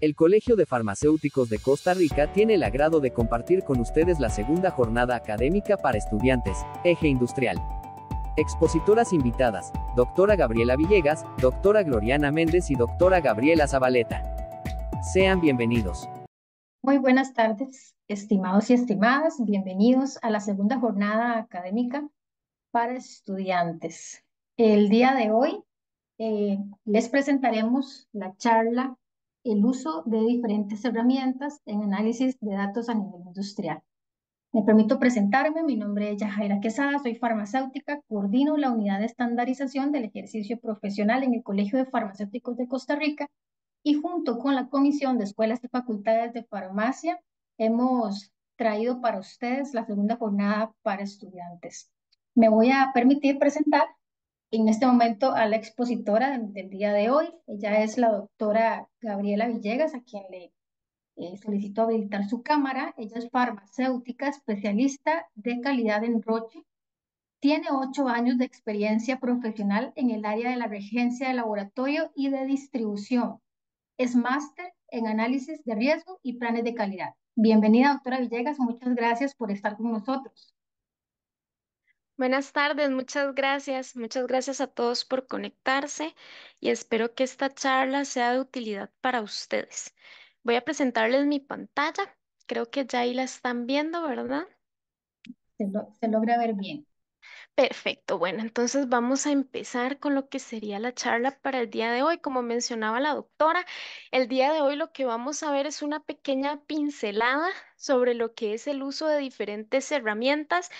El Colegio de Farmacéuticos de Costa Rica tiene el agrado de compartir con ustedes la segunda jornada académica para estudiantes, Eje Industrial. Expositoras invitadas, doctora Gabriela Villegas, doctora Gloriana Méndez y doctora Gabriela Zabaleta. Sean bienvenidos. Muy buenas tardes, estimados y estimadas, bienvenidos a la segunda jornada académica para estudiantes. El día de hoy eh, les presentaremos la charla el uso de diferentes herramientas en análisis de datos a nivel industrial. Me permito presentarme, mi nombre es Yajaira Quesada, soy farmacéutica, coordino la unidad de estandarización del ejercicio profesional en el Colegio de Farmacéuticos de Costa Rica y junto con la Comisión de Escuelas y Facultades de Farmacia hemos traído para ustedes la segunda jornada para estudiantes. Me voy a permitir presentar en este momento a la expositora del día de hoy. Ella es la doctora Gabriela Villegas, a quien le solicitó eh, solicito habilitar su cámara. Ella es farmacéutica, especialista de calidad en Roche. Tiene ocho años de experiencia profesional en el área de la regencia de laboratorio y de distribución. Es máster en análisis de riesgo y planes de calidad. Bienvenida, doctora Villegas. Muchas gracias por estar con nosotros. Buenas tardes, muchas gracias. Muchas gracias a todos por conectarse y espero que esta charla sea de utilidad para ustedes. Voy a presentarles mi pantalla. Creo que ya ahí la están viendo, ¿verdad? Se, logra ver bien. Perfecto, bueno, entonces vamos a empezar con lo que sería la charla para el día de hoy. Como mencionaba la doctora, el día de hoy lo que vamos a ver es una pequeña pincelada sobre lo que es el uso de diferentes herramientas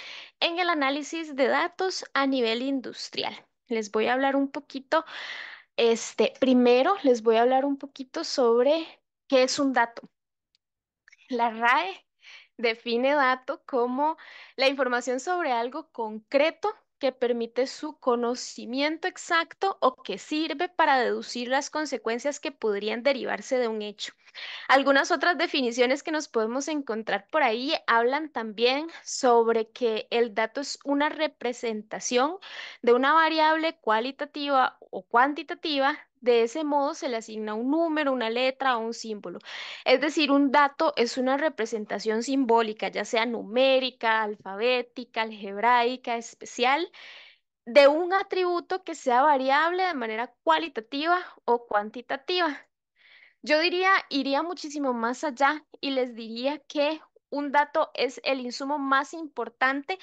en el análisis de datos a nivel industrial. Les voy a hablar un poquito, este, primero les voy a hablar un poquito sobre qué es un dato. La RAE Define dato como la información sobre algo concreto que permite su conocimiento exacto o que sirve para deducir las consecuencias que podrían derivarse de un hecho. Algunas otras definiciones que nos podemos encontrar por ahí hablan también sobre que el dato es una representación de una variable cualitativa o cuantitativa de ese modo se le asigna un número, una letra o un símbolo. Es decir, un dato es una representación simbólica, ya sea numérica, alfabética, algebraica, especial, de un atributo que sea variable de manera cualitativa o cuantitativa. Yo diría, iría muchísimo más allá y les diría que un dato es el insumo más importante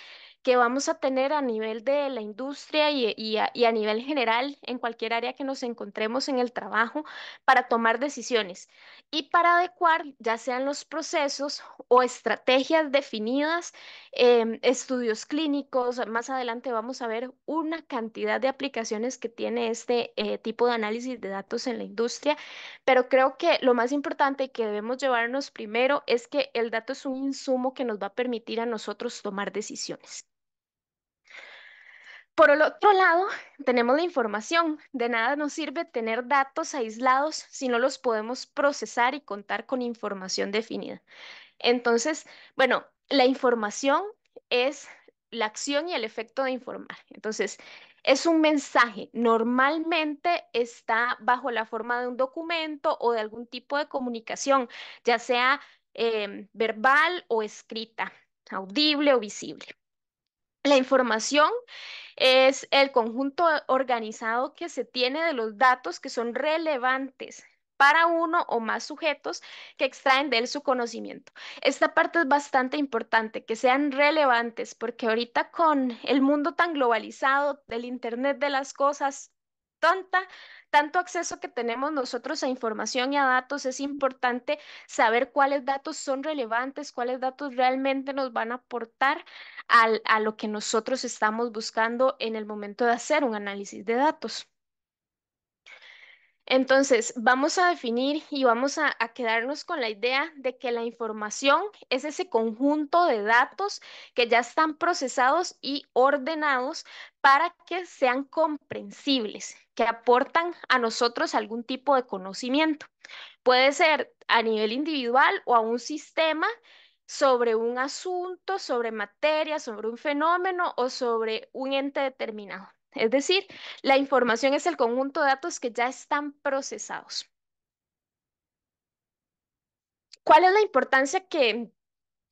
que vamos a tener a nivel de la industria y, a, nivel general en cualquier área que nos encontremos en el trabajo para tomar decisiones y para adecuar ya sean los procesos o estrategias definidas, em, estudios clínicos. Más adelante vamos a ver una cantidad de aplicaciones que tiene este eh, tipo de análisis de datos en la industria, pero creo que lo más importante que debemos llevarnos primero es que el dato es un insumo que nos va a permitir a nosotros tomar decisiones. Por el otro lado, tenemos la información. De nada nos sirve tener datos aislados si no los podemos procesar y contar con información definida. Entonces, bueno, la información es la acción y el efecto de informar. Entonces, es un mensaje. Normalmente está bajo la forma de un documento o de algún tipo de comunicación, ya sea em, verbal o escrita, audible o visible. La información es el conjunto organizado que se tiene de los datos que son relevantes para uno o más sujetos que extraen de él su conocimiento. Esta parte es bastante importante, que sean relevantes, porque ahorita con el mundo tan globalizado, del Internet de las cosas, tanta tanto acceso que tenemos nosotros a información y a datos, es importante saber cuáles datos son relevantes, cuáles datos realmente nos van a aportar a lo que nosotros estamos buscando en el momento de hacer un análisis de datos. Entonces, vamos a definir y vamos a, quedarnos con la idea de que la información es ese conjunto de datos que ya están procesados y ordenados para que sean comprensibles, que aportan a nosotros algún tipo de conocimiento. Puede ser a nivel individual o a un sistema sobre un asunto, sobre materia, sobre un fenómeno o sobre un ente determinado. Es decir, la información es el conjunto de datos que ya están procesados. ¿Cuál es la importancia que,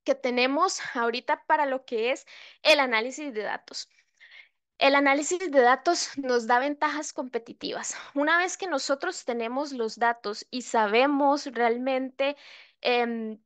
que tenemos ahorita para lo que es el análisis de datos? El análisis de datos nos da ventajas competitivas. Una vez que nosotros tenemos los datos y sabemos realmente em,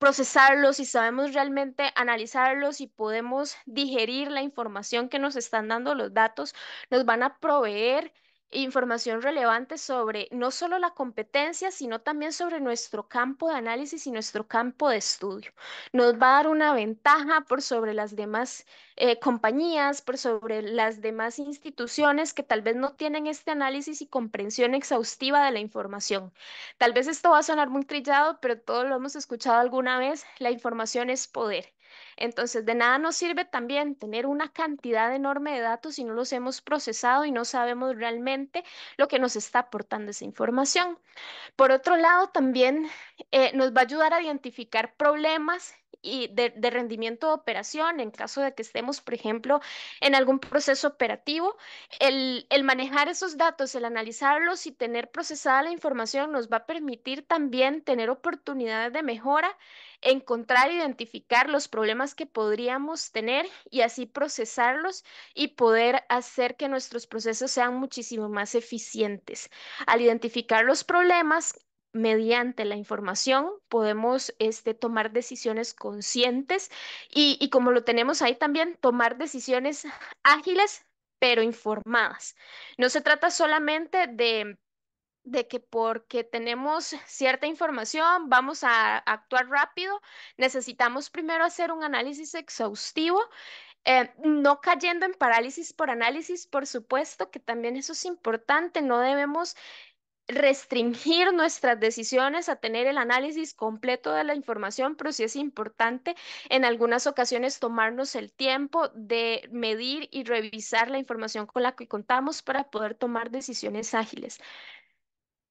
procesarlos y sabemos realmente analizarlos y podemos digerir la información que nos están dando los datos, nos van a proveer información relevante sobre no solo la competencia, sino también sobre nuestro campo de análisis y nuestro campo de estudio. Nos va a dar una ventaja por sobre las demás eh, compañías, por sobre las demás instituciones que tal vez no tienen este análisis y comprensión exhaustiva de la información. Tal vez esto va a sonar muy trillado, pero todos lo hemos escuchado alguna vez, la información es poder. Entonces, de nada nos sirve también tener una cantidad enorme de datos si no los hemos procesado y no sabemos realmente lo que nos está aportando esa información. Por otro lado, también eh, nos va a ayudar a identificar problemas y de, rendimiento de operación en caso de que estemos, por ejemplo, en algún proceso operativo. El, el, manejar esos datos, el analizarlos y tener procesada la información nos va a permitir también tener oportunidades de mejora encontrar, identificar los problemas que podríamos tener y así procesarlos y poder hacer que nuestros procesos sean muchísimo más eficientes. Al identificar los problemas, mediante la información podemos este, tomar decisiones conscientes y, como lo tenemos ahí también, tomar decisiones ágiles pero informadas. No se trata solamente de de que porque tenemos cierta información vamos a actuar rápido, necesitamos primero hacer un análisis exhaustivo, eh, no cayendo en parálisis por análisis, por supuesto que también eso es importante, no debemos restringir nuestras decisiones a tener el análisis completo de la información, pero sí es importante en algunas ocasiones tomarnos el tiempo de medir y revisar la información con la que contamos para poder tomar decisiones ágiles.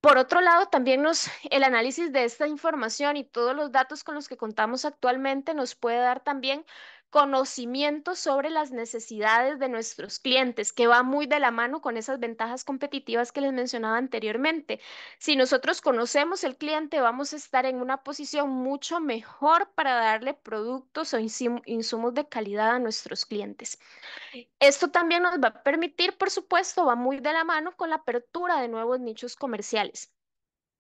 Por otro lado, también nos, el análisis de esta información y todos los datos con los que contamos actualmente nos puede dar también conocimiento sobre las necesidades de nuestros clientes, que va muy de la mano con esas ventajas competitivas que les mencionaba anteriormente. Si nosotros conocemos el cliente, vamos a estar en una posición mucho mejor para darle productos o insumos de calidad a nuestros clientes. Esto también nos va a permitir, por supuesto, va muy de la mano con la apertura de nuevos nichos comerciales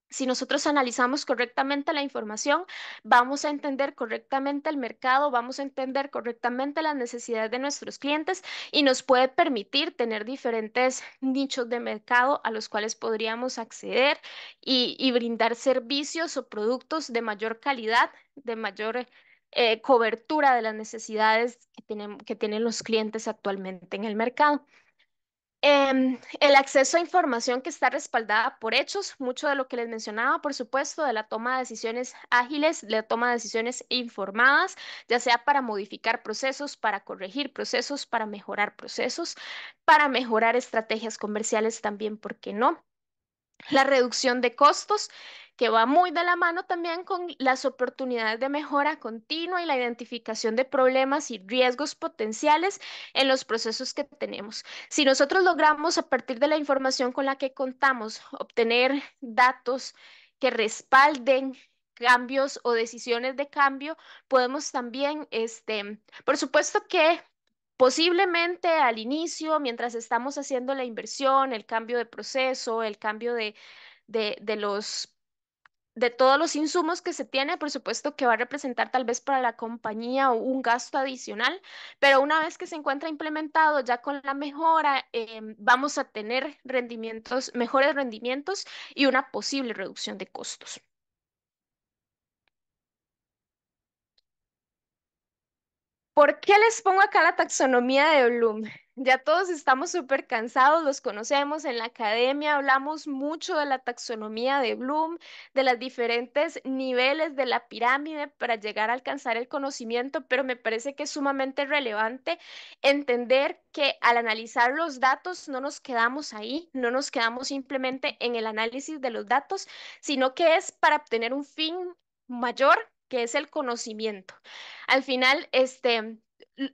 si nosotros analizamos correctamente la información, vamos a entender correctamente el mercado, vamos a entender correctamente las necesidades de nuestros clientes y nos puede permitir tener diferentes nichos de mercado a los cuales podríamos acceder y, brindar servicios o productos de mayor calidad, de mayor eh, cobertura de las necesidades que tienen los clientes actualmente en el mercado. Em, el acceso a información que está respaldada por hechos, mucho de lo que les mencionaba, por supuesto, de la toma de decisiones ágiles, de la toma de decisiones informadas, ya sea para modificar procesos, para corregir procesos, para mejorar procesos, para mejorar estrategias comerciales también, ¿por qué no? La reducción de costos, que va muy de la mano también con las oportunidades de mejora continua y la identificación de problemas y riesgos potenciales en los procesos que tenemos. Si nosotros logramos a partir de la información con la que contamos obtener datos que respalden cambios o decisiones de cambio, podemos también, este, por supuesto que posiblemente al inicio, mientras estamos haciendo la inversión, el cambio de proceso, el cambio de, de, de los de todos los insumos que se tiene, por supuesto que va a representar tal vez para la compañía un gasto adicional, pero una vez que se encuentra implementado ya con la mejora, em, vamos a tener rendimientos, mejores rendimientos y una posible reducción de costos. ¿Por qué les pongo acá la taxonomía de Bloom? Ya todos estamos súper cansados, los conocemos, en la academia hablamos mucho de la taxonomía de Bloom, de los diferentes niveles de la pirámide para llegar a alcanzar el conocimiento, pero me parece que es sumamente relevante entender que al analizar los datos no nos quedamos ahí, no nos quedamos simplemente en el análisis de los datos, sino que es para obtener un fin mayor que es el conocimiento. Al final, este,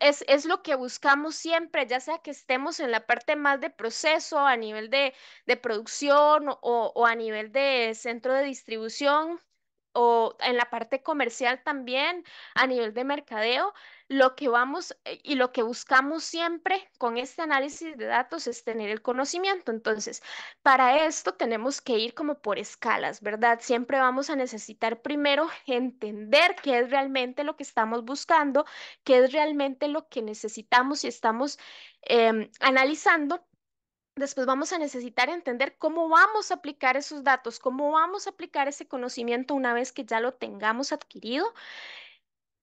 es, lo que buscamos siempre, ya sea que estemos en la parte más de proceso, a nivel de, de producción o, a nivel de centro de distribución o en la parte comercial también, a nivel de mercadeo lo que vamos eh, y lo que buscamos siempre con este análisis de datos es tener el conocimiento. Entonces, para esto tenemos que ir como por escalas, ¿verdad? Siempre vamos a necesitar primero entender qué es realmente lo que estamos buscando, qué es realmente lo que necesitamos y estamos em, analizando Después vamos a necesitar entender cómo vamos a aplicar esos datos, cómo vamos a aplicar ese conocimiento una vez que ya lo tengamos adquirido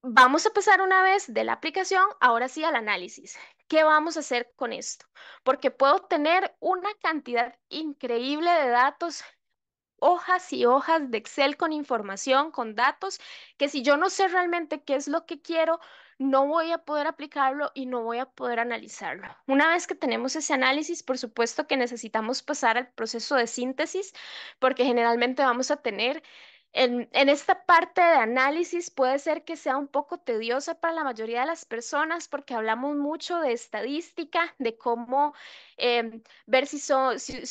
vamos a pasar una vez de la aplicación, ahora sí al análisis. ¿Qué vamos a hacer con esto? Porque puedo tener una cantidad increíble de datos, hojas y hojas de Excel con información, con datos, que si yo no sé realmente qué es lo que quiero, no voy a poder aplicarlo y no voy a poder analizarlo. Una vez que tenemos ese análisis, por supuesto que necesitamos pasar al proceso de síntesis, porque generalmente vamos a tener en, esta parte de análisis puede ser que sea un poco tediosa para la mayoría de las personas porque hablamos mucho de estadística, de cómo em, ver si,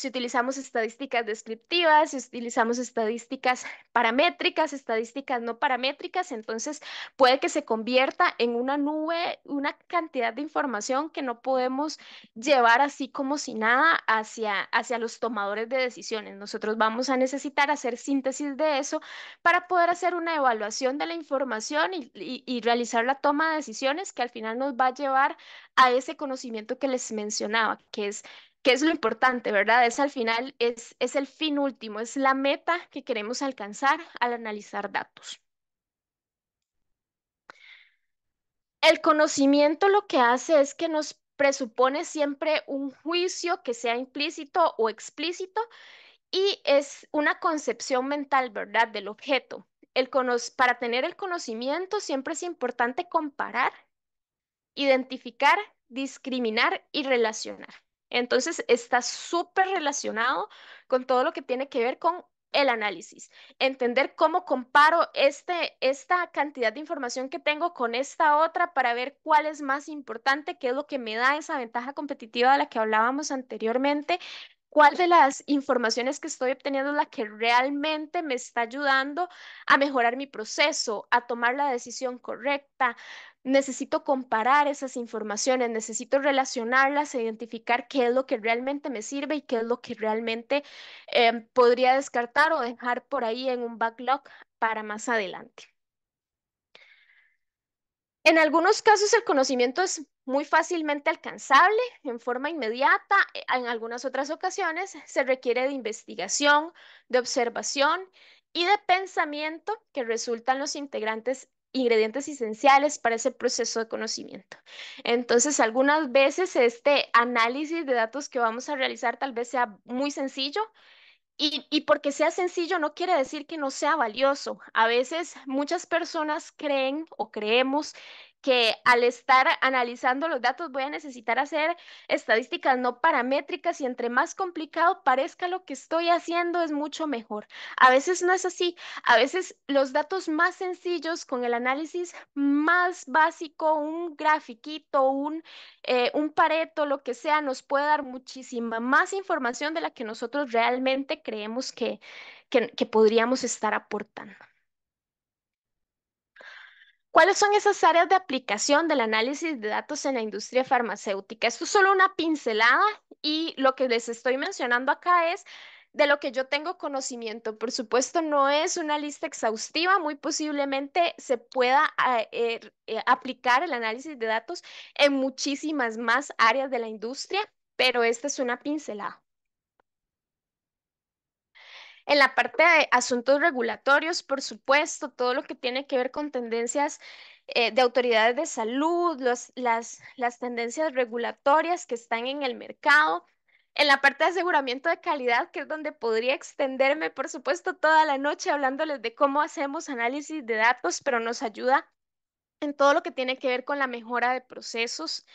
utilizamos estadísticas descriptivas, si utilizamos estadísticas paramétricas, estadísticas no paramétricas, entonces puede que se convierta en una nube, una cantidad de información que no podemos llevar así como si nada hacia, hacia los tomadores de decisiones. Nosotros vamos a necesitar hacer síntesis de eso para poder hacer una evaluación de la información y, realizar la toma de decisiones que al final nos va a llevar a ese conocimiento que les mencionaba, que es lo importante, ¿verdad? Es al final, es el fin último, es la meta que queremos alcanzar al analizar datos. El conocimiento lo que hace es que nos presupone siempre un juicio que sea implícito o explícito y es una concepción mental, ¿verdad?, del objeto. El para tener el conocimiento siempre es importante comparar, identificar, discriminar y relacionar. Entonces está súper relacionado con todo lo que tiene que ver con el análisis, entender cómo comparo este, esta cantidad de información que tengo con esta otra para ver cuál es más importante, qué es lo que me da esa ventaja competitiva de la que hablábamos anteriormente, cuál de las informaciones que estoy obteniendo es la que realmente me está ayudando a mejorar mi proceso, a tomar la decisión correcta. Necesito comparar esas informaciones, necesito relacionarlas, e identificar qué es lo que realmente me sirve y qué es lo que realmente em, podría descartar o dejar por ahí en un backlog para más adelante. En algunos casos el conocimiento es muy fácilmente alcanzable en forma inmediata. Eh, en algunas otras ocasiones se requiere de investigación, de observación y de pensamiento que resultan los integrantes ingredientes esenciales para ese proceso de conocimiento. Entonces, algunas veces este análisis de datos que vamos a realizar tal vez sea muy sencillo, y, y, porque sea sencillo no quiere decir que no sea valioso. A veces muchas personas creen o creemos que al estar analizando los datos voy a necesitar hacer estadísticas no paramétricas y entre más complicado parezca lo que estoy haciendo es mucho mejor. A veces no es así, a veces los datos más sencillos con el análisis más básico, un grafiquito, un, eh, un pareto, lo que sea, nos puede dar muchísima más información de la que nosotros realmente creemos que, que podríamos estar aportando. ¿Cuáles son esas áreas de aplicación del análisis de datos en la industria farmacéutica? Esto es solo una pincelada y lo que les estoy mencionando acá es de lo que yo tengo conocimiento. Por supuesto, no es una lista exhaustiva, muy posiblemente se pueda eh, eh, eh, aplicar el análisis de datos en muchísimas más áreas de la industria, pero esta es una pincelada. En la parte de asuntos regulatorios, por supuesto, todo lo que tiene que ver con tendencias eh, de autoridades de salud, las, las tendencias regulatorias que están en el mercado. En la parte de aseguramiento de calidad, que es donde podría extenderme, por supuesto, toda la noche hablándoles de cómo hacemos análisis de datos, pero nos ayuda en todo lo que tiene que ver con la mejora de procesos,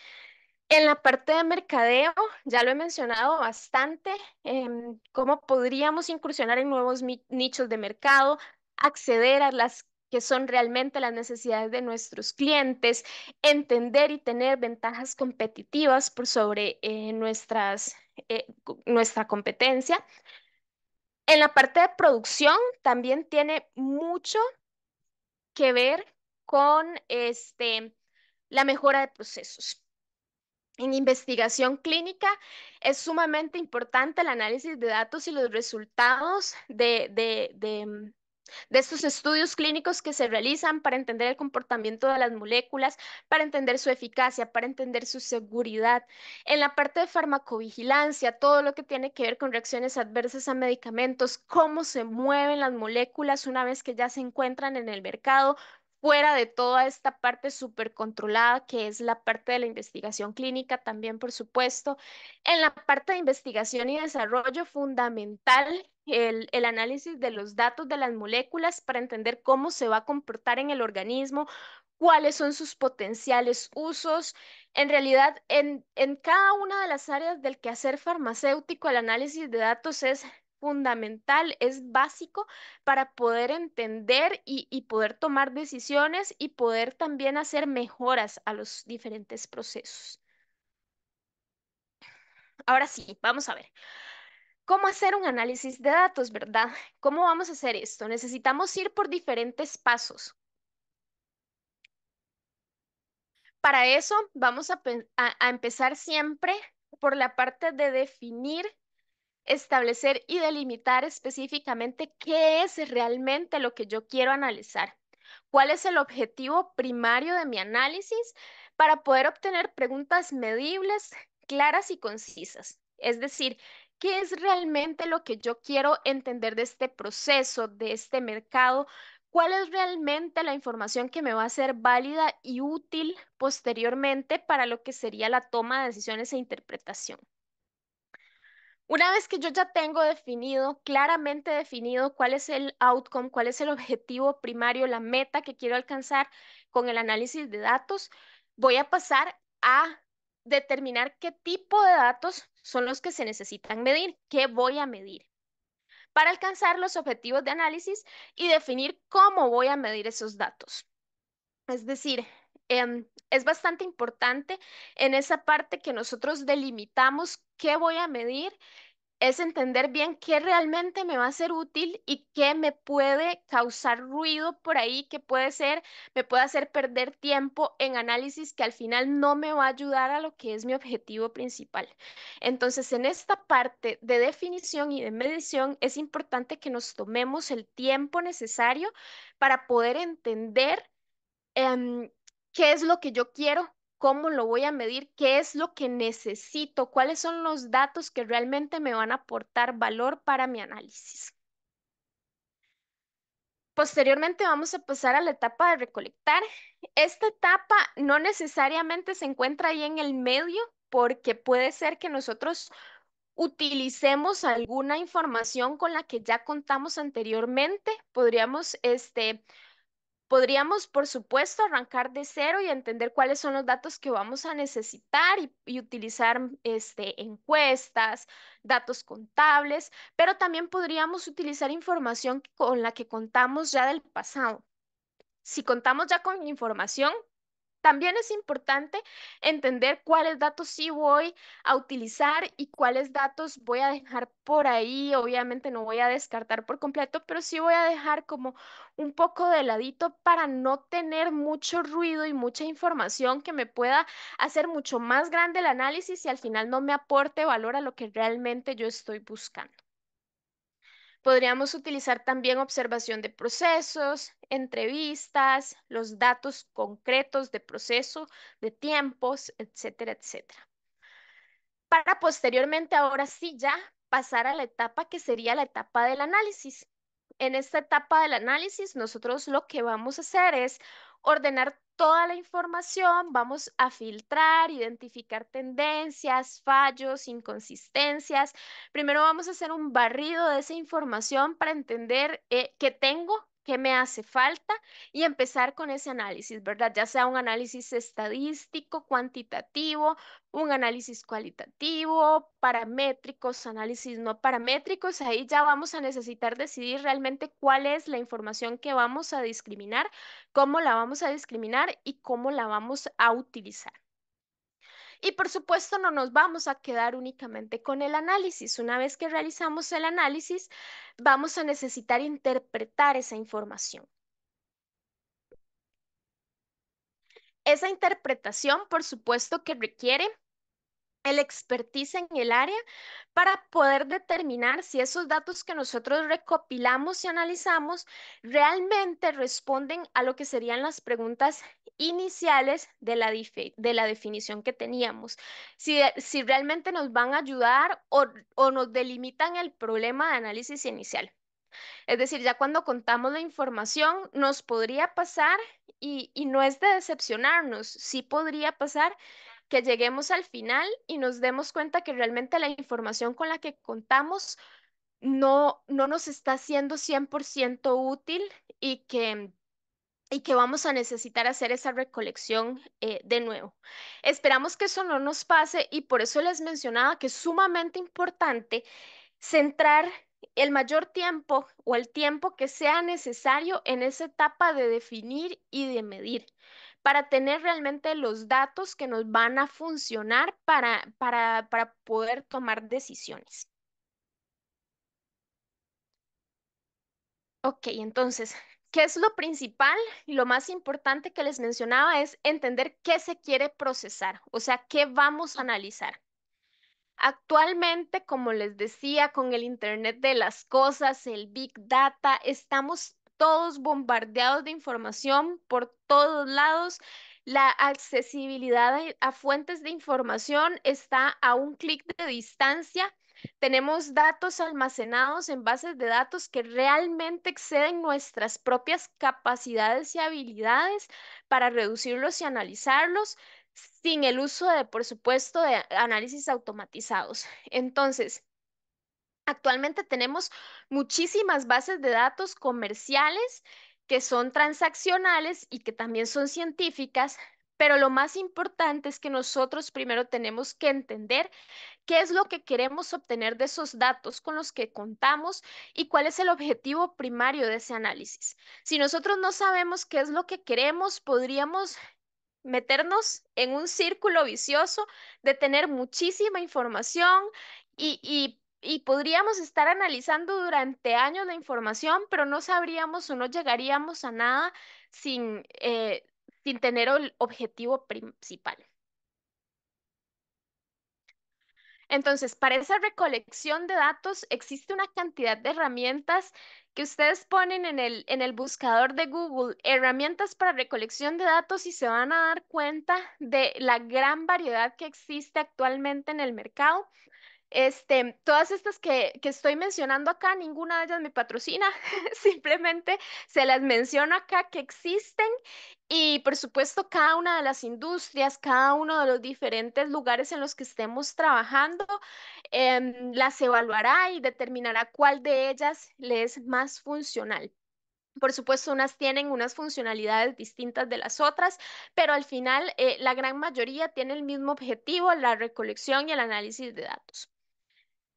en la parte de mercadeo, ya lo he mencionado bastante, em, cómo podríamos incursionar en nuevos nichos de mercado, acceder a las que son realmente las necesidades de nuestros clientes, entender y tener ventajas competitivas por sobre eh, nuestras, eh, nuestra competencia. En la parte de producción también tiene mucho que ver con este, la mejora de procesos en investigación clínica es sumamente importante el análisis de datos y los resultados mm, de, estos estudios clínicos que se realizan para entender el comportamiento de las moléculas, para entender su eficacia, para entender su seguridad. En la parte de farmacovigilancia, todo lo que tiene que ver con reacciones adversas a medicamentos, cómo se mueven las moléculas una vez que ya se encuentran en el mercado, fuera de toda esta parte súper controlada, que es la parte de la investigación clínica también, por supuesto. En la parte de investigación y desarrollo, fundamental el, análisis de los datos de las moléculas para entender cómo se va a comportar en el organismo, cuáles son sus potenciales usos. En realidad, en, en cada una de las áreas del quehacer farmacéutico, el análisis de datos es fundamental, es básico para poder entender y, poder tomar decisiones y poder también hacer mejoras a los diferentes procesos. Ahora sí, vamos a ver. ¿Cómo hacer un análisis de datos, verdad? ¿Cómo vamos a hacer esto? Necesitamos ir por diferentes pasos. Para eso vamos a, a empezar siempre por la parte de definir establecer y delimitar específicamente qué es realmente lo que yo quiero analizar, cuál es el objetivo primario de mi análisis para poder obtener preguntas medibles, claras y concisas. Es decir, ¿qué es realmente lo que yo quiero entender de este proceso, de este mercado? ¿Cuál es realmente la información que me va a ser válida y útil posteriormente para lo que sería la toma de decisiones e interpretación? Una vez que yo ya tengo definido, claramente definido cuál es el outcome, cuál es el objetivo primario, la meta que quiero alcanzar con el análisis de datos, voy a pasar a determinar qué tipo de datos son los que se necesitan medir, qué voy a medir para alcanzar los objetivos de análisis y definir cómo voy a medir esos datos. Es decir, em, es bastante importante en esa parte que nosotros delimitamos qué voy a medir, es entender bien qué realmente me va a ser útil y qué me puede causar ruido por ahí, que puede ser, me puede hacer perder tiempo en análisis que al final no me va a ayudar a lo que es mi objetivo principal. Entonces, en esta parte de definición y de medición es importante que nos tomemos el tiempo necesario para poder entender em, qué es lo que yo quiero cómo lo voy a medir, qué es lo que necesito, cuáles son los datos que realmente me van a aportar valor para mi análisis. Posteriormente vamos a pasar a la etapa de recolectar. Esta etapa no necesariamente se encuentra ahí en el medio porque puede ser que nosotros utilicemos alguna información con la que ya contamos anteriormente. Podríamos este, Podríamos, por supuesto, arrancar de cero y entender cuáles son los datos que vamos a necesitar y, utilizar mm, este, encuestas, datos contables, pero también podríamos utilizar información con la que contamos ya del pasado. Si contamos ya con información, también es importante entender cuáles datos sí voy a utilizar y cuáles datos voy a dejar por ahí. Obviamente no voy a descartar por completo, pero sí voy a dejar como un poco de ladito para no tener mucho ruido y mucha información que me pueda hacer mucho más grande el análisis y al final no me aporte valor a lo que realmente yo estoy buscando. Podríamos utilizar también observación de procesos, entrevistas, los datos concretos de proceso, de tiempos, etcétera, etcétera. Para posteriormente, ahora sí ya, pasar a la etapa que sería la etapa del análisis. En esta etapa del análisis, nosotros lo que vamos a hacer es ordenar toda la información, vamos a filtrar, identificar tendencias, fallos, inconsistencias. Primero vamos a hacer un barrido de esa información para entender eh, qué tengo, qué me hace falta y empezar con ese análisis, ¿verdad? Ya sea un análisis estadístico, cuantitativo, un análisis cualitativo, paramétricos, análisis no paramétricos, ahí ya vamos a necesitar decidir realmente cuál es la información que vamos a discriminar, cómo la vamos a discriminar y cómo la vamos a utilizar. Y por supuesto no nos vamos a quedar únicamente con el análisis. Una vez que realizamos el análisis, vamos a necesitar interpretar esa información. Esa interpretación, por supuesto, que requiere el expertise en el área para poder determinar si esos datos que nosotros recopilamos y analizamos realmente responden a lo que serían las preguntas iniciales de la, de la definición que teníamos, si, realmente nos van a ayudar o, nos delimitan el problema de análisis inicial. Es decir, ya cuando contamos la información, nos podría pasar, y, y, no es de decepcionarnos, sí podría pasar que lleguemos al final y nos demos cuenta que realmente la información con la que contamos no, nos está siendo 100% útil y que y que vamos a necesitar hacer esa recolección eh, de nuevo. Esperamos que eso no nos pase y por eso les mencionaba que es sumamente importante centrar el mayor tiempo o el tiempo que sea necesario en esa etapa de definir y de medir para tener realmente los datos que nos van a funcionar para, para, poder tomar decisiones. Ok, entonces, ¿qué es lo principal y lo más importante que les mencionaba es entender qué se quiere procesar, o sea, qué vamos a analizar. Actualmente, como les decía, con el Internet de las Cosas, el Big Data, estamos todos bombardeados de información por todos lados. La accesibilidad a fuentes de información está a un clic de distancia. Tenemos datos almacenados en bases de datos que realmente exceden nuestras propias capacidades y habilidades para reducirlos y analizarlos sin el uso de, por supuesto, de análisis automatizados. Entonces, Actualmente tenemos muchísimas bases de datos comerciales que son transaccionales y que también son científicas, pero lo más importante es que nosotros primero tenemos que entender qué es lo que queremos obtener de esos datos con los que contamos y cuál es el objetivo primario de ese análisis. Si nosotros no sabemos qué es lo que queremos, podríamos meternos en un círculo vicioso de tener muchísima información y, y podríamos estar analizando durante años la información, pero no sabríamos o no llegaríamos a nada sin, eh, sin tener el objetivo principal. Entonces, para esa recolección de datos existe una cantidad de herramientas que ustedes ponen en el, en el buscador de Google, herramientas para recolección de datos y se van a dar cuenta de la gran variedad que existe actualmente en el mercado. Este, todas estas que, estoy mencionando acá, ninguna de ellas me patrocina, simplemente se las menciono acá que existen y por supuesto cada una de las industrias, cada uno de los diferentes lugares en los que estemos trabajando, em, las evaluará y determinará cuál de ellas le es más funcional. Por supuesto, unas tienen unas funcionalidades distintas de las otras, pero al final eh, la gran mayoría tiene el mismo objetivo, la recolección y el análisis de datos.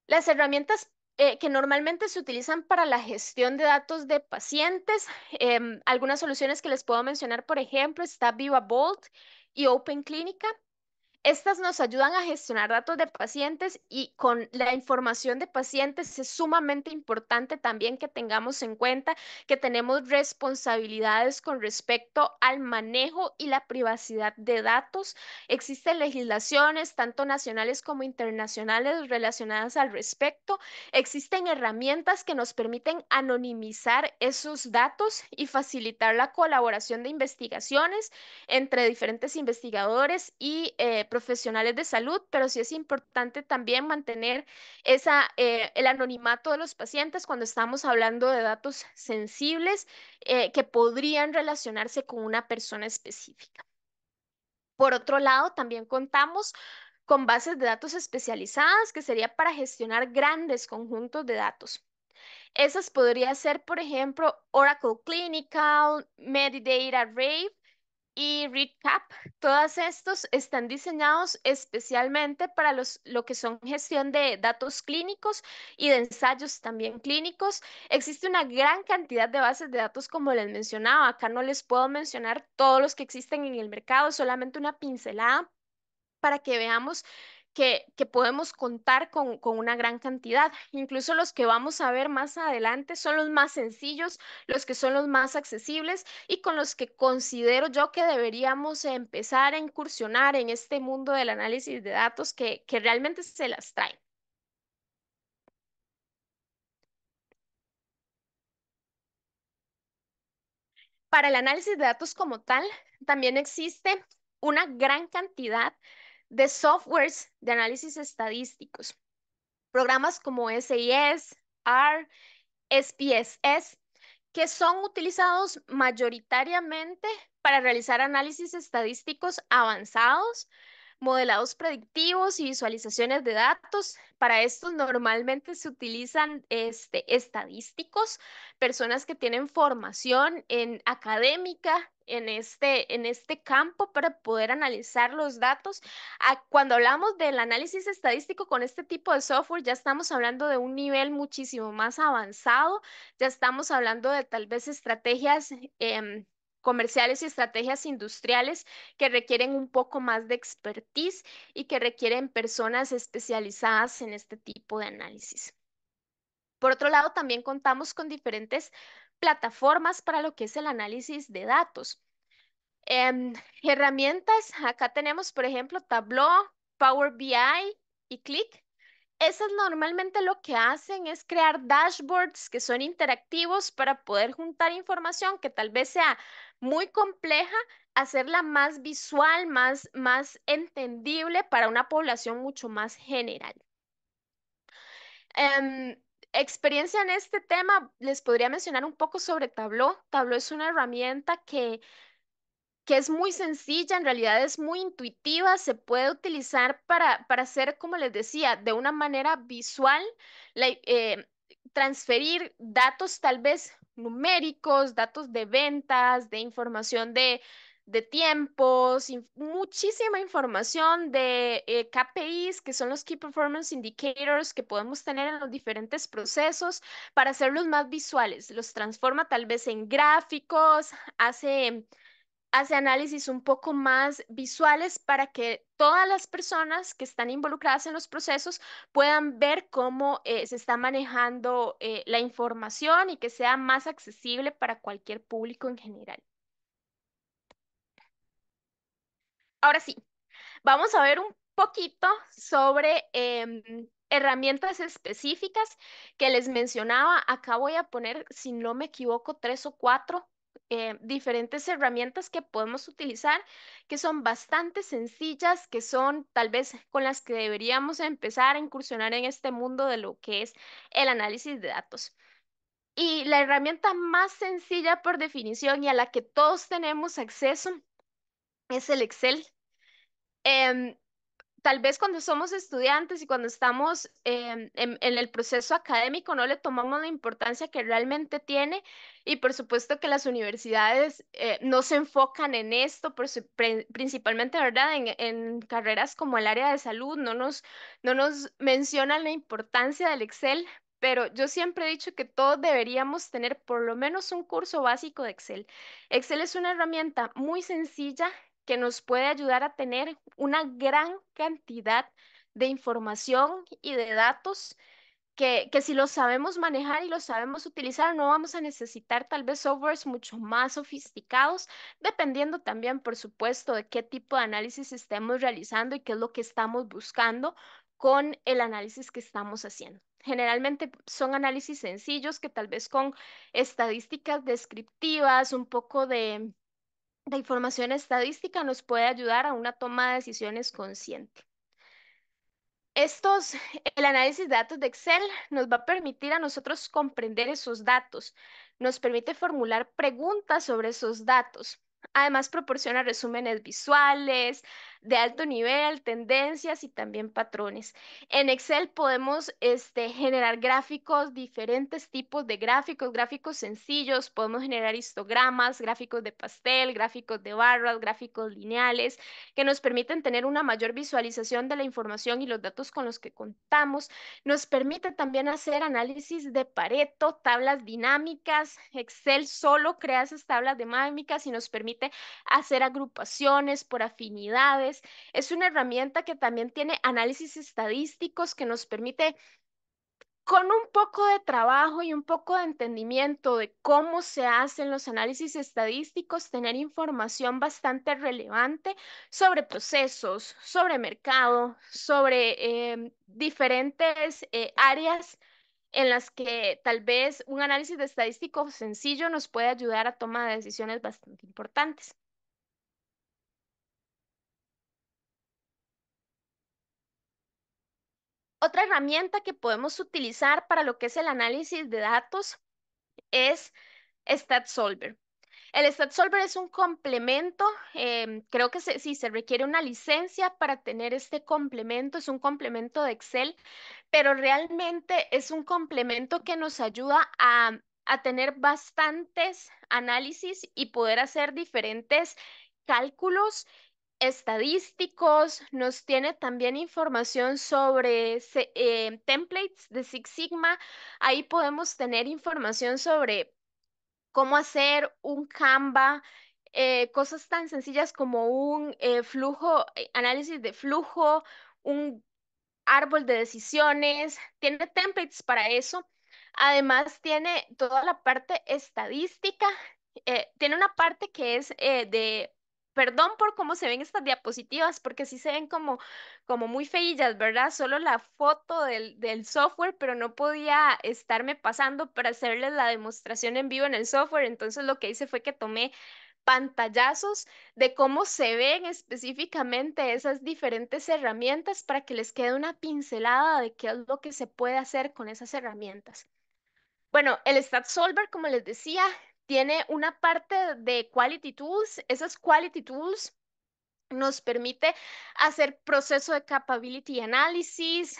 Las herramientas eh, que normalmente se utilizan para la gestión de datos de pacientes, em, algunas soluciones que les puedo mencionar, por ejemplo, está VivaVault y Open estas nos ayudan a gestionar datos de pacientes y con la información de pacientes es sumamente importante también que tengamos en cuenta que tenemos responsabilidades con respecto al manejo y la privacidad de datos. Existen legislaciones, tanto nacionales como internacionales, relacionadas al respecto. Existen herramientas que nos permiten anonimizar esos datos y facilitar la colaboración de investigaciones entre diferentes investigadores y eh, profesionales de salud, pero sí es importante también mantener esa, eh, el anonimato de los pacientes cuando estamos hablando de datos sensibles eh, que podrían relacionarse con una persona específica. Por otro lado, también contamos con bases de datos especializadas, que sería para gestionar grandes conjuntos de datos. Esas podría ser, por ejemplo, Oracle Clinical, Medidata Rave, y Recap, todos estos están diseñados especialmente para los, lo que son gestión de datos clínicos y de ensayos también clínicos. Existe una gran cantidad de bases de datos, como les mencionaba. Acá no les puedo mencionar todos los que existen en el mercado, solamente una pincelada para que veamos que, podemos contar con, una gran cantidad. Incluso los que vamos a ver más adelante son los más sencillos, los que son los más accesibles y con los que considero yo que deberíamos empezar a incursionar en este mundo del análisis de datos que, que realmente se las trae. Para el análisis de datos como tal, también existe una gran cantidad de softwares de análisis estadísticos. Programas como SIS, R, SPSS, que son utilizados mayoritariamente para realizar análisis estadísticos avanzados modelados predictivos y visualizaciones de datos. Para estos normalmente se utilizan este, estadísticos, personas que tienen formación en académica en este, en este campo para poder analizar los datos. Ah, cuando hablamos del análisis estadístico con este tipo de software, ya estamos hablando de un nivel muchísimo más avanzado, ya estamos hablando de tal vez estrategias em, comerciales y estrategias industriales que requieren un poco más de expertise y que requieren personas especializadas en este tipo de análisis. Por otro lado, también contamos con diferentes plataformas para lo que es el análisis de datos. Em, herramientas, acá tenemos, por ejemplo, Tableau, Power BI y Click. Esas normalmente lo que hacen es crear dashboards que son interactivos para poder juntar información que tal vez sea muy compleja, hacerla más visual, más, más entendible para una población mucho más general. Em, experiencia en este tema, les podría mencionar un poco sobre Tableau. Tableau es una herramienta que, que es muy sencilla, en realidad es muy intuitiva, se puede utilizar para, para hacer, como les decía, de una manera visual, eh, transferir datos tal vez numéricos, datos de ventas, de información de, de tiempos, muchísima información de eh, KPIs, que son los Key Performance Indicators que podemos tener en los diferentes procesos para hacerlos más visuales. Los transforma tal vez en gráficos, hace hace análisis un poco más visuales para que todas las personas que están involucradas en los procesos puedan ver cómo eh, se está manejando eh, la información y que sea más accesible para cualquier público en general. Ahora sí, vamos a ver un poquito sobre em, herramientas específicas que les mencionaba. Acá voy a poner, si no me equivoco, tres o cuatro eh, diferentes herramientas que podemos utilizar, que son bastante sencillas, que son tal vez con las que deberíamos empezar a incursionar en este mundo de lo que es el análisis de datos. Y la herramienta más sencilla por definición y a la que todos tenemos acceso es el Excel. Em, tal vez cuando somos estudiantes y cuando estamos em, en, el proceso académico no le tomamos la importancia que realmente tiene y por supuesto que las universidades eh, no se enfocan en esto, principalmente ¿verdad? En, carreras como el área de salud, no nos, no nos mencionan la importancia del Excel. Pero yo siempre he dicho que todos deberíamos tener por lo menos un curso básico de Excel. Excel es una herramienta muy sencilla que nos puede ayudar a tener una gran cantidad de información y de datos que, si los sabemos manejar y los sabemos utilizar, no vamos a necesitar tal vez softwares mucho más sofisticados, dependiendo también, por supuesto, de qué tipo de análisis estemos realizando y qué es lo que estamos buscando con el análisis que estamos haciendo. Generalmente son análisis sencillos que tal vez con estadísticas descriptivas, un poco de la información estadística nos puede ayudar a una toma de decisiones consciente. Estos, el análisis de datos de Excel nos va a permitir a nosotros comprender esos datos, nos permite formular preguntas sobre esos datos. Además, proporciona resúmenes visuales, de alto nivel, tendencias y también patrones. En Excel podemos este, generar gráficos, diferentes tipos de gráficos, gráficos sencillos, podemos generar histogramas, gráficos de pastel, gráficos de barras, gráficos lineales, que nos permiten tener una mayor visualización de la información y los datos con los que contamos. Nos permite también hacer análisis de Pareto, tablas dinámicas. Excel solo crea esas tablas dinámicas y nos permite hacer agrupaciones por afinidades es una herramienta que también tiene análisis estadísticos que nos permite con un poco de trabajo y un poco de entendimiento de cómo se hacen los análisis estadísticos, tener información bastante relevante sobre procesos, sobre mercado, sobre em, diferentes eh, áreas en las que tal vez un análisis estadístico sencillo nos puede ayudar a tomar decisiones bastante importantes. Otra herramienta que podemos utilizar para lo que es el análisis de datos es StatSolver. El StatSolver es un complemento, em, creo que sí, se requiere una licencia para tener este complemento, es un complemento de Excel, pero realmente es un complemento que nos ayuda a tener bastantes análisis y poder hacer diferentes cálculos estadísticos, nos tiene también información sobre eh, templates de Six Sigma. Ahí podemos tener información sobre cómo hacer un Canva, eh, cosas tan sencillas como un eh, flujo, análisis de flujo, un árbol de decisiones. Tiene templates para eso. Además, tiene toda la parte estadística. tiene una parte que es de perdón por cómo se ven estas diapositivas, porque sí se ven como, como muy feillas, ¿verdad? Solo la foto del, del, software, pero no podía estarme pasando para hacerles la demostración en vivo en el software. Entonces lo que hice fue que tomé pantallazos de cómo se ven específicamente esas diferentes herramientas para que les quede una pincelada de qué es lo que se puede hacer con esas herramientas. Bueno, el stat solver, como les decía, tiene una parte de Quality Tools. Esas Quality Tools nos permite hacer proceso de capability analysis,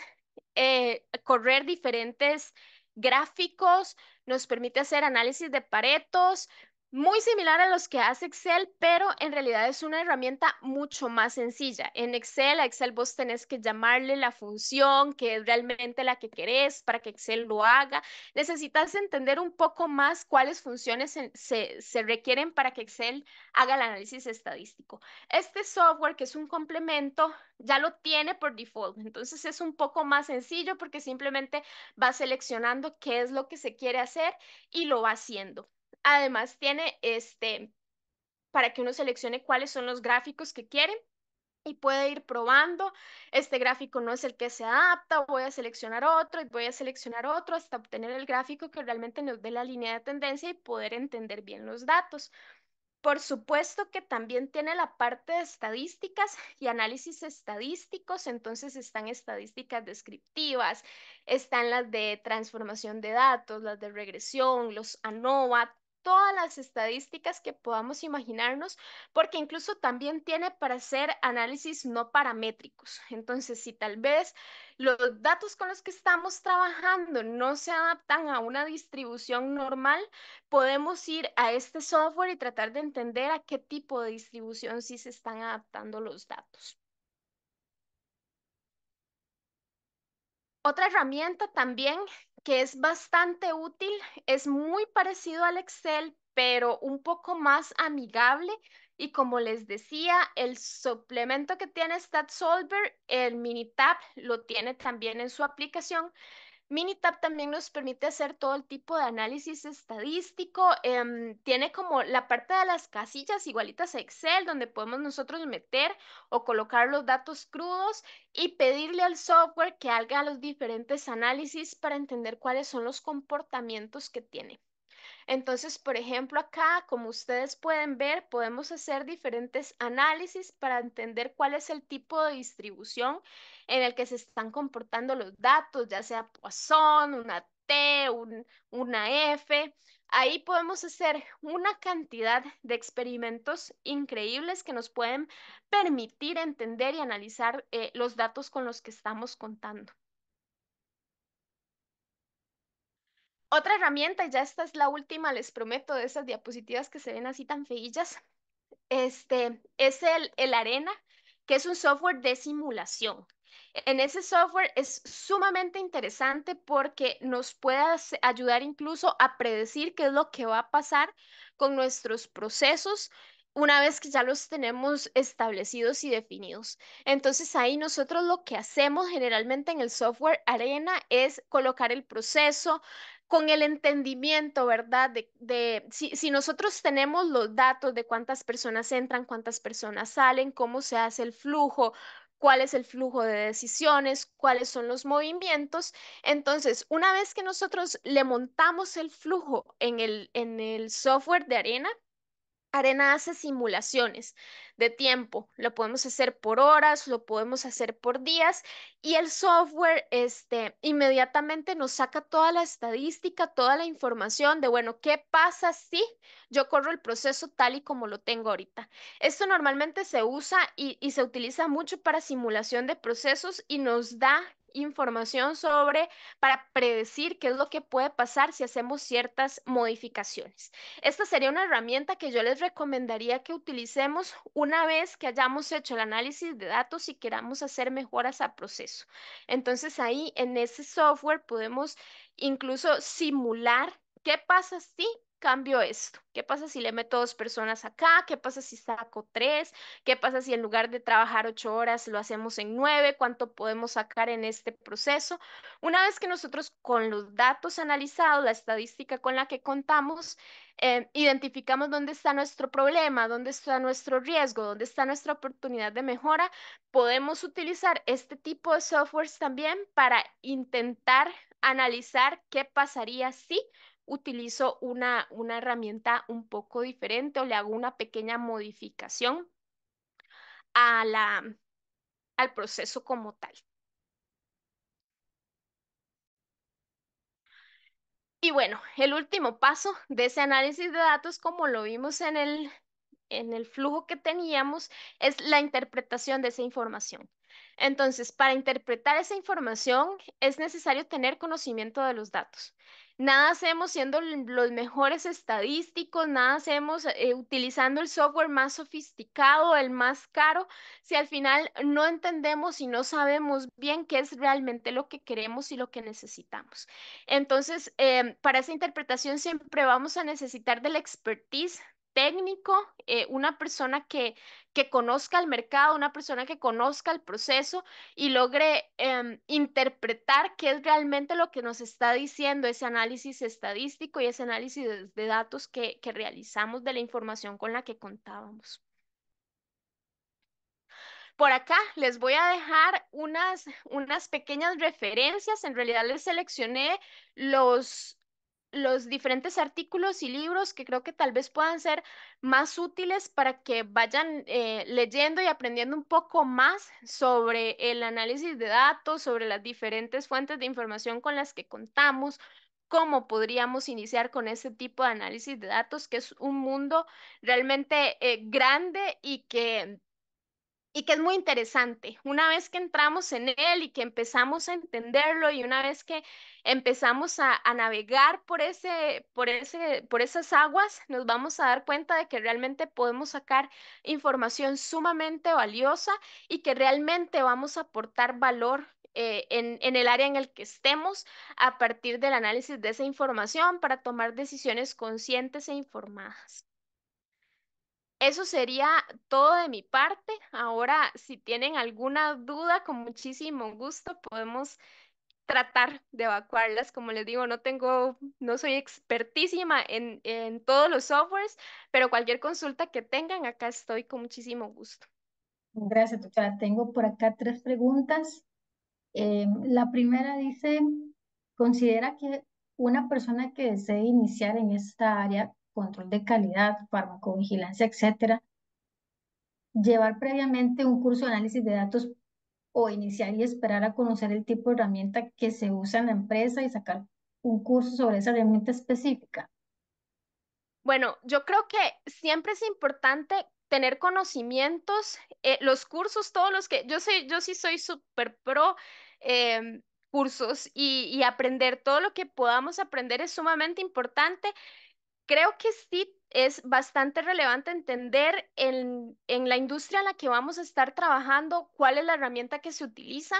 eh, correr diferentes gráficos, nos permite hacer análisis de paretos, muy similar a los que hace Excel, pero en realidad es una herramienta mucho más sencilla. En Excel, a Excel vos tenés que llamarle la función que es realmente la que querés para que Excel lo haga. Necesitas entender un poco más cuáles funciones se, requieren para que Excel haga el análisis estadístico. Este software, que es un complemento, ya lo tiene por default. Entonces es un poco más sencillo porque simplemente va seleccionando qué es lo que se quiere hacer y lo va haciendo. Además tiene este para que uno seleccione cuáles son los gráficos que quiere y puede ir probando. Este gráfico no es el que se adapta, voy a seleccionar otro y voy a seleccionar otro hasta obtener el gráfico que realmente nos dé la línea de tendencia y poder entender bien los datos. Por supuesto que también tiene la parte de estadísticas y análisis estadísticos, entonces están estadísticas descriptivas, están las de transformación de datos, las de regresión, los ANOVA, todas las estadísticas que podamos imaginarnos, porque incluso también tiene para hacer análisis no paramétricos. Entonces, si tal vez los datos con los que estamos trabajando no se adaptan a una distribución normal, podemos ir a este software y tratar de entender a qué tipo de distribución sí se están adaptando los datos. Otra herramienta también que es bastante útil, es muy parecido al Excel, pero un poco más amigable. Y como les decía, el suplemento que tiene StatSolver, el Minitab, lo tiene también en su aplicación. Minitab también nos permite hacer todo el tipo de análisis estadístico. Em, tiene como la parte de las casillas igualitas a Excel, donde podemos nosotros meter o colocar los datos crudos y pedirle al software que haga los diferentes análisis para entender cuáles son los comportamientos que tiene. Entonces, por ejemplo, acá, como ustedes pueden ver, podemos hacer diferentes análisis para entender cuál es el tipo de distribución en el que se están comportando los datos, ya sea Poisson, una T, una F. Ahí podemos hacer una cantidad de experimentos increíbles que nos pueden permitir entender y analizar eh, los datos con los que estamos contando. Otra herramienta, ya esta es la última, les prometo, de esas diapositivas que se ven así tan feillas, este, es el, el Arena, que es un software de simulación. En ese software es sumamente interesante porque nos puede ayudar incluso a predecir qué es lo que va a pasar con nuestros procesos una vez que ya los tenemos establecidos y definidos. Entonces ahí nosotros lo que hacemos generalmente en el software Arena es colocar el proceso con el entendimiento, ¿verdad? De, si, nosotros tenemos los datos de cuántas personas entran, cuántas personas salen, cómo se hace el flujo, cuál es el flujo de decisiones, cuáles son los movimientos. Entonces, una vez que nosotros le montamos el flujo en el, en el software de arena, Arena hace simulaciones de tiempo. Lo podemos hacer por horas, lo podemos hacer por días y el software este, inmediatamente nos saca toda la estadística, toda la información de, bueno, ¿qué pasa si yo corro el proceso tal y como lo tengo ahorita? Esto normalmente se usa y, y se utiliza mucho para simulación de procesos y nos da información sobre para predecir qué es lo que puede pasar si hacemos ciertas modificaciones. Esta sería una herramienta que yo les recomendaría que utilicemos una vez que hayamos hecho el análisis de datos y queramos hacer mejoras a proceso. Entonces ahí en ese software podemos incluso simular qué pasa si cambio esto? ¿Qué pasa si le meto dos personas acá? ¿Qué pasa si saco tres? ¿Qué pasa si en lugar de trabajar ocho horas lo hacemos en nueve? ¿Cuánto podemos sacar en este proceso? Una vez que nosotros con los datos analizados, la estadística con la que contamos, eh, identificamos dónde está nuestro problema, dónde está nuestro riesgo, dónde está nuestra oportunidad de mejora, podemos utilizar este tipo de softwares también para intentar analizar qué pasaría si utilizo una, herramienta un poco diferente o le hago una pequeña modificación al proceso como tal. Y bueno, el último paso de ese análisis de datos, como lo vimos en el flujo que teníamos, es la interpretación de esa información. Entonces, para interpretar esa información es necesario tener conocimiento de los datos. Nada hacemos siendo los mejores estadísticos, nada hacemos eh, utilizando el software más sofisticado, el más caro, si al final no entendemos y no sabemos bien qué es realmente lo que queremos y lo que necesitamos. Entonces, em, para esa interpretación siempre vamos a necesitar de la expertise técnico, eh, una persona que, que conozca el mercado, una persona que conozca el proceso y logre em, interpretar qué es realmente lo que nos está diciendo ese análisis estadístico y ese análisis de, datos que, que realizamos de la información con la que contábamos. Por acá les voy a dejar unas, unas pequeñas referencias. En realidad les seleccioné los, los diferentes artículos y libros que creo que tal vez puedan ser más útiles para que vayan eh, leyendo y aprendiendo un poco más sobre el análisis de datos, sobre las diferentes fuentes de información con las que contamos, cómo podríamos iniciar con ese tipo de análisis de datos, que es un mundo realmente eh, grande y que y que es muy interesante. Una vez que entramos en él y que empezamos a entenderlo y una vez que empezamos a, navegar por, ese, por, ese, por esas aguas, nos vamos a dar cuenta de que realmente podemos sacar información sumamente valiosa y que realmente vamos a aportar valor. Eh, en el área en el que estemos a partir del análisis de esa información para tomar decisiones conscientes e informadas. Eso sería todo de mi parte. Ahora, si tienen alguna duda, con muchísimo gusto podemos tratar de evacuarlas. Como les digo, no tengo, no soy expertísima en, en todos los softwares, pero cualquier consulta que tengan, acá estoy con muchísimo gusto. Gracias, doctora. Tengo por acá tres preguntas. Eh, la primera dice, ¿considera que una persona que desee iniciar en esta área control de calidad, farmacovigilancia, etcétera, llevar previamente un curso de análisis de datos o iniciar y esperar a conocer el tipo de herramienta que se usa en la empresa y sacar un curso sobre esa herramienta específica. Bueno, yo creo que siempre es importante tener conocimientos, eh, los cursos, todos los que, yo sé, yo sí soy súper pro em, cursos y, y aprender todo lo que podamos aprender es sumamente importante creo que sí es bastante relevante entender en, en, la industria en la que vamos a estar trabajando cuál es la herramienta que se utiliza,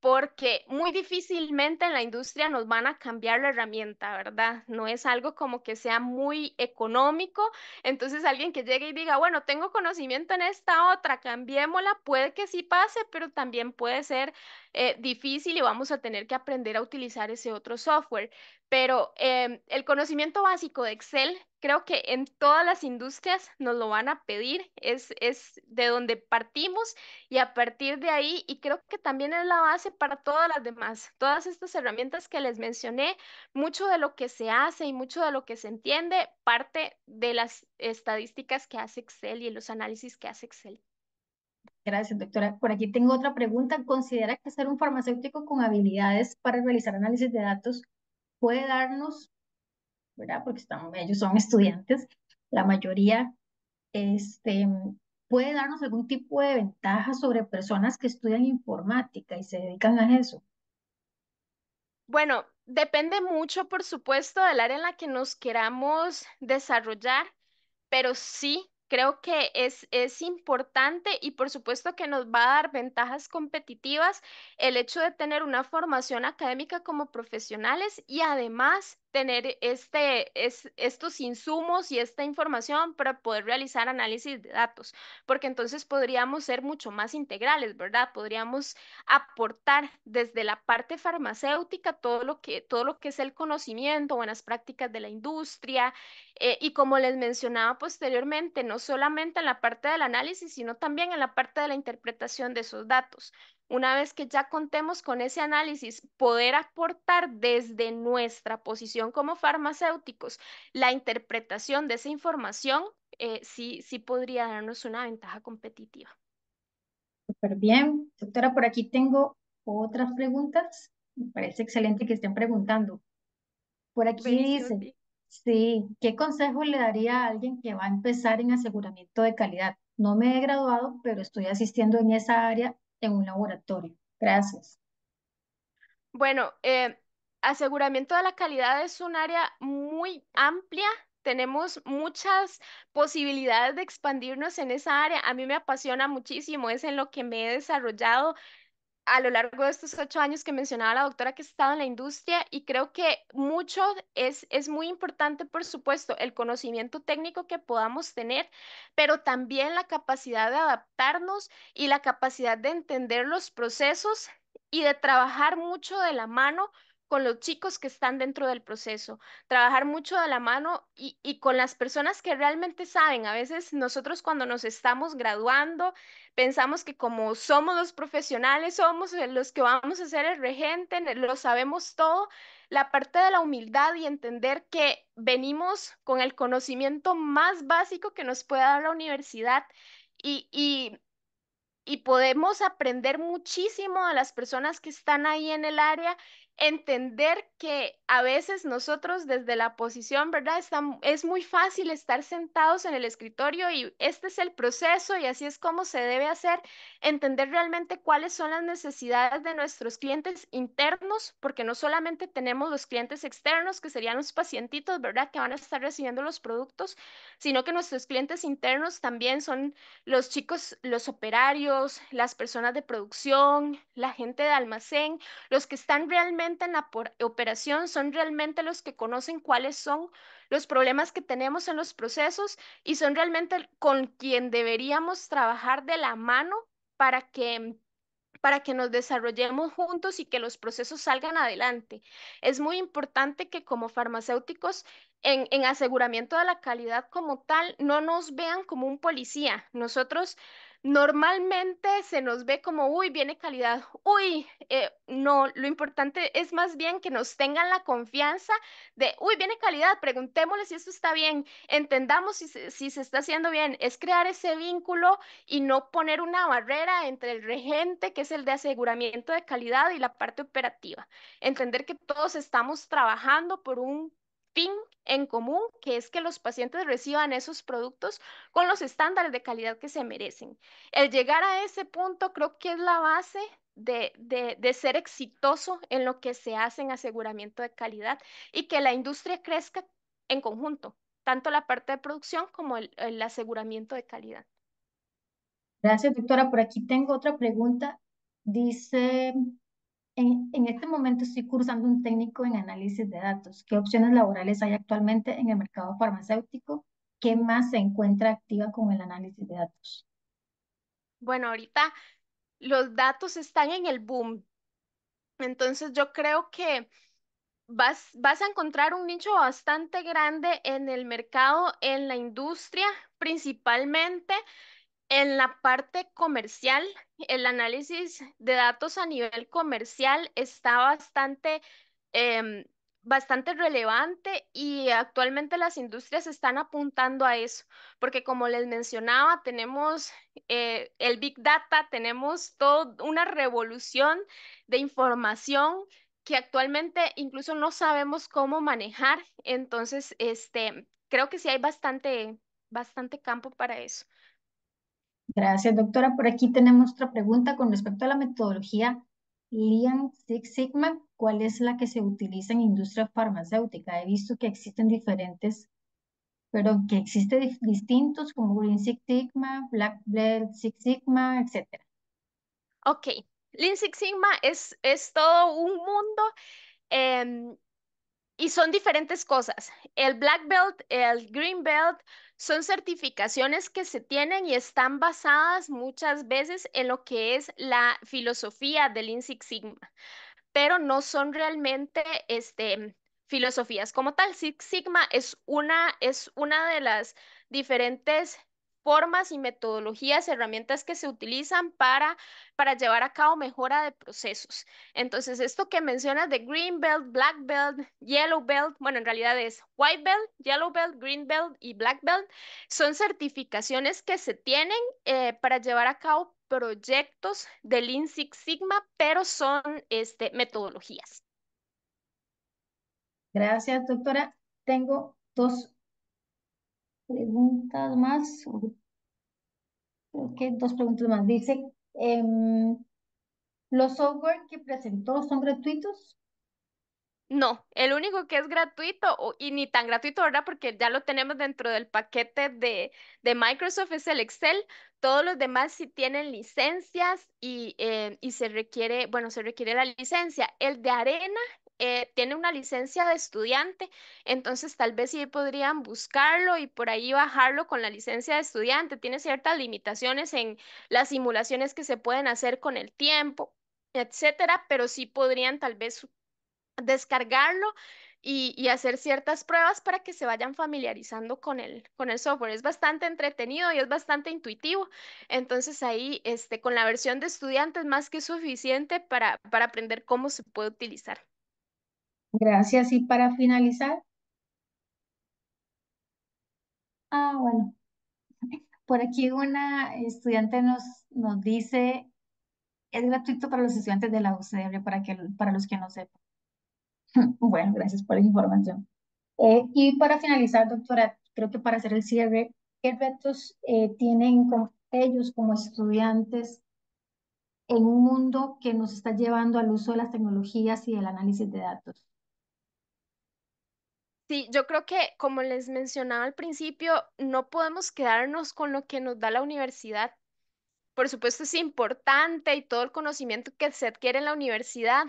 porque muy difícilmente en la industria nos van a cambiar la herramienta, ¿verdad? No es algo como que sea muy económico. Entonces alguien que llegue y diga, bueno, tengo conocimiento en esta otra, cambiémosla, puede que sí pase, pero también puede ser eh, difícil y vamos a tener que aprender a utilizar ese otro software. Pero em, el conocimiento básico de Excel creo que en todas las industrias nos lo van a pedir, es, es de donde partimos y a partir de ahí, y creo que también es la base para todas las demás, todas estas herramientas que les mencioné, mucho de lo que se hace y mucho de lo que se entiende parte de las estadísticas que hace Excel y los análisis que hace Excel. Gracias, doctora. Por aquí tengo otra pregunta. ¿Considera que ser un farmacéutico con habilidades para realizar análisis de datos puede darnos, ¿verdad? Porque están, ellos son estudiantes, la mayoría, este, puede darnos algún tipo de ventaja sobre personas que estudian informática y se dedican a eso? Bueno, depende mucho, por supuesto, del área en la que nos queramos desarrollar, pero sí creo que es, es importante y por supuesto que nos va a dar ventajas competitivas el hecho de tener una formación académica como profesionales y además tener este, es, estos insumos y esta información para poder realizar análisis de datos, porque entonces podríamos ser mucho más integrales, ¿verdad? Podríamos aportar desde la parte farmacéutica todo lo que, todo lo que es el conocimiento, buenas prácticas de la industria, eh, y como les mencionaba posteriormente, no solamente en la parte del análisis, sino también en la parte de la interpretación de esos datos una vez que ya contemos con ese análisis, poder aportar desde nuestra posición como farmacéuticos la interpretación de esa información, eh, sí, sí podría darnos una ventaja competitiva. Súper bien. Doctora, por aquí tengo otras preguntas. Me parece excelente que estén preguntando. Por aquí dice, sí, ¿qué consejo le daría a alguien que va a empezar en aseguramiento de calidad? No me he graduado, pero estoy asistiendo en esa área en un laboratorio. Gracias. Bueno, eh, aseguramiento de la calidad es un área muy amplia. Tenemos muchas posibilidades de expandirnos en esa área. A mí me apasiona muchísimo, es en lo que me he desarrollado a lo largo de estos ocho años que mencionaba la doctora que he estado en la industria y creo que mucho es, es muy importante, por supuesto, el conocimiento técnico que podamos tener, pero también la capacidad de adaptarnos y la capacidad de entender los procesos y de trabajar mucho de la mano con los chicos que están dentro del proceso, trabajar mucho de la mano y, con las personas que realmente saben. A veces nosotros cuando nos estamos graduando pensamos que como somos los profesionales, somos los que vamos a ser el regente, lo sabemos todo. La parte de la humildad y entender que venimos con el conocimiento más básico que nos puede dar la universidad y, y y podemos aprender muchísimo de las personas que están ahí en el área entender que a veces nosotros desde la posición, ¿verdad? Está, es muy fácil estar sentados en el escritorio y este es el proceso y así es como se debe hacer, entender realmente cuáles son las necesidades de nuestros clientes internos, porque no solamente tenemos los clientes externos, que serían los pacientitos, ¿verdad? Que van a estar recibiendo los productos, sino que nuestros clientes internos también son los chicos, los operarios, las personas de producción, la gente de almacén, los que están realmente en la operación, son realmente los que conocen cuáles son los problemas que tenemos en los procesos y son realmente con quien deberíamos trabajar de la mano para que para que nos desarrollemos juntos y que los procesos salgan adelante. Es muy importante que como farmacéuticos en aseguramiento de la calidad como tal no nos vean como un policía. Nosotros Normalmente se nos ve como, uy, viene calidad, uy, eh, no, lo importante es más bien que nos tengan la confianza de, uy, viene calidad, preguntémosle si esto está bien, entendamos si se está haciendo bien, es crear ese vínculo y no poner una barrera entre el regente, que es el de aseguramiento de calidad, y la parte operativa. Entender que todos estamos trabajando por un fin en común, que es que los pacientes reciban esos productos con los estándares de calidad que se merecen. El llegar a ese punto creo que es la base de, de, ser exitoso en lo que se hace en aseguramiento de calidad y que la industria crezca en conjunto, tanto la parte de producción como el, el aseguramiento de calidad. Gracias, doctora. Por aquí tengo otra pregunta. Dice en, este momento estoy cursando un técnico en análisis de datos. ¿Qué opciones laborales hay actualmente en el mercado farmacéutico? ¿Qué más se encuentra activa con el análisis de datos? Bueno, ahorita los datos están en el boom. Entonces yo creo que vas, vas a encontrar un nicho bastante grande en el mercado, en la industria principalmente. En la parte comercial, el análisis de datos a nivel comercial está bastante, em, bastante relevante y actualmente las industrias están apuntando a eso, porque como les mencionaba, tenemos eh, el Big Data, tenemos toda una revolución de información que actualmente incluso no sabemos cómo manejar, entonces este, creo que sí hay bastante, bastante campo para eso. Gracias, doctora. Por aquí tenemos otra pregunta con respecto a la metodología Lean Six Sigma. ¿Cuál es la que se utiliza en industria farmacéutica? He visto que existen diferentes, pero que existen distintos como Green Six Sigma, Black Belt Six Sigma, etc. Ok, Lean Six Sigma es, es todo un mundo. Em, y son diferentes cosas. El Black Belt, el Green Belt, son certificaciones que se tienen y están basadas muchas veces en lo que es la filosofía del InSig Sigma, pero no son realmente este, filosofías como tal. Six Sigma es una, es una de las diferentes formas y metodologías, herramientas que se utilizan para, para llevar a cabo mejora de procesos. Entonces, esto que mencionas de Green Belt, Black Belt, Yellow Belt, bueno, en realidad es White Belt, Yellow Belt, Green Belt y Black Belt, son certificaciones que se tienen eh, para llevar a cabo proyectos del Lean Six Sigma, pero son este, metodologías. Gracias, doctora. Tengo dos preguntas más. Creo dos preguntas más. Dice, em, ¿los software que presentó son gratuitos? No, el único que es gratuito y ni tan gratuito, ¿verdad? Porque ya lo tenemos dentro del paquete de, de Microsoft, es el Excel. Todos los demás sí tienen licencias y, eh, y se requiere, bueno, se requiere la licencia. El de Arena eh, tiene una licencia de estudiante, entonces tal vez sí podrían buscarlo y por ahí bajarlo con la licencia de estudiante. Tiene ciertas limitaciones en las simulaciones que se pueden hacer con el tiempo, etcétera, pero sí podrían tal vez descargarlo y, hacer ciertas pruebas para que se vayan familiarizando con el, con el software. Es bastante entretenido y es bastante intuitivo. Entonces ahí, este, con la versión de estudiante es más que suficiente para, para aprender cómo se puede utilizar. Gracias. Y para finalizar. Ah, bueno. Por aquí una estudiante nos, nos dice, es gratuito para los estudiantes de la UCR, para, que, para los que no sepan. bueno, gracias por la información. Eh, y para finalizar, doctora, creo que para hacer el cierre, ¿qué retos eh, tienen con ellos como estudiantes en un mundo que nos está llevando al uso de las tecnologías y del análisis de datos? Sí, yo creo que como les mencionaba al principio, no podemos quedarnos con lo que nos da la universidad. Por supuesto es importante y todo el conocimiento que se adquiere en la universidad,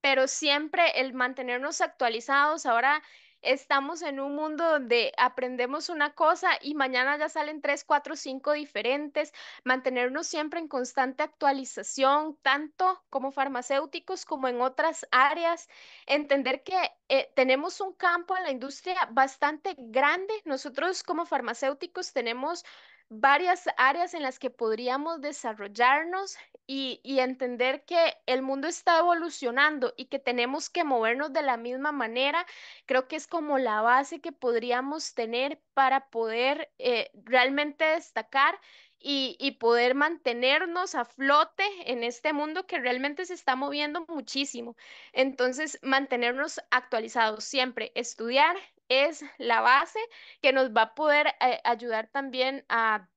pero siempre el mantenernos actualizados. Ahora estamos en un mundo donde aprendemos una cosa y mañana ya salen tres, cuatro, cinco diferentes, mantenernos siempre en constante actualización, tanto como farmacéuticos como en otras áreas, entender que eh, tenemos un campo en la industria bastante grande, nosotros como farmacéuticos tenemos varias áreas en las que podríamos desarrollarnos y, entender que el mundo está evolucionando y que tenemos que movernos de la misma manera, creo que es como la base que podríamos tener para poder eh, realmente destacar y, y, poder mantenernos a flote en este mundo que realmente se está moviendo muchísimo. Entonces, mantenernos actualizados siempre, estudiar, es la base que nos va a poder eh, ayudar también a,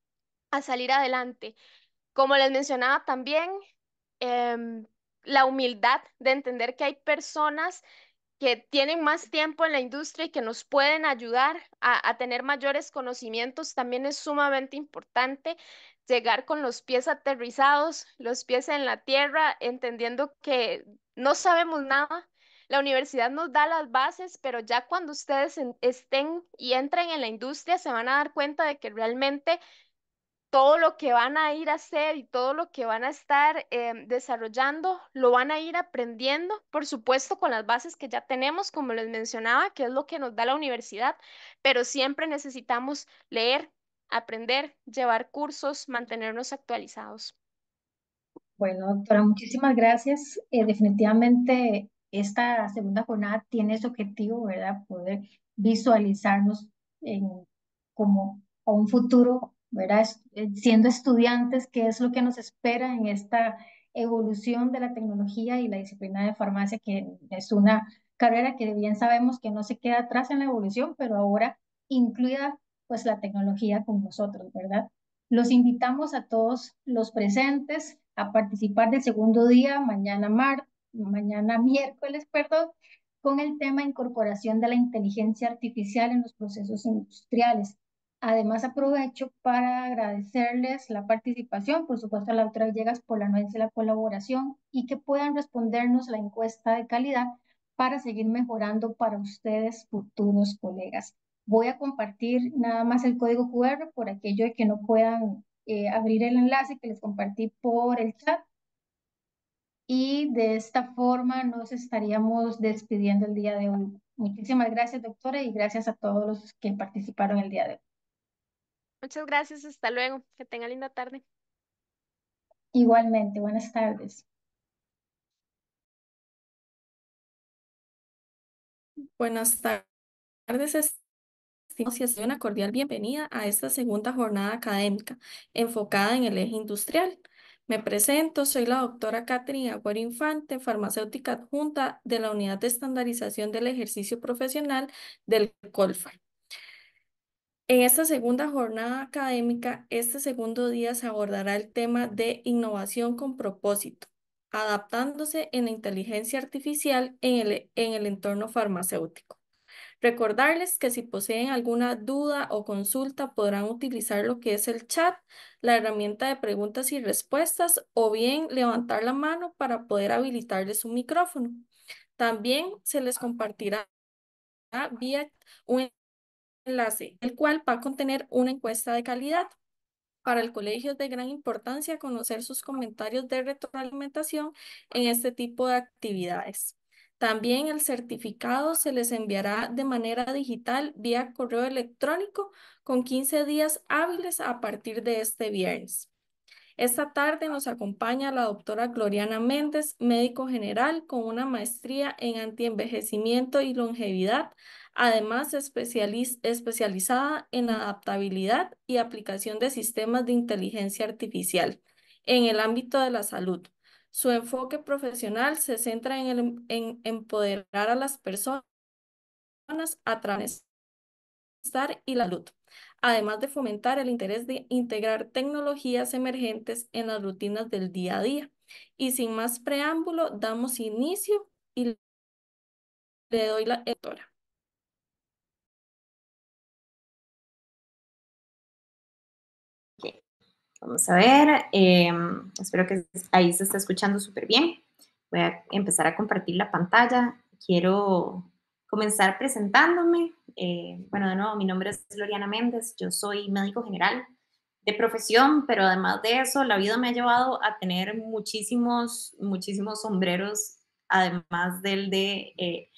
salir adelante. Como les mencionaba también, em, la humildad de entender que hay personas que tienen más tiempo en la industria y que nos pueden ayudar a, a, tener mayores conocimientos también es sumamente importante. Llegar con los pies aterrizados, los pies en la tierra, entendiendo que no sabemos nada, la universidad nos da las bases, pero ya cuando ustedes estén y entren en la industria, se van a dar cuenta de que realmente todo lo que van a ir a hacer y todo lo que van a estar em, desarrollando, lo van a ir aprendiendo, por supuesto, con las bases que ya tenemos, como les mencionaba, que es lo que nos da la universidad, pero siempre necesitamos leer, aprender, llevar cursos, mantenernos actualizados. Bueno, doctora, muchísimas gracias. Eh, definitivamente esta segunda jornada tiene ese objetivo, ¿verdad? Poder visualizarnos como a un futuro, ¿verdad? Eh, siendo estudiantes, qué es lo que nos espera en esta evolución de la tecnología y la disciplina de farmacia, que es una carrera que bien sabemos que no se queda atrás en la evolución, pero ahora incluida pues la tecnología con nosotros, ¿verdad? Los invitamos a todos los presentes a participar del segundo día, mañana martes mañana miércoles, perdón, con el tema incorporación de la inteligencia artificial en los procesos industriales. Además, aprovecho para agradecerles la participación, por supuesto a la otra llegas por la noche de la colaboración y que puedan respondernos la encuesta de calidad para seguir mejorando para ustedes, futuros colegas. Voy a compartir nada más el código QR por aquello de que no puedan eh, abrir el enlace que les compartí por el chat y de esta forma nos estaríamos despidiendo el día de hoy. Muchísimas gracias, doctora, y gracias a todos los que participaron el día de hoy. Muchas gracias, hasta luego. Que tenga linda tarde. Igualmente, buenas tardes. Buenas tardes, y una cordial bienvenida a esta segunda jornada académica enfocada en el eje industrial. Me presento, soy la doctora Catherine Agüero Infante, farmacéutica adjunta de la Unidad de Estandarización del Ejercicio Profesional del Colfa. En esta segunda jornada académica, este segundo día se abordará el tema de innovación con propósito, adaptándose en la inteligencia artificial en el, en el entorno farmacéutico. Recordarles que si poseen alguna duda o consulta podrán utilizar lo que es el chat, la herramienta de preguntas y respuestas o bien levantar la mano para poder habilitarles un micrófono. También se les compartirá vía un enlace, el cual va a contener una encuesta de calidad. Para el colegio es de gran importancia conocer sus comentarios de retroalimentación en este tipo de actividades. También el certificado se les enviará de manera digital vía correo electrónico con 15 días hábiles a partir de este viernes. Esta tarde nos acompaña la doctora Gloriana Méndez, médico general con una maestría en antienvejecimiento y longevidad, además especializada en adaptabilidad y aplicación de sistemas de inteligencia artificial en el ámbito de la salud. Su enfoque profesional se centra en, empoderar a las personas a través de y la salud, además de fomentar el interés de integrar tecnologías emergentes en las rutinas del día a día. Y sin más preámbulo, damos inicio y le doy la lectura. Eh, Vamos a ver, em, espero que ahí se está escuchando súper bien. Voy a empezar a compartir la pantalla. Quiero comenzar presentándome. Eh, bueno, de nuevo, mi nombre es Loriana Méndez, yo soy médico general de profesión, pero además de eso, la vida me ha llevado a tener muchísimos, muchísimos sombreros, además del de eh,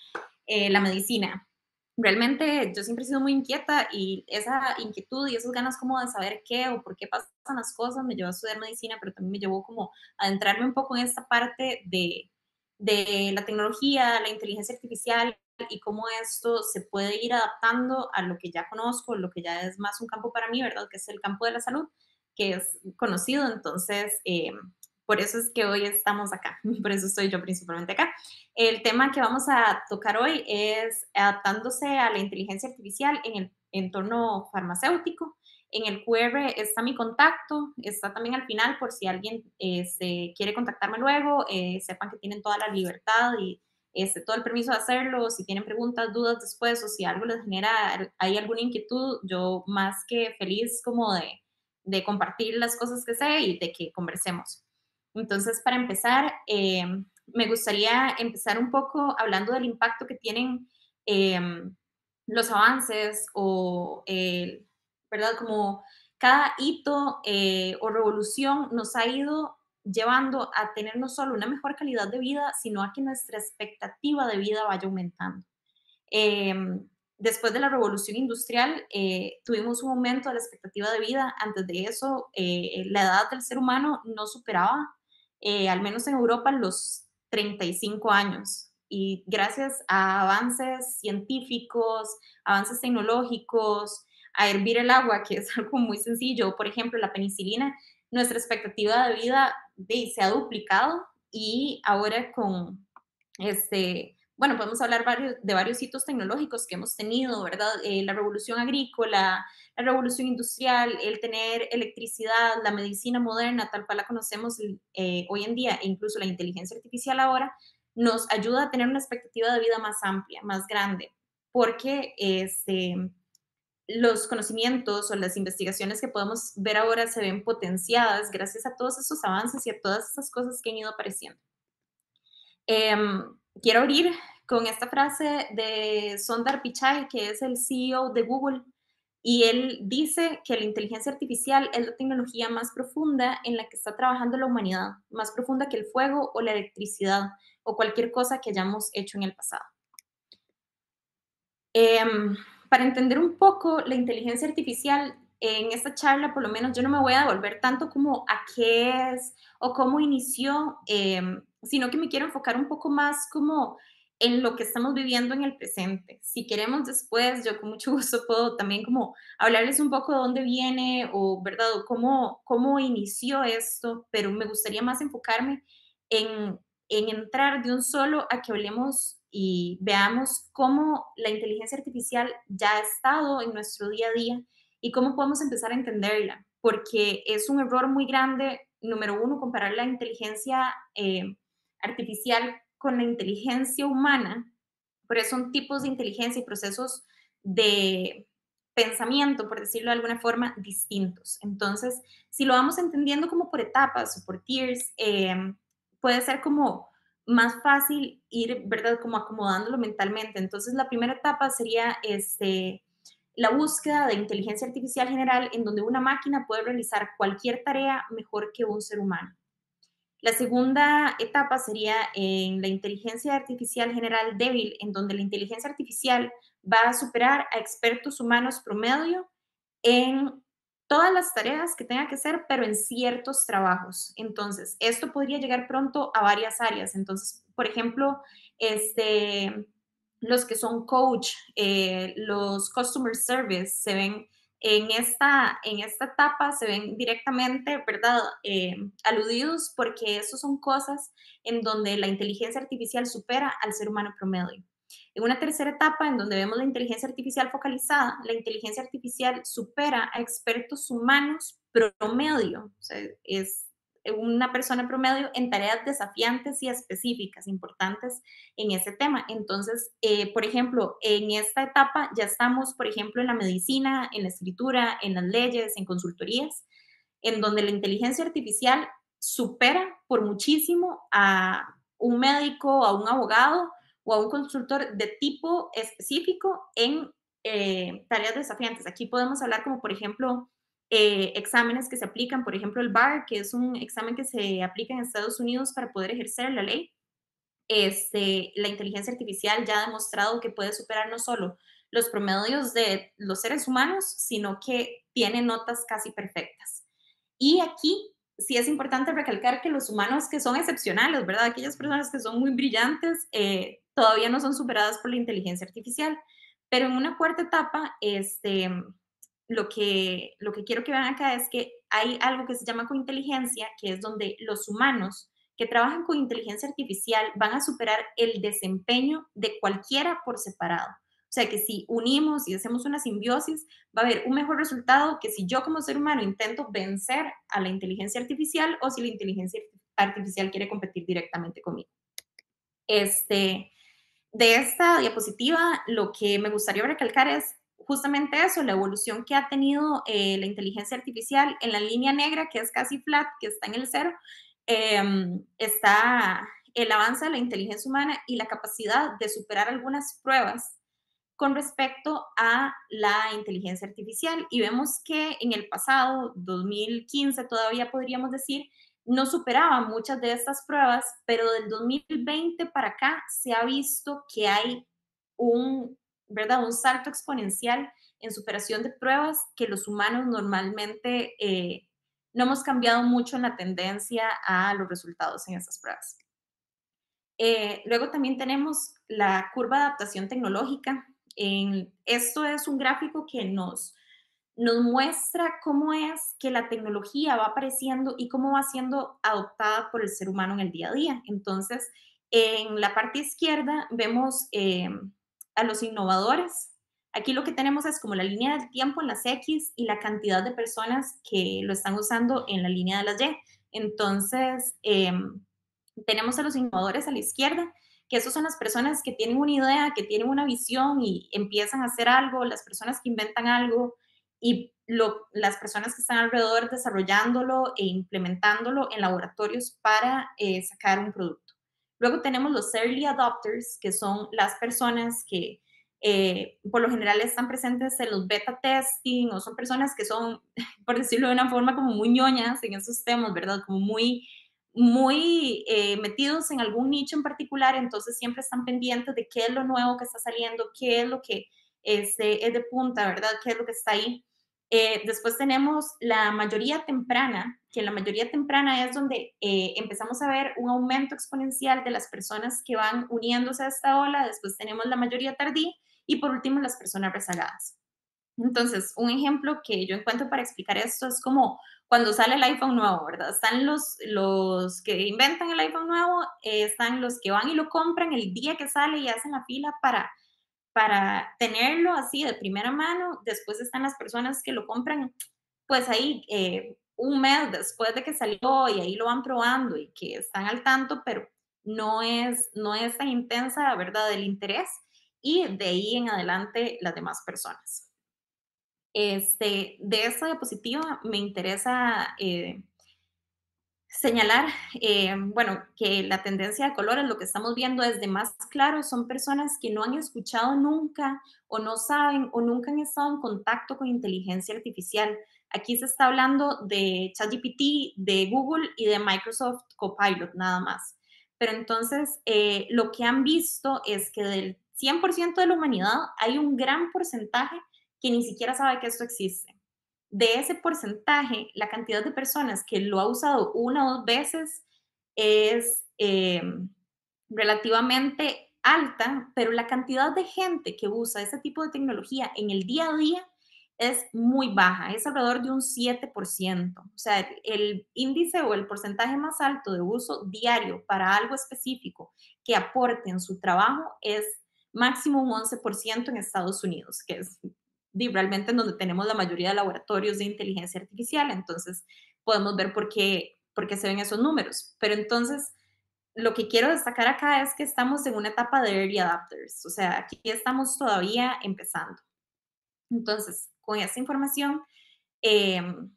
eh, la medicina realmente yo siempre he sido muy inquieta y esa inquietud y esas ganas como de saber qué o por qué pasan las cosas me llevó a estudiar medicina, pero también me llevó como a adentrarme un poco en esta parte de, de la tecnología, la inteligencia artificial y cómo esto se puede ir adaptando a lo que ya conozco, lo que ya es más un campo para mí, ¿verdad? Que es el campo de la salud, que es conocido. Entonces, em, por eso es que hoy estamos acá, por eso estoy yo principalmente acá. El tema que vamos a tocar hoy es adaptándose a la inteligencia artificial en el entorno farmacéutico. En el QR está mi contacto, está también al final por si alguien eh, se quiere contactarme luego, eh, sepan que tienen toda la libertad y este, todo el permiso de hacerlo, si tienen preguntas, dudas después o si algo les genera, hay alguna inquietud, yo más que feliz como de, de compartir las cosas que sé y de que conversemos. Entonces, para empezar, eh, me gustaría empezar un poco hablando del impacto que tienen em, los avances o, eh, ¿verdad? Como cada hito eh, o revolución nos ha ido llevando a tener no solo una mejor calidad de vida, sino a que nuestra expectativa de vida vaya aumentando. Em, después de la revolución industrial, tuvimos un aumento de la expectativa de vida. Antes de eso, la edad del ser humano no superaba eh, al menos en Europa, los 35 años. Y gracias a avances científicos, avances tecnológicos, a hervir el agua, que es algo muy sencillo, por ejemplo, la penicilina, nuestra expectativa de vida se ha duplicado y ahora con este, bueno, podemos hablar varios, de varios hitos tecnológicos que hemos tenido, ¿verdad? Eh, la revolución agrícola, la revolución industrial, el tener electricidad, la medicina moderna, tal cual la conocemos eh, hoy en día, e incluso la inteligencia artificial ahora, nos ayuda a tener una expectativa de vida más amplia, más grande, porque este, los conocimientos o las investigaciones que podemos ver ahora se ven potenciadas gracias a todos esos avances y a todas esas cosas que han ido apareciendo. Em, quiero abrir con esta frase de Sondar Pichai, que es el CEO de Google, y él dice que la inteligencia artificial es la tecnología más profunda en la que está trabajando la humanidad, más profunda que el fuego o la electricidad o cualquier cosa que hayamos hecho en el pasado. Em, para entender un poco la inteligencia artificial, en esta charla por lo menos yo no me voy a devolver tanto como a qué es o cómo inició. Eh, sino que me quiero enfocar un poco más como en lo que estamos viviendo en el presente. Si queremos después, yo con mucho gusto puedo también como hablarles un poco de dónde viene o, ¿verdad? O cómo, cómo inició esto, pero me gustaría más enfocarme en, en entrar de un solo a que hablemos y veamos cómo la inteligencia artificial ya ha estado en nuestro día a día y cómo podemos empezar a entenderla, porque es un error muy grande, número uno, comparar la inteligencia eh, artificial con la inteligencia humana, pero son tipos de inteligencia y procesos de pensamiento, por decirlo de alguna forma, distintos. Entonces, si lo vamos entendiendo como por etapas o por tiers, em, puede ser como más fácil ir, ¿verdad? Como acomodándolo mentalmente. Entonces, la primera etapa sería este, la búsqueda de inteligencia artificial general en donde una máquina puede realizar cualquier tarea mejor que un ser humano. La segunda etapa sería en la inteligencia artificial general débil, en donde la inteligencia artificial va a superar a expertos humanos promedio en todas las tareas que tenga que hacer, pero en ciertos trabajos. Entonces, esto podría llegar pronto a varias áreas. Entonces, por ejemplo, este, los que son coach, eh, los customer service, se ven en esta, en esta etapa se ven directamente, ¿verdad?, eh, aludidos porque eso son cosas en donde la inteligencia artificial supera al ser humano promedio. En una tercera etapa, en donde vemos la inteligencia artificial focalizada, la inteligencia artificial supera a expertos humanos promedio. O sea, es una persona promedio en tareas desafiantes y específicas, importantes en ese tema. Entonces, eh, por ejemplo, en esta etapa ya estamos, por ejemplo, en la medicina, en la escritura, en las leyes, en consultorías, en donde la inteligencia artificial supera por muchísimo a un médico, a un abogado o a un consultor de tipo específico en eh, tareas desafiantes. Aquí podemos hablar como, por ejemplo, eh, exámenes que se aplican, por ejemplo el BAR, que es un examen que se aplica en Estados Unidos para poder ejercer la ley. Este, la inteligencia artificial ya ha demostrado que puede superar no solo los promedios de los seres humanos, sino que tiene notas casi perfectas. Y aquí sí es importante recalcar que los humanos que son excepcionales, ¿verdad? Aquellas personas que son muy brillantes, eh, todavía no son superadas por la inteligencia artificial. Pero en una cuarta etapa, este, lo que, lo que quiero que vean acá es que hay algo que se llama cointeligencia, que es donde los humanos que trabajan con inteligencia artificial van a superar el desempeño de cualquiera por separado. O sea que si unimos y hacemos una simbiosis, va a haber un mejor resultado que si yo como ser humano intento vencer a la inteligencia artificial o si la inteligencia artificial quiere competir directamente conmigo. Este, de esta diapositiva, lo que me gustaría recalcar es justamente eso, la evolución que ha tenido eh, la inteligencia artificial en la línea negra, que es casi flat, que está en el cero, em, está el avance de la inteligencia humana y la capacidad de superar algunas pruebas con respecto a la inteligencia artificial. Y vemos que en el pasado, 2015 todavía podríamos decir, no superaba muchas de estas pruebas, pero del 2020 para acá se ha visto que hay un ¿verdad? Un salto exponencial en superación de pruebas que los humanos normalmente eh, no hemos cambiado mucho en la tendencia a los resultados en esas pruebas. Eh, luego también tenemos la curva de adaptación tecnológica. En, esto es un gráfico que nos, nos muestra cómo es que la tecnología va apareciendo y cómo va siendo adoptada por el ser humano en el día a día. Entonces, en la parte izquierda vemos... Eh, a los innovadores. Aquí lo que tenemos es como la línea del tiempo en las X y la cantidad de personas que lo están usando en la línea de las Y. Entonces, em, tenemos a los innovadores a la izquierda, que esos son las personas que tienen una idea, que tienen una visión y empiezan a hacer algo, las personas que inventan algo y las personas que están alrededor desarrollándolo e implementándolo en laboratorios para eh, sacar un producto. Luego tenemos los early adopters, que son las personas que eh, por lo general están presentes en los beta testing o son personas que son, por decirlo de una forma, como muy ñoñas en esos temas, ¿verdad? Como muy muy eh, metidos en algún nicho en particular, entonces siempre están pendientes de qué es lo nuevo que está saliendo, qué es lo que este, es de punta, ¿verdad? ¿Qué es lo que está ahí? Eh, después tenemos la mayoría temprana, que la mayoría temprana es donde eh, empezamos a ver un aumento exponencial de las personas que van uniéndose a esta ola, después tenemos la mayoría tardí y por último las personas rezagadas. Entonces, un ejemplo que yo encuentro para explicar esto es como cuando sale el iPhone nuevo, ¿verdad? Están los, los que inventan el iPhone nuevo, eh, están los que van y lo compran el día que sale y hacen la fila para para tenerlo así de primera mano. Después están las personas que lo compran, pues ahí eh, un mes después de que salió y ahí lo van probando y que están al tanto, pero no es, no es tan intensa, la ¿verdad?, del interés. Y de ahí en adelante las demás personas. Este, de esta diapositiva me interesa eh, señalar, eh, bueno, que la tendencia de colores, lo que estamos viendo es de más claro, son personas que no han escuchado nunca o no saben o nunca han estado en contacto con inteligencia artificial. Aquí se está hablando de ChatGPT, de Google y de Microsoft Copilot nada más. Pero entonces, eh, lo que han visto es que del 100% de la humanidad hay un gran porcentaje que ni siquiera sabe que esto existe de ese porcentaje, la cantidad de personas que lo ha usado una o dos veces es em, relativamente alta, pero la cantidad de gente que usa ese tipo de tecnología en el día a día es muy baja, es alrededor de un 7%. O sea, el índice o el porcentaje más alto de uso diario para algo específico que aporte en su trabajo es máximo un 11% en Estados Unidos, que es realmente en donde tenemos la mayoría de laboratorios de inteligencia artificial. Entonces, podemos ver por qué, por se ven esos números. Pero entonces, lo que quiero destacar acá es que estamos en una etapa de early adapters, o sea, aquí estamos todavía empezando. Entonces, con esa información, em,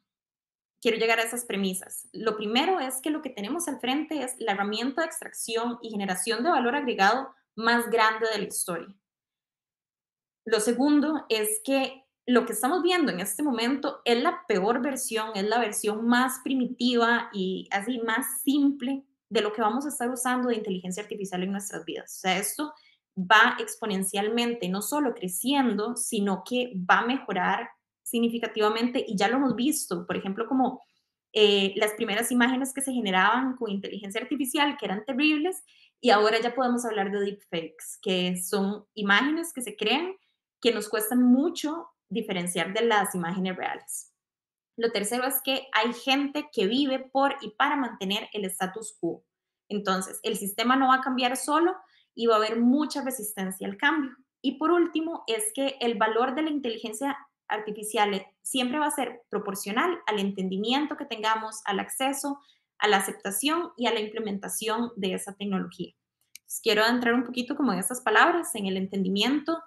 quiero llegar a esas premisas. Lo primero es que lo que tenemos al frente es la herramienta de extracción y generación de valor agregado más grande de la historia. Lo segundo es que lo que estamos viendo en este momento es la peor versión, es la versión más primitiva y así más simple de lo que vamos a estar usando de inteligencia artificial en nuestras vidas. O sea, esto va exponencialmente, no solo creciendo, sino que va a mejorar significativamente y ya lo hemos visto, por ejemplo, como eh, las primeras imágenes que se generaban con inteligencia artificial, que eran terribles, y ahora ya podemos hablar de deepfakes, que son imágenes que se crean que nos cuesta mucho diferenciar de las imágenes reales. Lo tercero es que hay gente que vive por y para mantener el status quo. Entonces, el sistema no va a cambiar solo y va a haber mucha resistencia al cambio. Y por último, es que el valor de la inteligencia artificial siempre va a ser proporcional al entendimiento que tengamos, al acceso, a la aceptación y a la implementación de esa tecnología. quiero entrar un poquito como en esas palabras, en el entendimiento,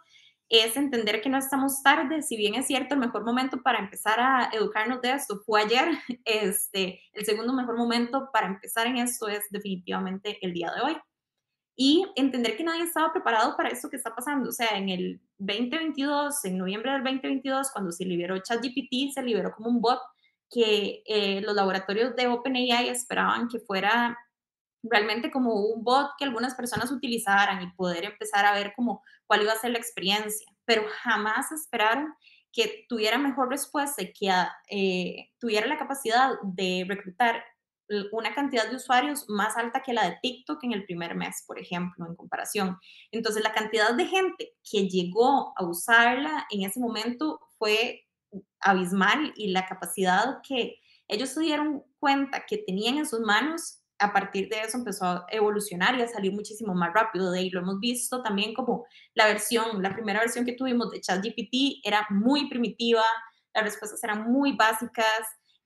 es entender que no estamos tarde, si bien es cierto, el mejor momento para empezar a educarnos de esto fue ayer, este, el segundo mejor momento para empezar en esto es definitivamente el día de hoy. Y entender que nadie estaba preparado para esto que está pasando. O sea, en el 2022, en noviembre del 2022, cuando se liberó ChatGPT, se liberó como un bot que eh, los laboratorios de OpenAI esperaban que fuera realmente como un bot que algunas personas utilizaran y poder empezar a ver como cuál iba a ser la experiencia, pero jamás esperaron que tuviera mejor respuesta y que ah, eh, tuviera la capacidad de reclutar una cantidad de usuarios más alta que la de TikTok en el primer mes, por ejemplo, en comparación. Entonces, la cantidad de gente que llegó a usarla en ese momento fue abismal y la capacidad que ellos se dieron cuenta que tenían en sus manos a partir de eso empezó a evolucionar y a salir muchísimo más rápido. De ahí lo hemos visto también como la versión, la primera versión que tuvimos de ChatGPT era muy primitiva, las respuestas eran muy básicas.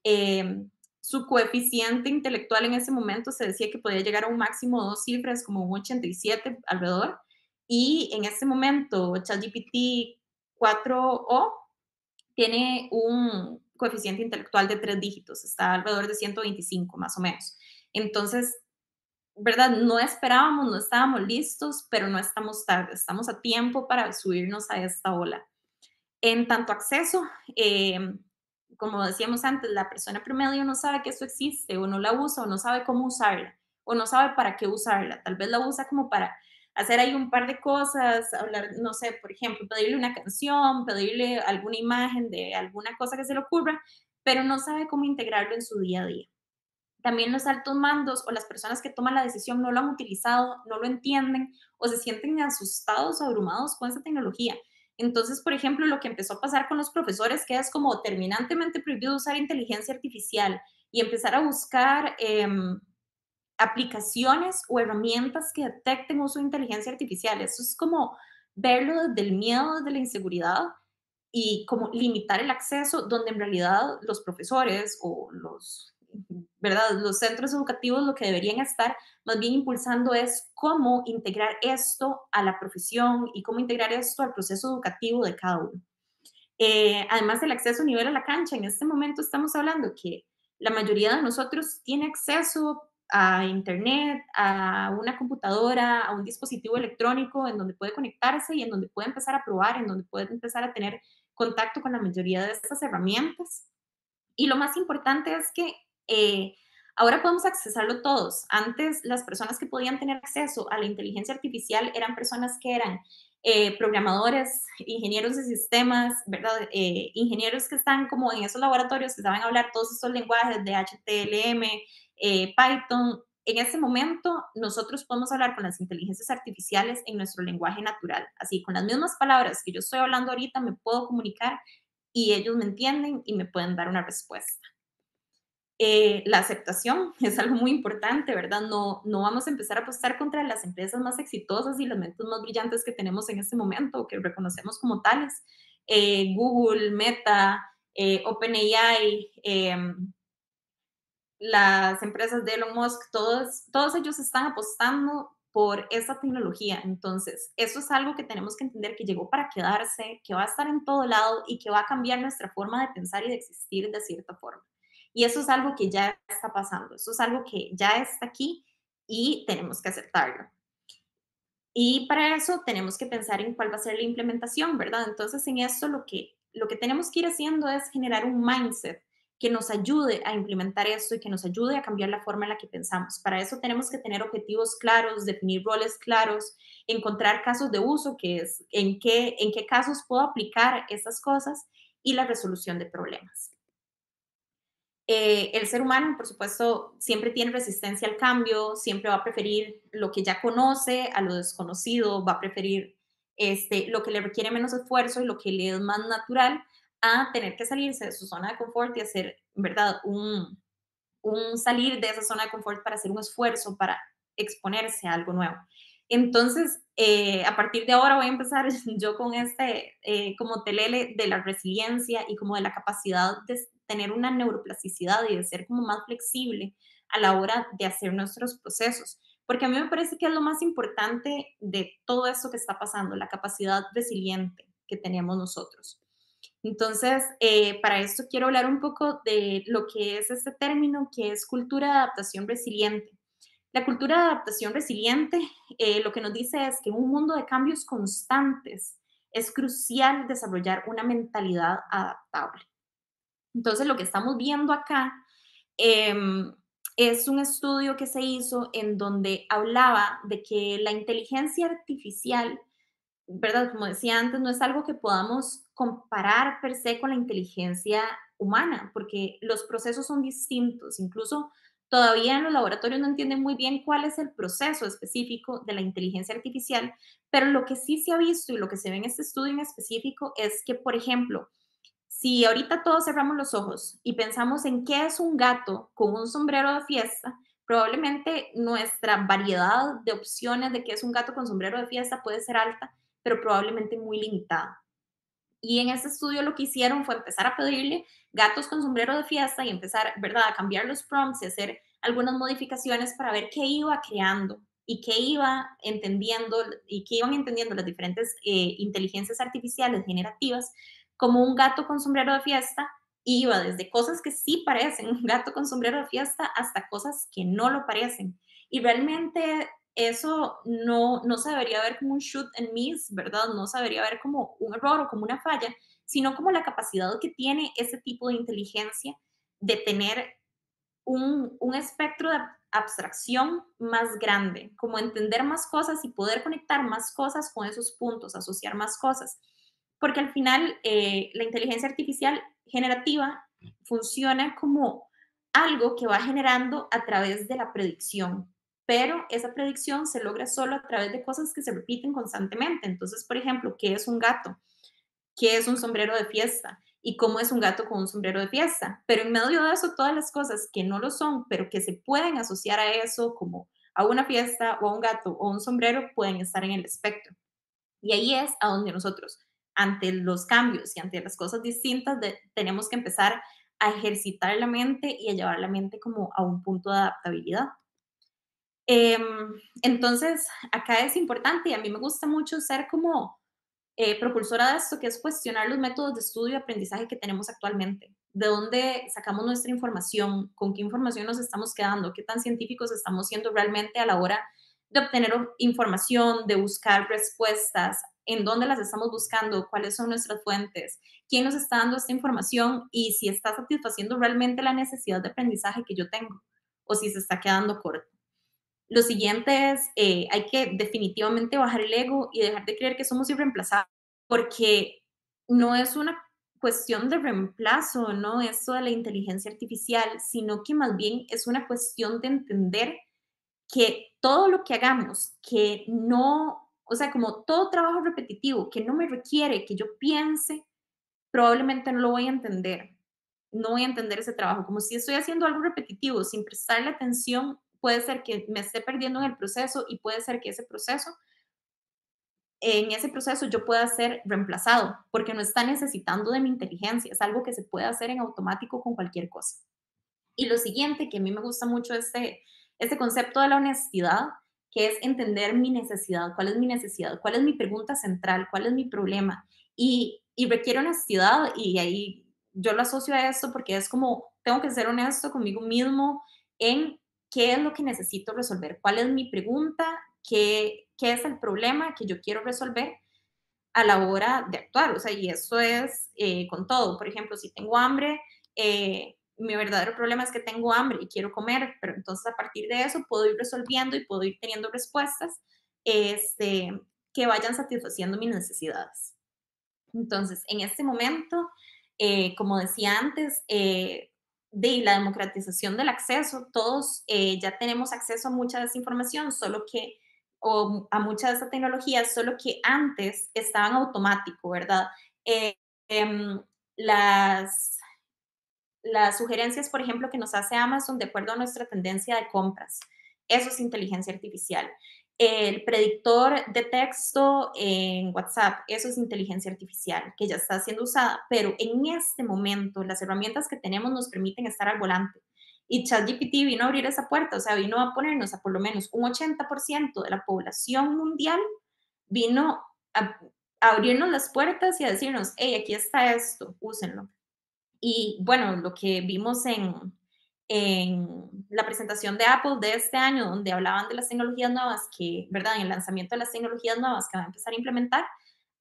Em, su coeficiente intelectual en ese momento se decía que podía llegar a un máximo de dos cifras, como un 87 alrededor. Y en ese momento, ChatGPT 4O tiene un coeficiente intelectual de tres dígitos, está alrededor de 125 más o menos. Entonces, ¿verdad? No esperábamos, no estábamos listos, pero no estamos tarde, estamos a tiempo para subirnos a esta ola. En tanto acceso, em, como decíamos antes, la persona promedio no sabe que eso existe o no la usa o no sabe cómo usarla o no sabe para qué usarla. Tal vez la usa como para hacer ahí un par de cosas, hablar, no sé, por ejemplo, pedirle una canción, pedirle alguna imagen de alguna cosa que se le ocurra, pero no sabe cómo integrarlo en su día a día también los altos mandos o las personas que toman la decisión no lo han utilizado, no lo entienden o se sienten asustados o abrumados con esa tecnología. Entonces, por ejemplo, lo que empezó a pasar con los profesores, que es como terminantemente prohibido usar inteligencia artificial y empezar a buscar em, aplicaciones o herramientas que detecten uso de inteligencia artificial. Eso es como verlo desde el miedo, desde la inseguridad y como limitar el acceso donde en realidad los profesores o los ¿verdad? Los centros educativos lo que deberían estar más bien impulsando es cómo integrar esto a la profesión y cómo integrar esto al proceso educativo de cada uno. Eh, además del acceso a nivel a la cancha, en este momento estamos hablando que la mayoría de nosotros tiene acceso a internet, a una computadora, a un dispositivo electrónico en donde puede conectarse y en donde puede empezar a probar, en donde puede empezar a tener contacto con la mayoría de estas herramientas. Y lo más importante es que eh, ahora podemos accesarlo todos. Antes las personas que podían tener acceso a la inteligencia artificial eran personas que eran eh, programadores, ingenieros de sistemas, ¿verdad? Eh, ingenieros que están como en esos laboratorios que saben hablar todos esos lenguajes de HTML, Python. En ese momento nosotros podemos hablar con las inteligencias artificiales en nuestro lenguaje natural. Así, con las mismas palabras que yo estoy hablando ahorita, me puedo comunicar y ellos me entienden y me pueden dar una respuesta. Eh, la aceptación es algo muy importante, ¿verdad? No, no vamos a empezar a apostar contra las empresas más exitosas y las mentes más brillantes que tenemos en este momento, que reconocemos como tales. Eh, Google, Meta, eh, OpenAI, las empresas de Elon Musk, todos, todos ellos están apostando por esa tecnología. Entonces, eso es algo que tenemos que entender que llegó para quedarse, que va a estar en todo lado y que va a cambiar nuestra forma de pensar y de existir de cierta forma. Y eso es algo que ya está pasando, eso es algo que ya está aquí y tenemos que aceptarlo. Y para eso tenemos que pensar en cuál va a ser la implementación, ¿verdad? Entonces, en esto lo que, lo que tenemos que ir haciendo es generar un mindset que nos ayude a implementar esto y que nos ayude a cambiar la forma en la que pensamos. Para eso tenemos que tener objetivos claros, definir roles claros, encontrar casos de uso, que es en qué, en qué casos puedo aplicar esas cosas y la resolución de problemas. Eh, el ser humano, por supuesto, siempre tiene resistencia al cambio, siempre va a preferir lo que ya conoce a lo desconocido, va a preferir este, lo que le requiere menos esfuerzo y lo que le es más natural a tener que salirse de su zona de confort y hacer, ¿verdad? Un, salir de esa zona de confort para hacer un esfuerzo, para exponerse a algo nuevo. Entonces, eh, a partir de ahora voy a empezar yo con este eh, como telele de la resiliencia y como de la capacidad de, tener una neuroplasticidad y de ser como más flexible a la hora de hacer nuestros procesos. Porque a mí me parece que es lo más importante de todo esto que está pasando, la capacidad resiliente que tenemos nosotros. Entonces, eh, para esto quiero hablar un poco de lo que es este término, que es cultura de adaptación resiliente. La cultura de adaptación resiliente eh, lo que nos dice es que en un mundo de cambios constantes es crucial desarrollar una mentalidad adaptable. Entonces, lo que estamos viendo acá em, es un estudio que se hizo en donde hablaba de que la inteligencia artificial, ¿verdad? Como decía antes, no es algo que podamos comparar per se con la inteligencia humana, porque los procesos son distintos. Incluso todavía en los laboratorios no entienden muy bien cuál es el proceso específico de la inteligencia artificial, pero lo que sí se ha visto y lo que se ve en este estudio en específico es que, por ejemplo, si ahorita todos cerramos los ojos y pensamos en qué es un gato con un sombrero de fiesta, probablemente nuestra variedad de opciones de qué es un gato con sombrero de fiesta puede ser alta, pero probablemente muy limitada. Y en este estudio lo que hicieron fue empezar a pedirle gatos con sombrero de fiesta y empezar, ¿verdad?, a cambiar los prompts y hacer algunas modificaciones para ver qué iba creando y qué iba entendiendo y qué iban entendiendo las diferentes eh, inteligencias artificiales generativas como un gato con sombrero de fiesta, iba desde cosas que sí parecen un gato con sombrero de fiesta hasta cosas que no lo parecen. Y realmente eso no, no se debería ver como un shoot and miss, ¿verdad? No se debería ver como un error o como una falla, sino como la capacidad que tiene ese tipo de inteligencia de tener un, un espectro de abstracción más grande, como entender más cosas y poder conectar más cosas con esos puntos, asociar más cosas porque al final eh, la inteligencia artificial generativa funciona como algo que va generando a través de la predicción, pero esa predicción se logra solo a través de cosas que se repiten constantemente. Entonces, por ejemplo, ¿qué es un gato? ¿Qué es un sombrero de fiesta? ¿Y cómo es un gato con un sombrero de fiesta? Pero en medio de eso, todas las cosas que no lo son, pero que se pueden asociar a eso, como a una fiesta o a un gato o un sombrero, pueden estar en el espectro. Y ahí es a donde nosotros ante los cambios y ante las cosas distintas, tenemos que empezar a ejercitar la mente y a llevar la mente como a un punto de adaptabilidad. Em, entonces, acá es importante y a mí me gusta mucho ser como eh, propulsora de esto, que es cuestionar los métodos de estudio y aprendizaje que tenemos actualmente. ¿De dónde sacamos nuestra información? ¿Con qué información nos estamos quedando? ¿Qué tan científicos estamos siendo realmente a la hora de obtener información, de buscar respuestas, en dónde las estamos buscando, cuáles son nuestras fuentes, quién nos está dando esta información y si está satisfaciendo realmente la necesidad de aprendizaje que yo tengo o si se está quedando corto. Lo siguiente es, eh, hay que definitivamente bajar el ego y dejar de creer que somos irreemplazables, porque no es una cuestión de reemplazo, ¿no? es de la inteligencia artificial, sino que más bien es una cuestión de entender que todo lo que hagamos que no, o sea, como todo trabajo repetitivo que no me requiere que yo piense, probablemente no lo voy a entender. No voy a entender ese trabajo. Como si estoy haciendo algo repetitivo sin prestarle atención, puede ser que me esté perdiendo en el proceso y puede ser que ese proceso, en ese proceso yo pueda ser reemplazado porque no está necesitando de mi inteligencia. Es algo que se puede hacer en automático con cualquier cosa. Y lo siguiente que a mí me gusta mucho este, este concepto de la honestidad, que es entender mi necesidad, cuál es mi necesidad, cuál es mi pregunta central, cuál es mi problema. Y, y requiere honestidad y ahí yo lo asocio a esto porque es como, tengo que ser honesto conmigo mismo en qué es lo que necesito resolver, cuál es mi pregunta, qué, qué es el problema que yo quiero resolver a la hora de actuar. O sea, y eso es eh, con todo. Por ejemplo, si tengo hambre, eh, mi verdadero problema es que tengo hambre y quiero comer, pero entonces a partir de eso puedo ir resolviendo y puedo ir teniendo respuestas este, que vayan satisfaciendo mis necesidades. Entonces, en este momento, eh, como decía antes, eh, de la democratización del acceso, todos eh, ya tenemos acceso a mucha de esa información, solo que, o a mucha de esa tecnología, solo que antes estaban automático, ¿verdad? Em, las las sugerencias, por ejemplo, que nos hace Amazon de acuerdo a nuestra tendencia de compras. Eso es inteligencia artificial. El predictor de texto en WhatsApp, eso es inteligencia artificial que ya está siendo usada, pero en este momento las herramientas que tenemos nos permiten estar al volante. Y ChatGPT vino a abrir esa puerta, o sea, vino a ponernos a por lo menos un 80% de la población mundial, vino a abrirnos las puertas y a decirnos, hey, aquí está esto, úsenlo. Y bueno, lo que vimos en, la presentación de Apple de este año, donde hablaban de las tecnologías nuevas que, ¿verdad? En el lanzamiento de las tecnologías nuevas que van a empezar a implementar,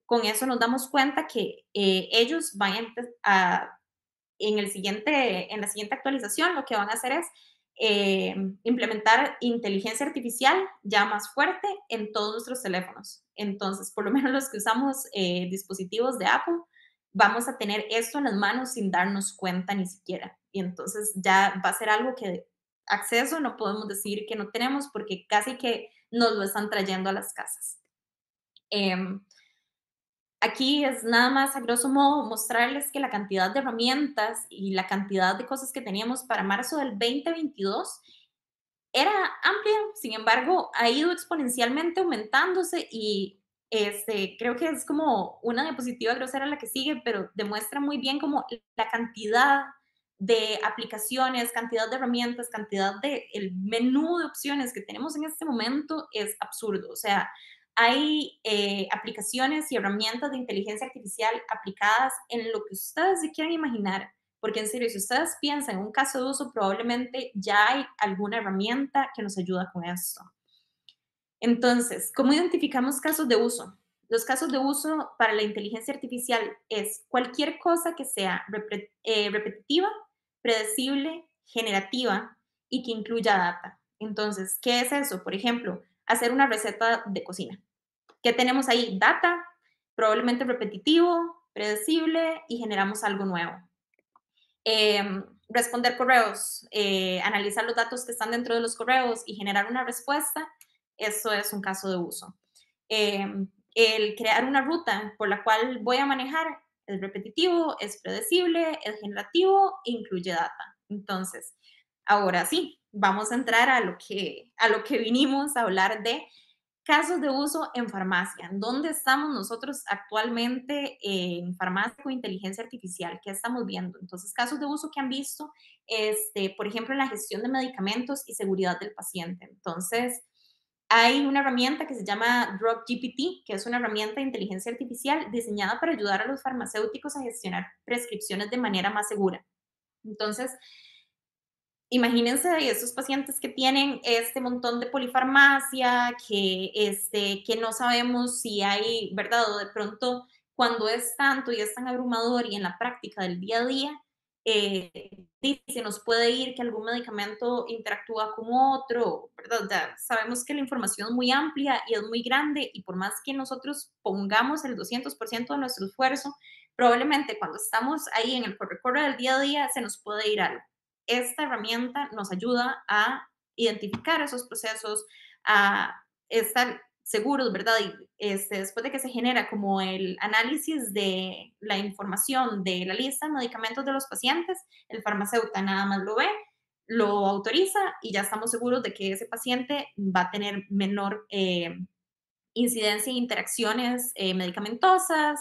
con eso nos damos cuenta que eh, ellos van a, en, el siguiente, en la siguiente actualización, lo que van a hacer es eh, implementar inteligencia artificial ya más fuerte en todos nuestros teléfonos. Entonces, por lo menos los que usamos eh, dispositivos de Apple, vamos a tener esto en las manos sin darnos cuenta ni siquiera. Y entonces ya va a ser algo que acceso no podemos decir que no tenemos porque casi que nos lo están trayendo a las casas. Em, aquí es nada más a grosso modo mostrarles que la cantidad de herramientas y la cantidad de cosas que teníamos para marzo del 2022 era amplia, sin embargo, ha ido exponencialmente aumentándose y este, creo que es como una diapositiva grosera la que sigue, pero demuestra muy bien como la cantidad de aplicaciones, cantidad de herramientas, cantidad de el menú de opciones que tenemos en este momento es absurdo. O sea, hay eh, aplicaciones y herramientas de inteligencia artificial aplicadas en lo que ustedes se quieran imaginar. Porque en serio, si ustedes piensan en un caso de uso, probablemente ya hay alguna herramienta que nos ayuda con eso. Entonces, ¿cómo identificamos casos de uso? Los casos de uso para la inteligencia artificial es cualquier cosa que sea eh, repetitiva, predecible, generativa y que incluya data. Entonces, ¿qué es eso? Por ejemplo, hacer una receta de cocina. ¿Qué tenemos ahí? Data, probablemente repetitivo, predecible y generamos algo nuevo. Em, responder correos, eh, analizar los datos que están dentro de los correos y generar una respuesta eso es un caso de uso. Em, el crear una ruta por la cual voy a manejar es repetitivo, es predecible, es generativo, incluye data. Entonces, ahora sí, vamos a entrar a lo que, a lo que vinimos a hablar de casos de uso en farmacia. ¿Dónde estamos nosotros actualmente en farmacia con inteligencia artificial? ¿Qué estamos viendo? Entonces, casos de uso que han visto, este, por ejemplo, en la gestión de medicamentos y seguridad del paciente. Entonces, hay una herramienta que se llama DrugGPT, que es una herramienta de inteligencia artificial diseñada para ayudar a los farmacéuticos a gestionar prescripciones de manera más segura. Entonces, imagínense de esos pacientes que tienen este montón de polifarmacia, que, este, que no sabemos si hay, ¿verdad? O de pronto, cuando es tanto y es tan abrumador y en la práctica del día a día, eh, dice, nos puede ir que algún medicamento interactúa con otro, sabemos que la información es muy amplia y es muy grande y por más que nosotros pongamos el 200% de nuestro esfuerzo, probablemente cuando estamos ahí en el recorrido del día a día se nos puede ir algo. Esta herramienta nos ayuda a identificar esos procesos, a estar seguros, ¿verdad? Y este, después de que se genera como el análisis de la información de la lista de medicamentos de los pacientes, el farmacéutico nada más lo ve, lo autoriza y ya estamos seguros de que ese paciente va a tener menor eh, incidencia e interacciones eh, medicamentosas,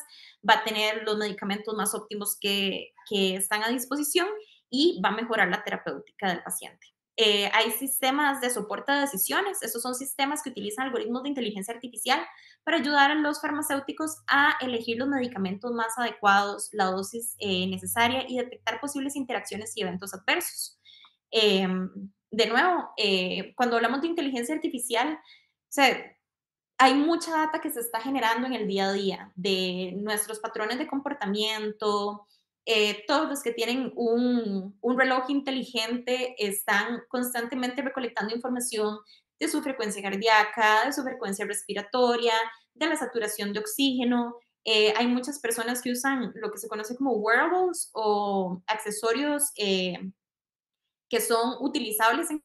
va a tener los medicamentos más óptimos que están a disposición y va a mejorar la terapéutica del paciente. Eh, hay sistemas de soporte de decisiones. Esos son sistemas que utilizan algoritmos de inteligencia artificial para ayudar a los farmacéuticos a elegir los medicamentos más adecuados, la dosis eh, necesaria y detectar posibles interacciones y eventos adversos. Em, de nuevo, eh, cuando hablamos de inteligencia artificial, hay mucha data que se está generando en el día a día de nuestros patrones de comportamiento, eh, todos los que tienen un, reloj inteligente están constantemente recolectando información de su frecuencia cardíaca, de su frecuencia respiratoria, de la saturación de oxígeno. Eh, hay muchas personas que usan lo que se conoce como wearables o accesorios eh, que son utilizables en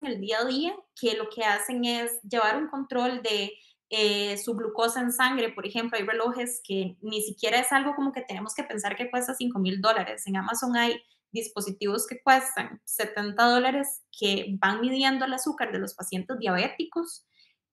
el día a día, que lo que hacen es llevar un control de eh, su glucosa en sangre, por ejemplo, hay relojes que ni siquiera es algo como que tenemos que pensar que cuesta 5 mil dólares. En Amazon hay dispositivos que cuestan 70 dólares que van midiendo el azúcar de los pacientes diabéticos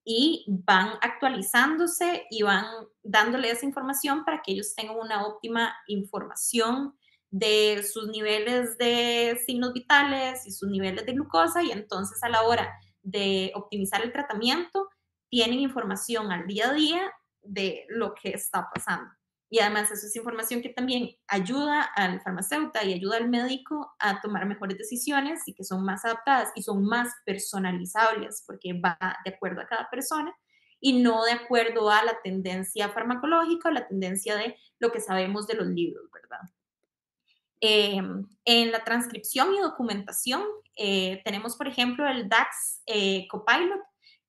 y van actualizándose y van dándole esa información para que ellos tengan una óptima información de sus niveles de signos vitales y sus niveles de glucosa y entonces a la hora de optimizar el tratamiento tienen información al día a día de lo que está pasando. Y además eso es información que también ayuda al farmacéutico y ayuda al médico a tomar mejores decisiones y que son más adaptadas y son más personalizables porque va de acuerdo a cada persona y no de acuerdo a la tendencia farmacológica o la tendencia de lo que sabemos de los libros, ¿verdad? Em, en la transcripción y documentación eh, tenemos, por ejemplo, el DAX eh, Copilot,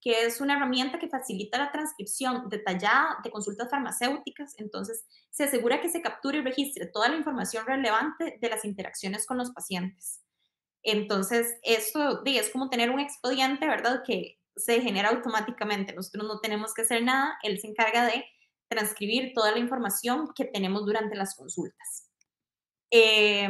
que es una herramienta que facilita la transcripción detallada de consultas farmacéuticas. Entonces, se asegura que se capture y registre toda la información relevante de las interacciones con los pacientes. Entonces, esto es como tener un expediente, ¿verdad? Que se genera automáticamente. Nosotros no tenemos que hacer nada. Él se encarga de transcribir toda la información que tenemos durante las consultas. Eh,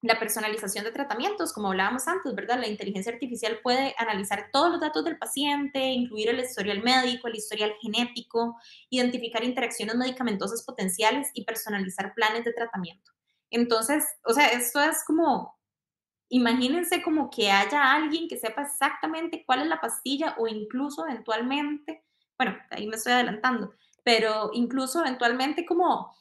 la personalización de tratamientos, como hablábamos antes, ¿verdad? La inteligencia artificial puede analizar todos los datos del paciente, incluir el historial médico, el historial genético, identificar interacciones medicamentosas potenciales y personalizar planes de tratamiento. Entonces, o sea, esto es como, imagínense como que haya alguien que sepa exactamente cuál es la pastilla o incluso eventualmente, bueno, ahí me estoy adelantando, pero incluso eventualmente como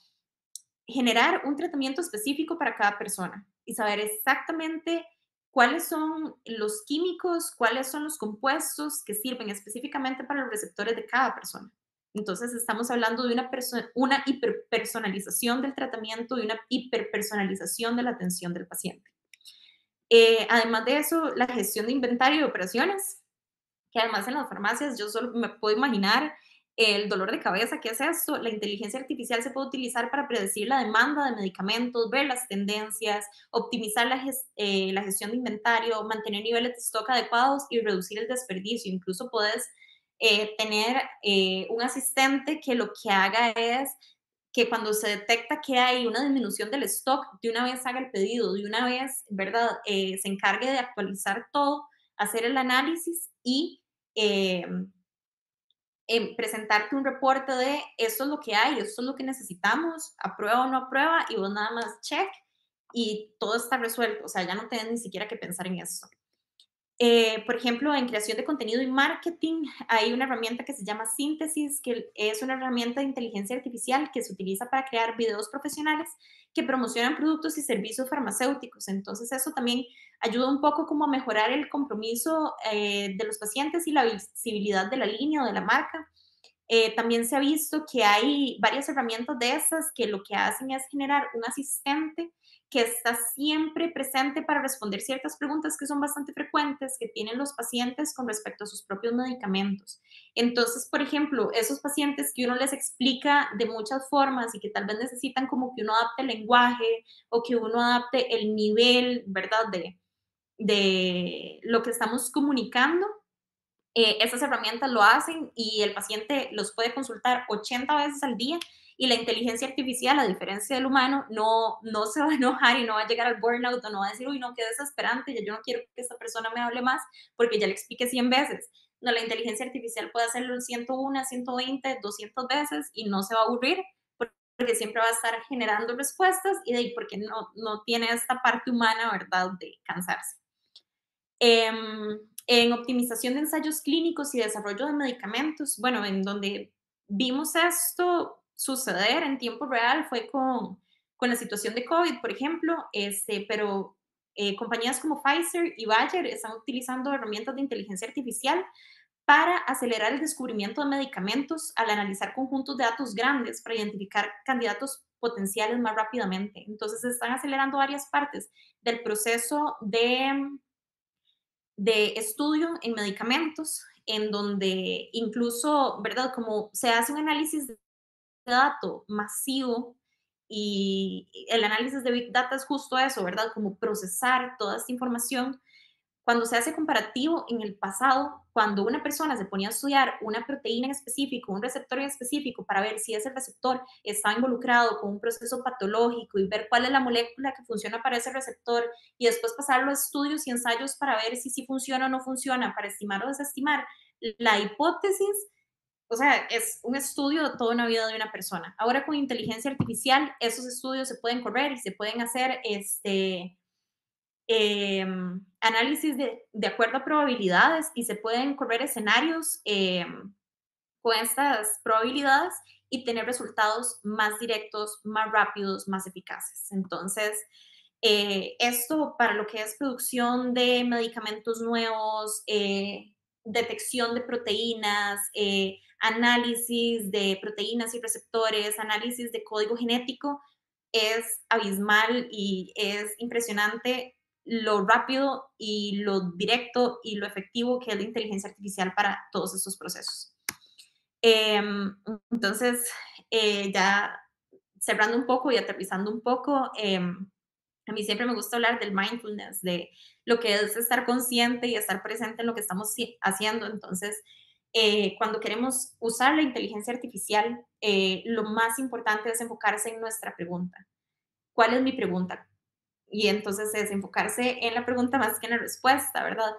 generar un tratamiento específico para cada persona y saber exactamente cuáles son los químicos, cuáles son los compuestos que sirven específicamente para los receptores de cada persona. Entonces estamos hablando de una, una hiperpersonalización del tratamiento y una hiperpersonalización de la atención del paciente. Eh, además de eso, la gestión de inventario y operaciones, que además en las farmacias yo solo me puedo imaginar el dolor de cabeza, que es esto? La inteligencia artificial se puede utilizar para predecir la demanda de medicamentos, ver las tendencias, optimizar la, eh, gestión de inventario, mantener niveles de stock adecuados y reducir el desperdicio. Incluso puedes eh, tener eh, un asistente que lo que haga es que cuando se detecta que hay una disminución del stock, de una vez haga el pedido, de una vez, ¿verdad? se encargue de actualizar todo, hacer el análisis y presentarte un reporte de esto es lo que hay, esto es lo que necesitamos, aprueba o no aprueba, y vos nada más check y todo está resuelto. O sea, ya no tenés ni siquiera que pensar en eso. Eh, por ejemplo, en creación de contenido y marketing hay una herramienta que se llama Síntesis, que es una herramienta de inteligencia artificial que se utiliza para crear videos profesionales que promocionan productos y servicios farmacéuticos. Entonces, eso también ayuda un poco como a mejorar el compromiso eh, de los pacientes y la visibilidad de la línea o de la marca. Eh, también se ha visto que hay varias herramientas de esas que lo que hacen es generar un asistente que está siempre presente para responder ciertas preguntas que son bastante frecuentes que tienen los pacientes con respecto a sus propios medicamentos. Entonces, por ejemplo, esos pacientes que uno les explica de muchas formas y que tal vez necesitan como que uno adapte el lenguaje o que uno adapte el nivel, ¿verdad? De, de lo que estamos comunicando. Eh, estas herramientas lo hacen y el paciente los puede consultar 80 veces al día y la inteligencia artificial, a diferencia del humano, no, no se va a enojar y no va a llegar al burnout o no va a decir, uy, no, qué desesperante, ya yo no quiero que esta persona me hable más porque ya le expliqué 100 veces. No, la inteligencia artificial puede hacerlo 101, 120, 200 veces y no se va a aburrir porque siempre va a estar generando respuestas y de ahí porque no, no tiene esta parte humana, ¿verdad?, de cansarse. Em, en optimización de ensayos clínicos y desarrollo de medicamentos, bueno, en donde vimos esto suceder en tiempo real fue con, con la situación de COVID, por ejemplo, este, pero eh, compañías como Pfizer y Bayer están utilizando herramientas de inteligencia artificial para acelerar el descubrimiento de medicamentos al analizar conjuntos de datos grandes para identificar candidatos potenciales más rápidamente. Entonces, están acelerando varias partes del proceso de de estudio en medicamentos, en donde incluso, ¿verdad? Como se hace un análisis de dato masivo y el análisis de Big Data es justo eso, ¿verdad? Como procesar toda esta información cuando se hace comparativo en el pasado, cuando una persona se ponía a estudiar una proteína en específico, un receptor en específico, para ver si ese receptor está involucrado con un proceso patológico y ver cuál es la molécula que funciona para ese receptor y después pasar los estudios y ensayos para ver si sí funciona o no funciona, para estimar o desestimar la hipótesis, o sea, es un estudio de toda una vida de una persona. Ahora con inteligencia artificial, esos estudios se pueden correr y se pueden hacer, este, Em, análisis de, acuerdo a probabilidades y se pueden correr escenarios em, con estas probabilidades y tener resultados más directos, más rápidos, más eficaces. Entonces, eh, esto para lo que es producción de medicamentos nuevos, eh, detección de proteínas, eh, análisis de proteínas y receptores, análisis de código genético, es abismal y es impresionante lo rápido y lo directo y lo efectivo que es la inteligencia artificial para todos estos procesos. Em, entonces, eh, ya cerrando un poco y aterrizando un poco, em, a mí siempre me gusta hablar del mindfulness, de lo que es estar consciente y estar presente en lo que estamos haciendo. Entonces, eh, cuando queremos usar la inteligencia artificial, eh, lo más importante es enfocarse en nuestra pregunta. ¿Cuál es mi pregunta? y entonces es enfocarse en la pregunta más que en la respuesta, ¿verdad?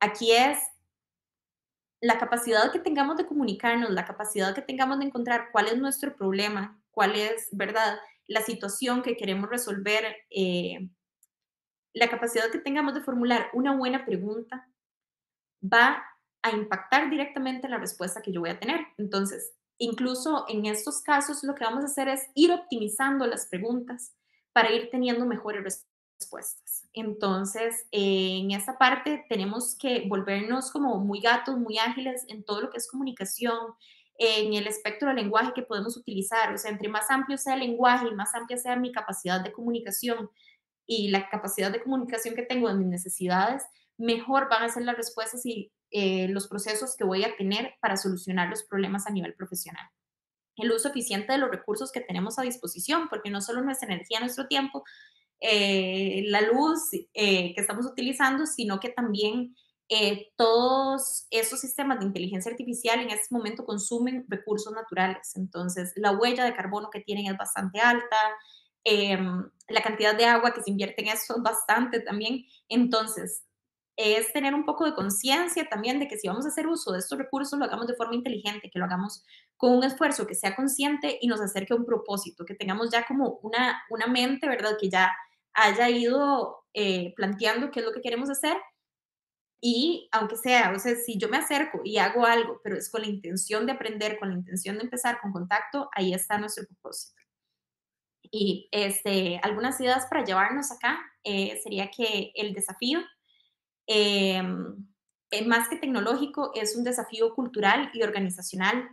Aquí es la capacidad que tengamos de comunicarnos, la capacidad que tengamos de encontrar cuál es nuestro problema, cuál es, ¿verdad? La situación que queremos resolver, eh, la capacidad que tengamos de formular una buena pregunta va a impactar directamente la respuesta que yo voy a tener. Entonces, incluso en estos casos, lo que vamos a hacer es ir optimizando las preguntas para ir teniendo mejores respuestas. Entonces, eh, en esta parte tenemos que volvernos como muy gatos, muy ágiles en todo lo que es comunicación, en el espectro de lenguaje que podemos utilizar. O sea, entre más amplio sea el lenguaje y más amplia sea mi capacidad de comunicación y la capacidad de comunicación que tengo de mis necesidades, mejor van a ser las respuestas y eh, los procesos que voy a tener para solucionar los problemas a nivel profesional el uso eficiente de los recursos que tenemos a disposición, porque no solo nuestra energía, nuestro tiempo, eh, la luz eh, que estamos utilizando, sino que también eh, todos esos sistemas de inteligencia artificial en este momento consumen recursos naturales. Entonces, la huella de carbono que tienen es bastante alta, em, la cantidad de agua que se invierte en eso es bastante también. Entonces, es tener un poco de conciencia también de que si vamos a hacer uso de estos recursos, lo hagamos de forma inteligente, que lo hagamos con un esfuerzo que sea consciente y nos acerque a un propósito, que tengamos ya como una, una mente, ¿verdad? Que ya haya ido eh, planteando qué es lo que queremos hacer. Y aunque sea, o sea, si yo me acerco y hago algo, pero es con la intención de aprender, con la intención de empezar con contacto, ahí está nuestro propósito. Y este, algunas ideas para llevarnos acá eh, sería que el desafío Em, eh, más que tecnológico, es un desafío cultural y organizacional.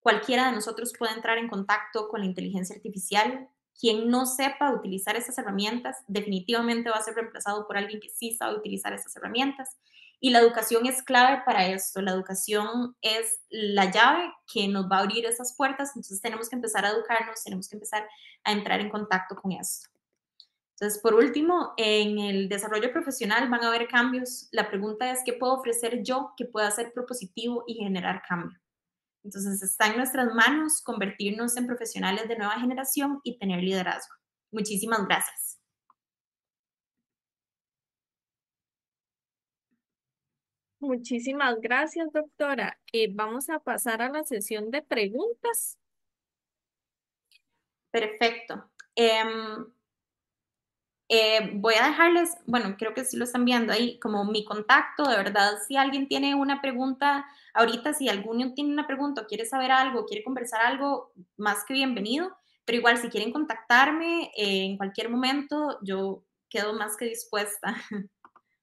Cualquiera de nosotros puede entrar en contacto con la inteligencia artificial. Quien no sepa utilizar esas herramientas definitivamente va a ser reemplazado por alguien que sí sabe utilizar esas herramientas. Y la educación es clave para esto. La educación es la llave que nos va a abrir esas puertas. Entonces tenemos que empezar a educarnos, tenemos que empezar a entrar en contacto con esto. Entonces, por último, en el desarrollo profesional van a haber cambios. La pregunta es, ¿qué puedo ofrecer yo que pueda ser propositivo y generar cambio? Entonces, está en nuestras manos convertirnos en profesionales de nueva generación y tener liderazgo. Muchísimas gracias. Muchísimas gracias, doctora. Eh, vamos a pasar a la sesión de preguntas. Perfecto. Em, eh, voy a dejarles, bueno, creo que sí lo están viendo ahí, como mi contacto, de verdad, si alguien tiene una pregunta, ahorita si alguno tiene una pregunta, quiere saber algo, quiere conversar algo, más que bienvenido, pero igual si quieren contactarme eh, en cualquier momento, yo quedo más que dispuesta.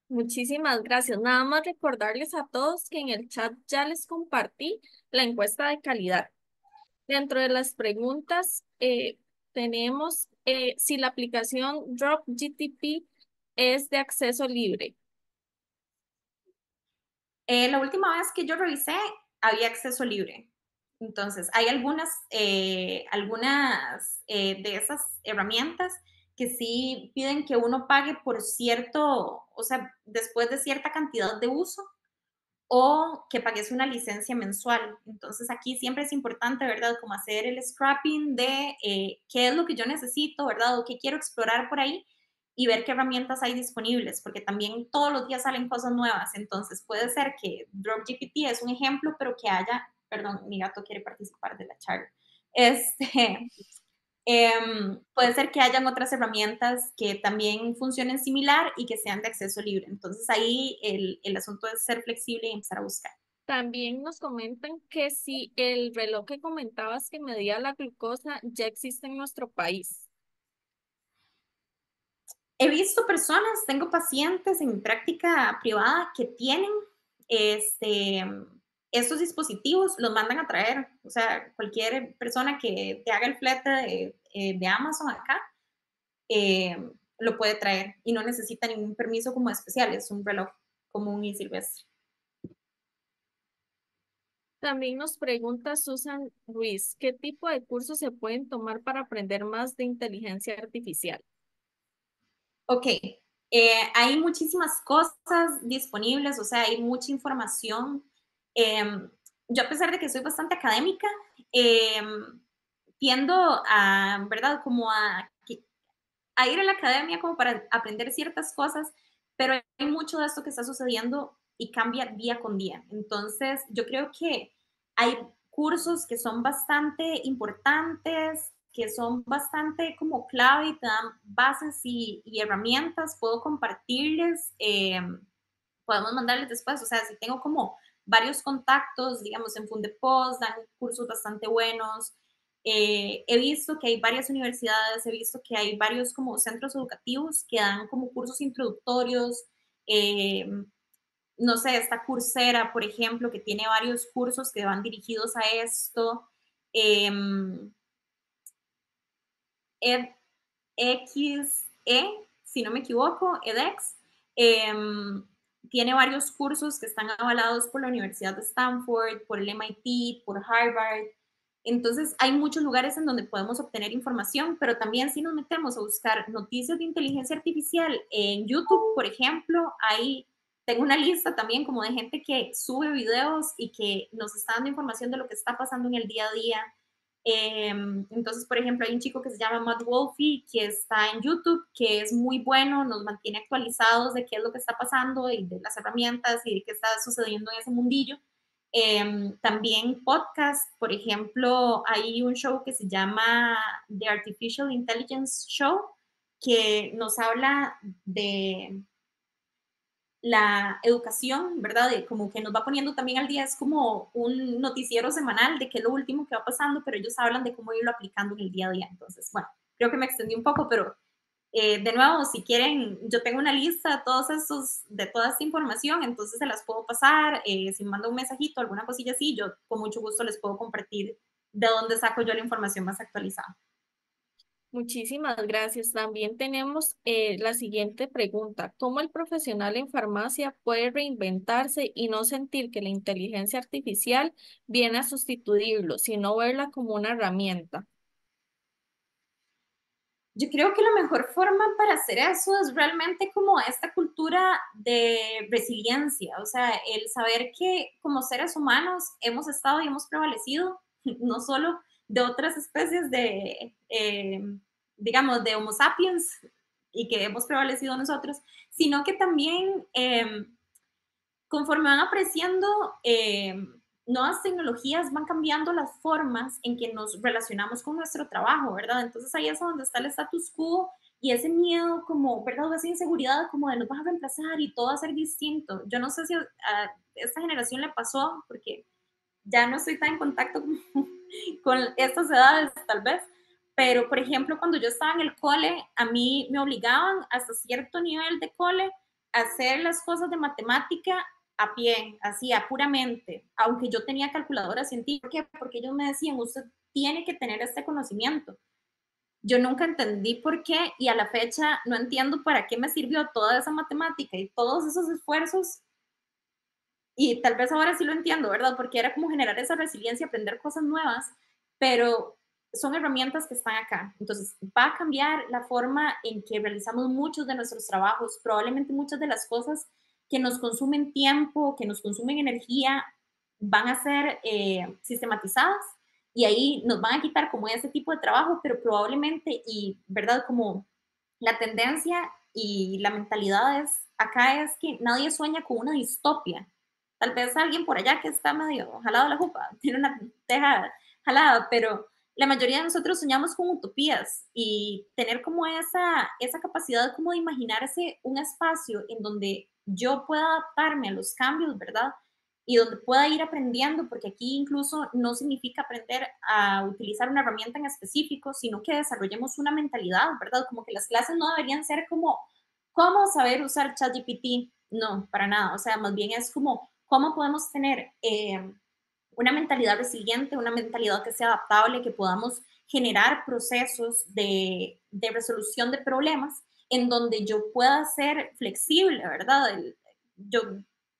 Muchísimas gracias. Nada más recordarles a todos que en el chat ya les compartí la encuesta de calidad. Dentro de las preguntas eh, tenemos eh, si la aplicación Drop GTP es de acceso libre. Eh, la última vez que yo revisé había acceso libre. Entonces, hay algunas, eh, algunas de esas herramientas que sí piden que uno pague por cierto, o sea, después de cierta cantidad de uso, o que pagues una licencia mensual. Entonces aquí siempre es importante, ¿verdad? Como hacer el scrapping de eh, qué es lo que yo necesito, ¿verdad? O qué quiero explorar por ahí y ver qué herramientas hay disponibles, porque también todos los días salen cosas nuevas. Entonces puede ser que DropGPT es un ejemplo, pero que haya, perdón, mi gato quiere participar de la charla. Este, Em, puede ser que hayan otras herramientas que también funcionen similar y que sean de acceso libre. Entonces ahí el, el asunto es ser flexible y empezar a buscar. También nos comentan que si el reloj que comentabas que medía la glucosa ya existe en nuestro país. He visto personas, tengo pacientes en práctica privada que tienen este, estos dispositivos los mandan a traer. O sea, cualquier persona que te haga el flete de, eh, Amazon acá, eh, lo puede traer y no necesita ningún permiso como especial. Es un reloj común y silvestre. También nos pregunta Susan Ruiz, ¿qué tipo de cursos se pueden tomar para aprender más de inteligencia artificial? Ok, eh, hay muchísimas cosas disponibles, o sea, hay mucha información Em, yo a pesar de que soy bastante académica, em, tiendo a, ¿verdad? Como a, a ir a la academia como para aprender ciertas cosas, pero hay mucho de esto que está sucediendo y cambia día con día. Entonces, yo creo que hay cursos que son bastante importantes, que son bastante como clave y te dan bases y, herramientas, puedo compartirles, em, podemos mandarles después, o sea, si tengo como varios contactos, digamos, en Fundepos, dan cursos bastante buenos. Eh, he visto que hay varias universidades, he visto que hay varios como centros educativos que dan como cursos introductorios. Eh, no sé, esta Cursera, por ejemplo, que tiene varios cursos que van dirigidos a esto. Eh, e, si no me equivoco, edx eh, tiene varios cursos que están avalados por la Universidad de Stanford, por el MIT, por Harvard. Entonces, hay muchos lugares en donde podemos obtener información, pero también si nos metemos a buscar noticias de inteligencia artificial en YouTube, por ejemplo, ahí tengo una lista también como de gente que sube videos y que nos está dando información de lo que está pasando en el día a día Em, entonces, por ejemplo, hay un chico que se llama Matt Wolfie, que está en YouTube, que es muy bueno, nos mantiene actualizados de qué es lo que está pasando y de las herramientas y de qué está sucediendo en ese mundillo. Em, también podcast, por ejemplo, hay un show que se llama The Artificial Intelligence Show, que nos habla de la educación, ¿verdad? como que nos va poniendo también al día, es como un noticiero semanal de qué es lo último que va pasando, pero ellos hablan de cómo irlo aplicando en el día a día. Entonces, bueno, creo que me extendí un poco, pero eh, de nuevo, si quieren, yo tengo una lista de, todos esos, de toda esta información, entonces se las puedo pasar. Eh, si me un mensajito, alguna cosilla así, yo con mucho gusto les puedo compartir de dónde saco yo la información más actualizada. Muchísimas gracias. También tenemos eh, la siguiente pregunta. ¿Cómo el profesional en farmacia puede reinventarse y no sentir que la inteligencia artificial viene a sustituirlo, sino verla como una herramienta? Yo creo que la mejor forma para hacer eso es realmente como esta cultura de resiliencia, o sea, el saber que como seres humanos hemos estado y hemos prevalecido, no solo de otras especies de, em, digamos, de Homo sapiens y que hemos prevalecido nosotros, sino que también em, conforme van apareciendo em, nuevas tecnologías, van cambiando las formas en que nos relacionamos con nuestro trabajo, ¿verdad? Entonces ahí es donde está el status quo y ese miedo como, ¿verdad? esa inseguridad como de nos vas a reemplazar y todo va a ser distinto. Yo no sé si a esta generación le pasó, porque ya no estoy tan en contacto con, estas edades tal vez, pero por ejemplo cuando yo estaba en el cole, a mí me obligaban hasta cierto nivel de cole a hacer las cosas de matemática a pie, así, puramente, aunque yo tenía calculadora científica, porque ellos me decían, usted tiene que tener este conocimiento. Yo nunca entendí por qué y a la fecha no entiendo para qué me sirvió toda esa matemática y todos esos esfuerzos y tal vez ahora sí lo entiendo, ¿verdad? Porque era como generar esa resiliencia, aprender cosas nuevas, pero son herramientas que están acá. Entonces, va a cambiar la forma en que realizamos muchos de nuestros trabajos, probablemente muchas de las cosas que nos consumen tiempo, que nos consumen energía, van a ser eh, sistematizadas y ahí nos van a quitar como ese tipo de trabajo, pero probablemente, y verdad, como la tendencia y la mentalidad es, acá es que nadie sueña con una distopia, Tal vez alguien por allá que está medio jalado la jupa, tiene una teja jalada, pero la mayoría de nosotros soñamos con utopías y tener como esa, esa capacidad como de imaginarse un espacio en donde yo pueda adaptarme a los cambios, ¿verdad? Y donde pueda ir aprendiendo, porque aquí incluso no significa aprender a utilizar una herramienta en específico, sino que desarrollemos una mentalidad, ¿verdad? Como que las clases no deberían ser como, ¿cómo saber usar ChatGPT? No, para nada. O sea, más bien es como, ¿Cómo podemos tener eh, una mentalidad resiliente, una mentalidad que sea adaptable, que podamos generar procesos de, resolución de problemas en donde yo pueda ser flexible, ¿verdad? yo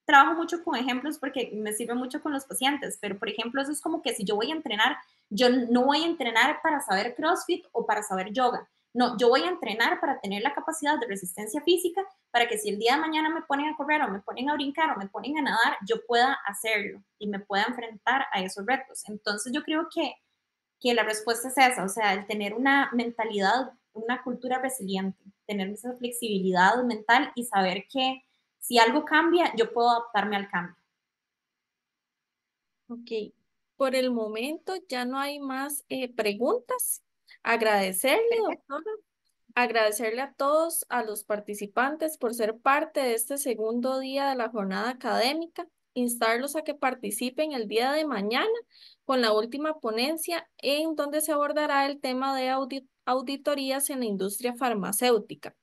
trabajo mucho con ejemplos porque me sirve mucho con los pacientes, pero por ejemplo, eso es como que si yo voy a entrenar, yo no voy a entrenar para saber CrossFit o para saber yoga. No, yo voy a entrenar para tener la capacidad de resistencia física para que si el día de mañana me ponen a correr o me ponen a brincar o me ponen a nadar, yo pueda hacerlo y me pueda enfrentar a esos retos. Entonces yo creo que, la respuesta es esa, o sea, el tener una mentalidad, una cultura resiliente, tener esa flexibilidad mental y saber que si algo cambia, yo puedo adaptarme al cambio. Ok, por el momento ya no hay más eh, preguntas. Agradecerle, doctora. Agradecerle a todos, a los participantes por ser parte de este segundo día de la jornada académica, instarlos a que participen el día de mañana con la última ponencia en donde se abordará el tema de auditorías en la industria farmacéutica.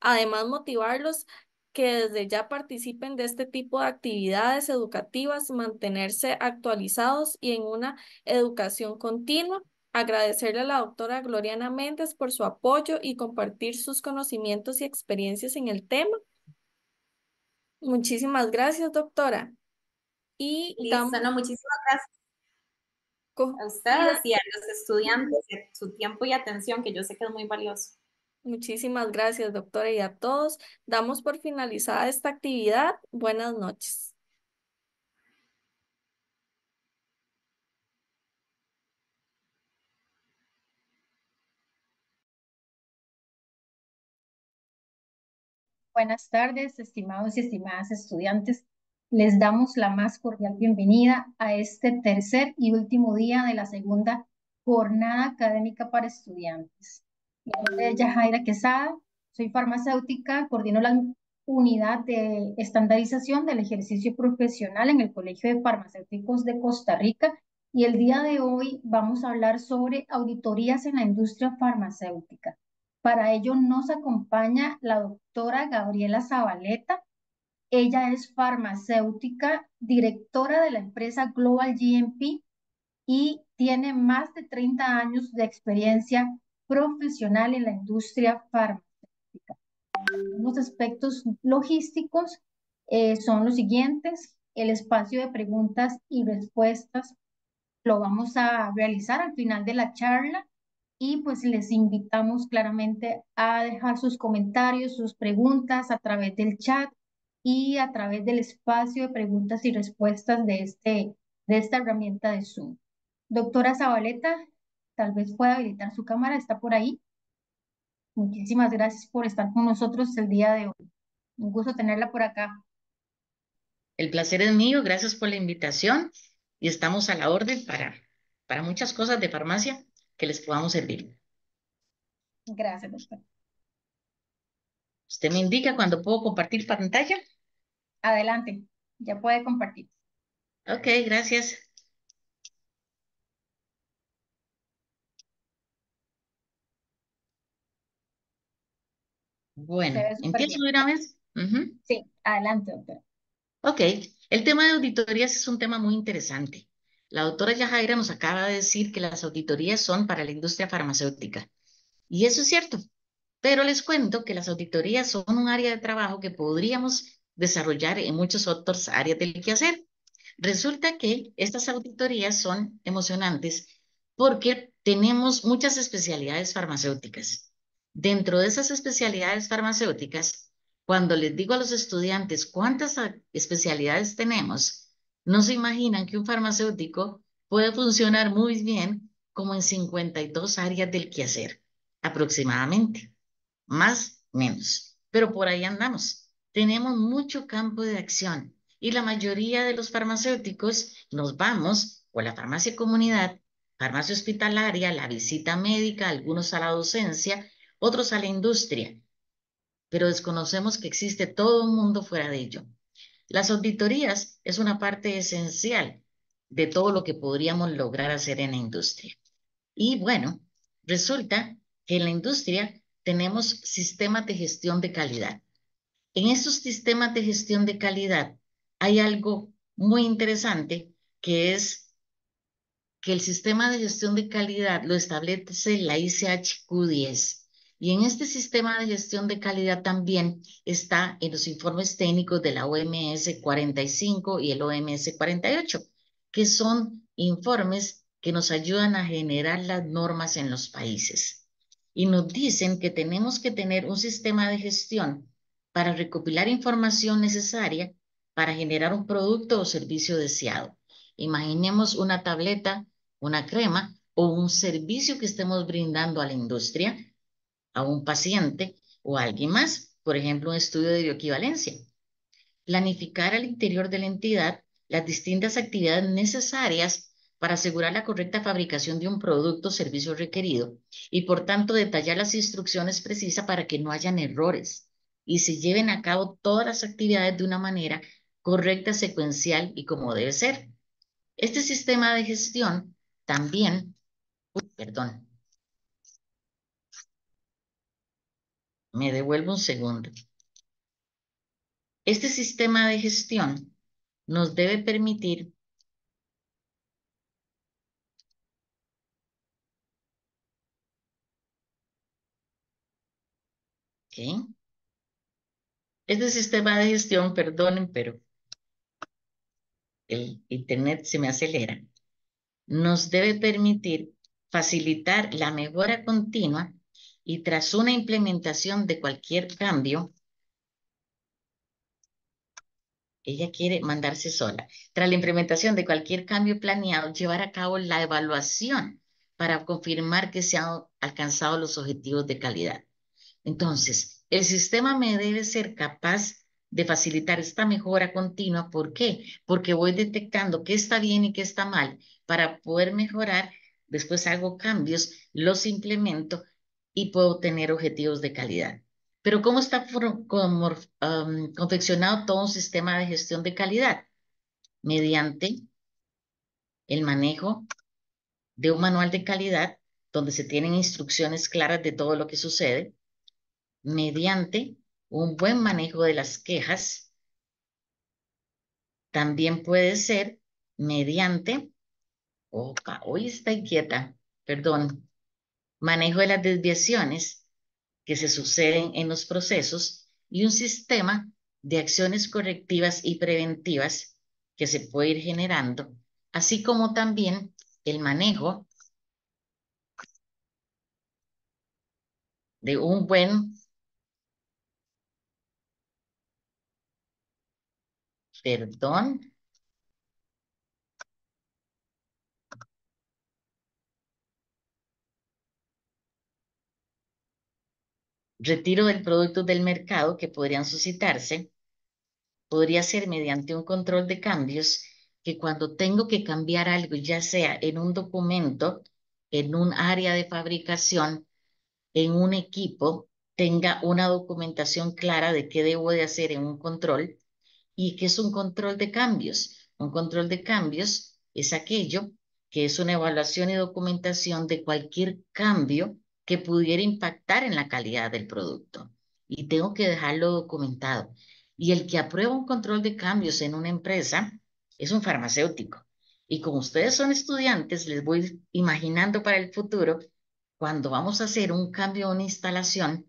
Además, motivarlos que desde ya participen de este tipo de actividades educativas, mantenerse actualizados y en una educación continua agradecerle a la doctora Gloriana Méndez por su apoyo y compartir sus conocimientos y experiencias en el tema. Muchísimas gracias, doctora. Y muchísimas gracias a ustedes y a los estudiantes su tiempo y atención, que yo sé que es muy valioso. Muchísimas gracias, doctora, y a todos. Damos por finalizada esta actividad. Buenas noches. Buenas tardes, estimados y estimadas estudiantes. Les damos la más cordial bienvenida a este tercer y último día de la segunda jornada académica para estudiantes. Mi nombre es Yajaira Quesada, soy farmacéutica, coordino la unidad de estandarización del ejercicio profesional en el Colegio de Farmacéuticos de Costa Rica y el día de hoy vamos a hablar sobre auditorías en la industria farmacéutica. Para ello nos acompaña la doctora Gabriela Zabaleta. Ella es farmacéutica, directora de la empresa Global GMP y tiene más de 30 años de experiencia profesional en la industria farmacéutica. Los aspectos logísticos eh, son los siguientes. El espacio de preguntas y respuestas lo vamos a realizar al final de la charla y pues les invitamos claramente a dejar sus comentarios, sus preguntas a través del chat y a través del espacio de preguntas y respuestas de, este, de esta herramienta de Zoom. Doctora Zabaleta, tal vez pueda habilitar su cámara, está por ahí. Muchísimas gracias por estar con nosotros el día de hoy. Un gusto tenerla por acá. El placer es mío, gracias por la invitación y estamos a la orden para, para muchas cosas de farmacia que les podamos servir. Gracias, doctor. ¿Usted me indica cuando puedo compartir pantalla? Adelante, ya puede compartir. Ok, gracias. Bueno, ¿empiezo de una vez? Sí, adelante, doctor. Ok, el tema de auditorías es un tema muy interesante. La doctora Yajaira nos acaba de decir que las auditorías son para la industria farmacéutica. Y eso es cierto. Pero les cuento que las auditorías son un área de trabajo que podríamos desarrollar en muchos otros áreas del quehacer. Resulta que estas auditorías son emocionantes porque tenemos muchas especialidades farmacéuticas. Dentro de esas especialidades farmacéuticas, cuando les digo a los estudiantes cuántas especialidades tenemos, no se imaginan que un farmacéutico puede funcionar muy bien como en 52 áreas del quehacer, aproximadamente, más, menos. Pero por ahí andamos. Tenemos mucho campo de acción y la mayoría de los farmacéuticos nos vamos o a la farmacia comunidad, farmacia hospitalaria, la visita médica, algunos a la docencia, otros a la industria, pero desconocemos que existe todo un mundo fuera de ello. Las auditorías es una parte esencial de todo lo que podríamos lograr hacer en la industria. Y bueno, resulta que en la industria tenemos sistemas de gestión de calidad. En esos sistemas de gestión de calidad hay algo muy interesante que es que el sistema de gestión de calidad lo establece la ICHQ10 y en este sistema de gestión de calidad también está en los informes técnicos de la OMS 45 y el OMS 48, que son informes que nos ayudan a generar las normas en los países. Y nos dicen que tenemos que tener un sistema de gestión para recopilar información necesaria para generar un producto o servicio deseado. Imaginemos una tableta, una crema o un servicio que estemos brindando a la industria a un paciente o a alguien más, por ejemplo, un estudio de bioequivalencia. Planificar al interior de la entidad las distintas actividades necesarias para asegurar la correcta fabricación de un producto o servicio requerido y por tanto detallar las instrucciones precisas para que no hayan errores y se lleven a cabo todas las actividades de una manera correcta, secuencial y como debe ser. Este sistema de gestión también, perdón, Me devuelvo un segundo. Este sistema de gestión nos debe permitir Este sistema de gestión, perdonen, pero el internet se me acelera, nos debe permitir facilitar la mejora continua y tras una implementación de cualquier cambio, ella quiere mandarse sola. Tras la implementación de cualquier cambio planeado, llevar a cabo la evaluación para confirmar que se han alcanzado los objetivos de calidad. Entonces, el sistema me debe ser capaz de facilitar esta mejora continua. ¿Por qué? Porque voy detectando qué está bien y qué está mal para poder mejorar. Después hago cambios, los implemento y puedo tener objetivos de calidad. Pero ¿cómo está confeccionado todo un sistema de gestión de calidad? Mediante el manejo de un manual de calidad donde se tienen instrucciones claras de todo lo que sucede, mediante un buen manejo de las quejas, también puede ser mediante, opa, hoy está inquieta, perdón, manejo de las desviaciones que se suceden en los procesos y un sistema de acciones correctivas y preventivas que se puede ir generando, así como también el manejo de un buen perdón retiro del producto del mercado que podrían suscitarse podría ser mediante un control de cambios que cuando tengo que cambiar algo, ya sea en un documento, en un área de fabricación, en un equipo, tenga una documentación clara de qué debo de hacer en un control y qué es un control de cambios. Un control de cambios es aquello que es una evaluación y documentación de cualquier cambio que pudiera impactar en la calidad del producto. Y tengo que dejarlo documentado. Y el que aprueba un control de cambios en una empresa es un farmacéutico. Y como ustedes son estudiantes, les voy imaginando para el futuro, cuando vamos a hacer un cambio en una instalación,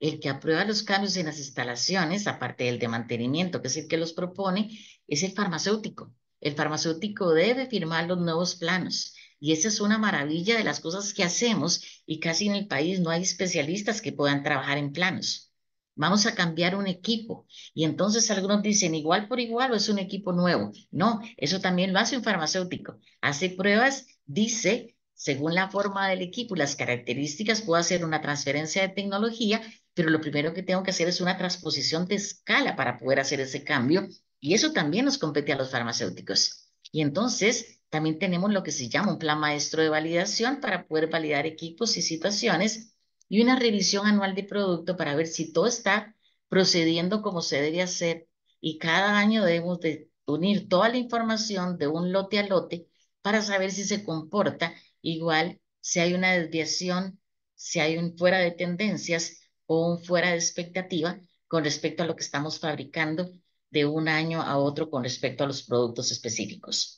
el que aprueba los cambios en las instalaciones, aparte del de mantenimiento, que es el que los propone, es el farmacéutico. El farmacéutico debe firmar los nuevos planos y esa es una maravilla de las cosas que hacemos y casi en el país no hay especialistas que puedan trabajar en planos. Vamos a cambiar un equipo. Y entonces algunos dicen igual por igual o es un equipo nuevo. No, eso también lo hace un farmacéutico. Hace pruebas, dice, según la forma del equipo y las características, puedo hacer una transferencia de tecnología, pero lo primero que tengo que hacer es una transposición de escala para poder hacer ese cambio. Y eso también nos compete a los farmacéuticos. Y entonces también tenemos lo que se llama un plan maestro de validación para poder validar equipos y situaciones y una revisión anual de producto para ver si todo está procediendo como se debe hacer y cada año debemos de unir toda la información de un lote a lote para saber si se comporta igual, si hay una desviación, si hay un fuera de tendencias o un fuera de expectativa con respecto a lo que estamos fabricando de un año a otro con respecto a los productos específicos.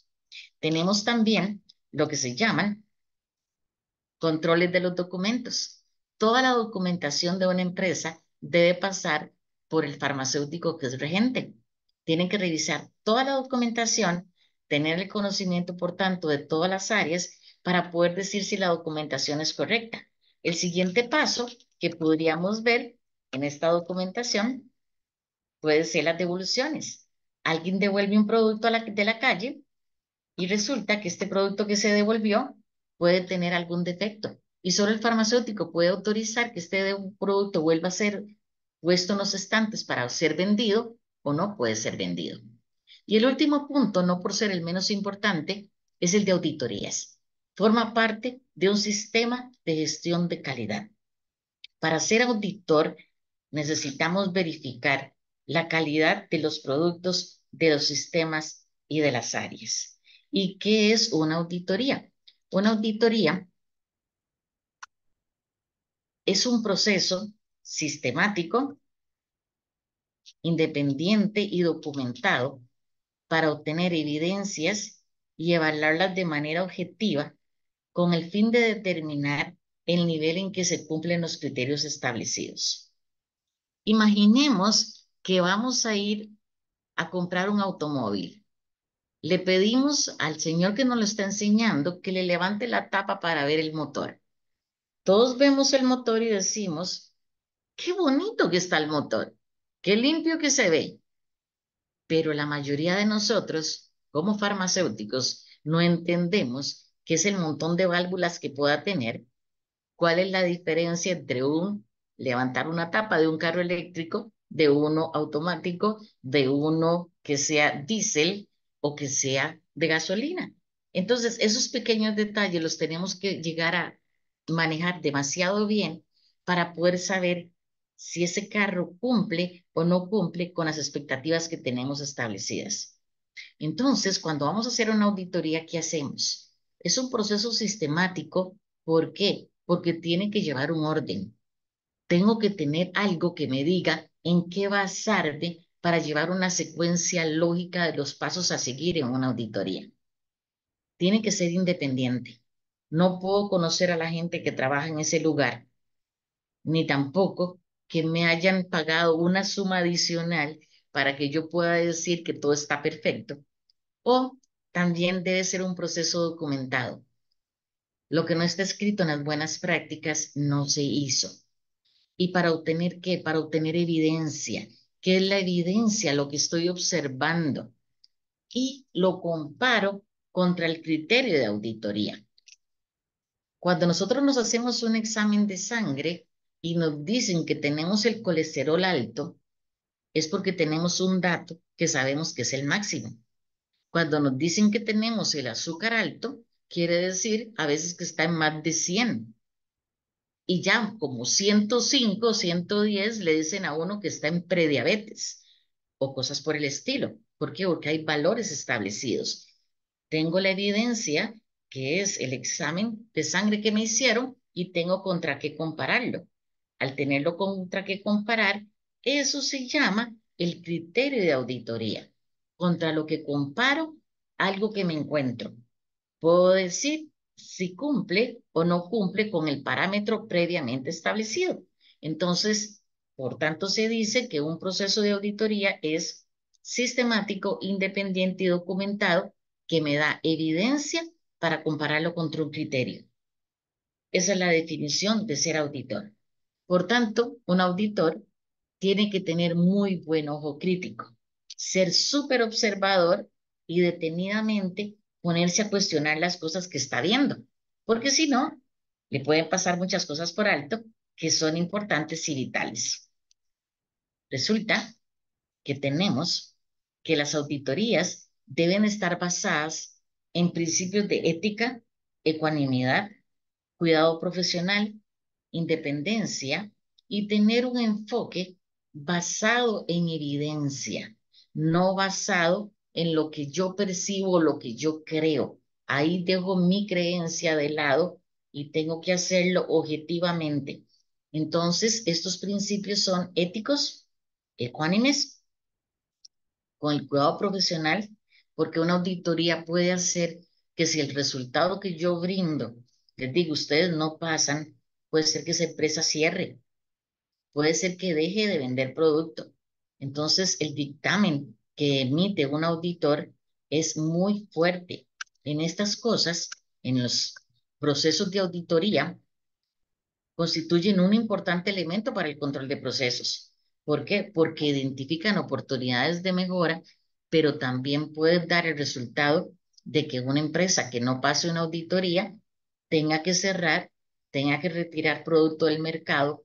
Tenemos también lo que se llaman controles de los documentos. Toda la documentación de una empresa debe pasar por el farmacéutico que es regente. Tienen que revisar toda la documentación, tener el conocimiento, por tanto, de todas las áreas para poder decir si la documentación es correcta. El siguiente paso que podríamos ver en esta documentación puede ser las devoluciones. Alguien devuelve un producto de la calle y resulta que este producto que se devolvió puede tener algún defecto y solo el farmacéutico puede autorizar que este producto vuelva a ser puesto en los estantes para ser vendido o no puede ser vendido. Y el último punto, no por ser el menos importante, es el de auditorías. Forma parte de un sistema de gestión de calidad. Para ser auditor necesitamos verificar la calidad de los productos, de los sistemas y de las áreas. ¿Y qué es una auditoría? Una auditoría es un proceso sistemático, independiente y documentado para obtener evidencias y evaluarlas de manera objetiva con el fin de determinar el nivel en que se cumplen los criterios establecidos. Imaginemos que vamos a ir a comprar un automóvil le pedimos al Señor que nos lo está enseñando que le levante la tapa para ver el motor. Todos vemos el motor y decimos, qué bonito que está el motor, qué limpio que se ve. Pero la mayoría de nosotros, como farmacéuticos, no entendemos qué es el montón de válvulas que pueda tener, cuál es la diferencia entre un levantar una tapa de un carro eléctrico, de uno automático, de uno que sea diésel, o que sea de gasolina. Entonces, esos pequeños detalles los tenemos que llegar a manejar demasiado bien para poder saber si ese carro cumple o no cumple con las expectativas que tenemos establecidas. Entonces, cuando vamos a hacer una auditoría, ¿qué hacemos? Es un proceso sistemático. ¿Por qué? Porque tiene que llevar un orden. Tengo que tener algo que me diga en qué basarme para llevar una secuencia lógica de los pasos a seguir en una auditoría. Tiene que ser independiente. No puedo conocer a la gente que trabaja en ese lugar, ni tampoco que me hayan pagado una suma adicional para que yo pueda decir que todo está perfecto. O también debe ser un proceso documentado. Lo que no está escrito en las buenas prácticas no se hizo. ¿Y para obtener qué? Para obtener evidencia que es la evidencia, lo que estoy observando, y lo comparo contra el criterio de auditoría. Cuando nosotros nos hacemos un examen de sangre y nos dicen que tenemos el colesterol alto, es porque tenemos un dato que sabemos que es el máximo. Cuando nos dicen que tenemos el azúcar alto, quiere decir a veces que está en más de 100 y ya como 105, 110 le dicen a uno que está en prediabetes o cosas por el estilo. ¿Por qué? Porque hay valores establecidos. Tengo la evidencia, que es el examen de sangre que me hicieron, y tengo contra qué compararlo. Al tenerlo contra qué comparar, eso se llama el criterio de auditoría. Contra lo que comparo, algo que me encuentro. Puedo decir si cumple o no cumple con el parámetro previamente establecido. Entonces, por tanto, se dice que un proceso de auditoría es sistemático, independiente y documentado que me da evidencia para compararlo contra un criterio. Esa es la definición de ser auditor. Por tanto, un auditor tiene que tener muy buen ojo crítico, ser súper observador y detenidamente ponerse a cuestionar las cosas que está viendo, porque si no, le pueden pasar muchas cosas por alto que son importantes y vitales. Resulta que tenemos que las auditorías deben estar basadas en principios de ética, ecuanimidad, cuidado profesional, independencia y tener un enfoque basado en evidencia, no basado en lo que yo percibo, lo que yo creo. Ahí dejo mi creencia de lado y tengo que hacerlo objetivamente. Entonces, estos principios son éticos, ecuánimes, con el cuidado profesional, porque una auditoría puede hacer que si el resultado que yo brindo, les digo, ustedes no pasan, puede ser que esa empresa cierre, puede ser que deje de vender producto. Entonces, el dictamen que emite un auditor es muy fuerte. En estas cosas, en los procesos de auditoría, constituyen un importante elemento para el control de procesos. ¿Por qué? Porque identifican oportunidades de mejora, pero también puede dar el resultado de que una empresa que no pase una auditoría tenga que cerrar, tenga que retirar producto del mercado,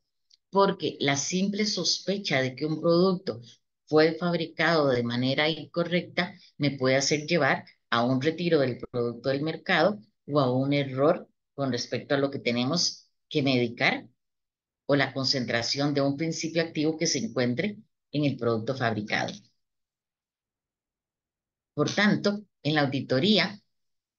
porque la simple sospecha de que un producto fue fabricado de manera incorrecta me puede hacer llevar a un retiro del producto del mercado o a un error con respecto a lo que tenemos que medicar o la concentración de un principio activo que se encuentre en el producto fabricado. Por tanto, en la auditoría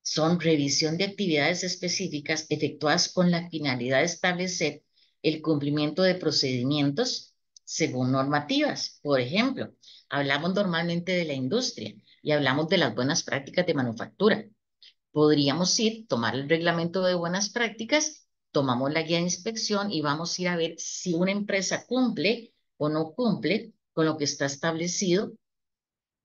son revisión de actividades específicas efectuadas con la finalidad de establecer el cumplimiento de procedimientos según normativas. Por ejemplo, hablamos normalmente de la industria y hablamos de las buenas prácticas de manufactura. Podríamos ir, tomar el reglamento de buenas prácticas, tomamos la guía de inspección y vamos a ir a ver si una empresa cumple o no cumple con lo que está establecido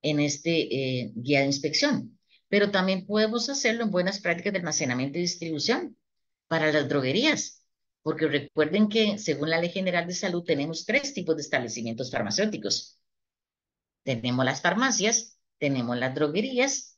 en este eh, guía de inspección. Pero también podemos hacerlo en buenas prácticas de almacenamiento y distribución para las droguerías porque recuerden que según la Ley General de Salud tenemos tres tipos de establecimientos farmacéuticos. Tenemos las farmacias, tenemos las droguerías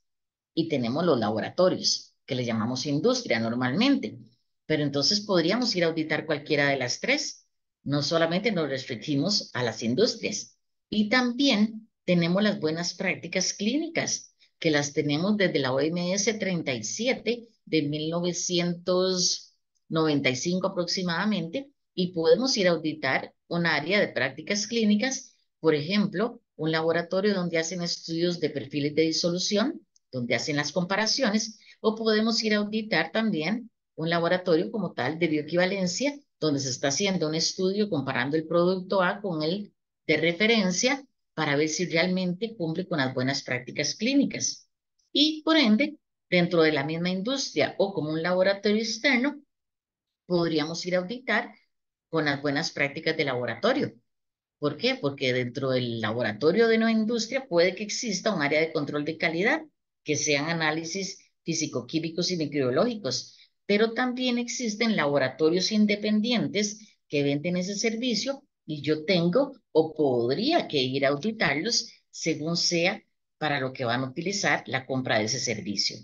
y tenemos los laboratorios, que le llamamos industria normalmente. Pero entonces podríamos ir a auditar cualquiera de las tres. No solamente nos restringimos a las industrias. Y también tenemos las buenas prácticas clínicas, que las tenemos desde la OMS 37 de 1900. 95 aproximadamente, y podemos ir a auditar un área de prácticas clínicas, por ejemplo, un laboratorio donde hacen estudios de perfiles de disolución, donde hacen las comparaciones, o podemos ir a auditar también un laboratorio como tal de bioequivalencia, donde se está haciendo un estudio comparando el producto A con el de referencia para ver si realmente cumple con las buenas prácticas clínicas. Y por ende, dentro de la misma industria o como un laboratorio externo, podríamos ir a auditar con las buenas prácticas de laboratorio. ¿Por qué? Porque dentro del laboratorio de nueva industria puede que exista un área de control de calidad, que sean análisis físico-químicos y microbiológicos, pero también existen laboratorios independientes que venden ese servicio y yo tengo o podría que ir a auditarlos según sea para lo que van a utilizar la compra de ese servicio.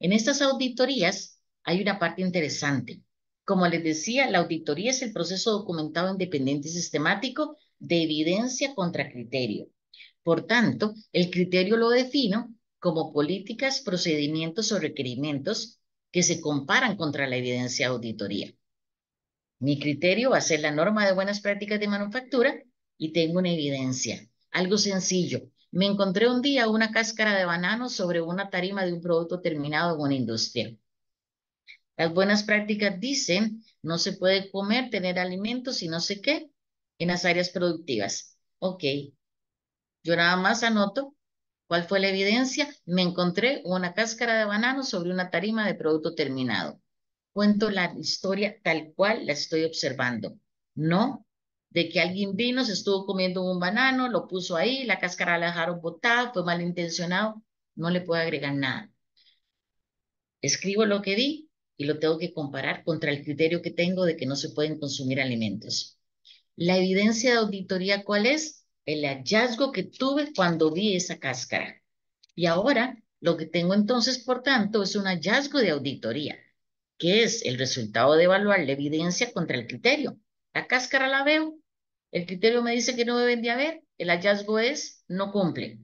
En estas auditorías hay una parte interesante. Como les decía, la auditoría es el proceso documentado independiente y sistemático de evidencia contra criterio. Por tanto, el criterio lo defino como políticas, procedimientos o requerimientos que se comparan contra la evidencia auditoría. Mi criterio va a ser la norma de buenas prácticas de manufactura y tengo una evidencia, algo sencillo. Me encontré un día una cáscara de banano sobre una tarima de un producto terminado en una industria. Las buenas prácticas dicen, no se puede comer, tener alimentos y no sé qué en las áreas productivas. Ok, yo nada más anoto cuál fue la evidencia. Me encontré una cáscara de banano sobre una tarima de producto terminado. Cuento la historia tal cual la estoy observando. No de que alguien vino, se estuvo comiendo un banano, lo puso ahí, la cáscara la dejaron botada, fue malintencionado. No le puedo agregar nada. Escribo lo que vi, y lo tengo que comparar contra el criterio que tengo de que no se pueden consumir alimentos. La evidencia de auditoría, ¿cuál es? El hallazgo que tuve cuando vi esa cáscara. Y ahora lo que tengo entonces, por tanto, es un hallazgo de auditoría, que es el resultado de evaluar la evidencia contra el criterio. La cáscara la veo, el criterio me dice que no deben de haber, el hallazgo es no cumple.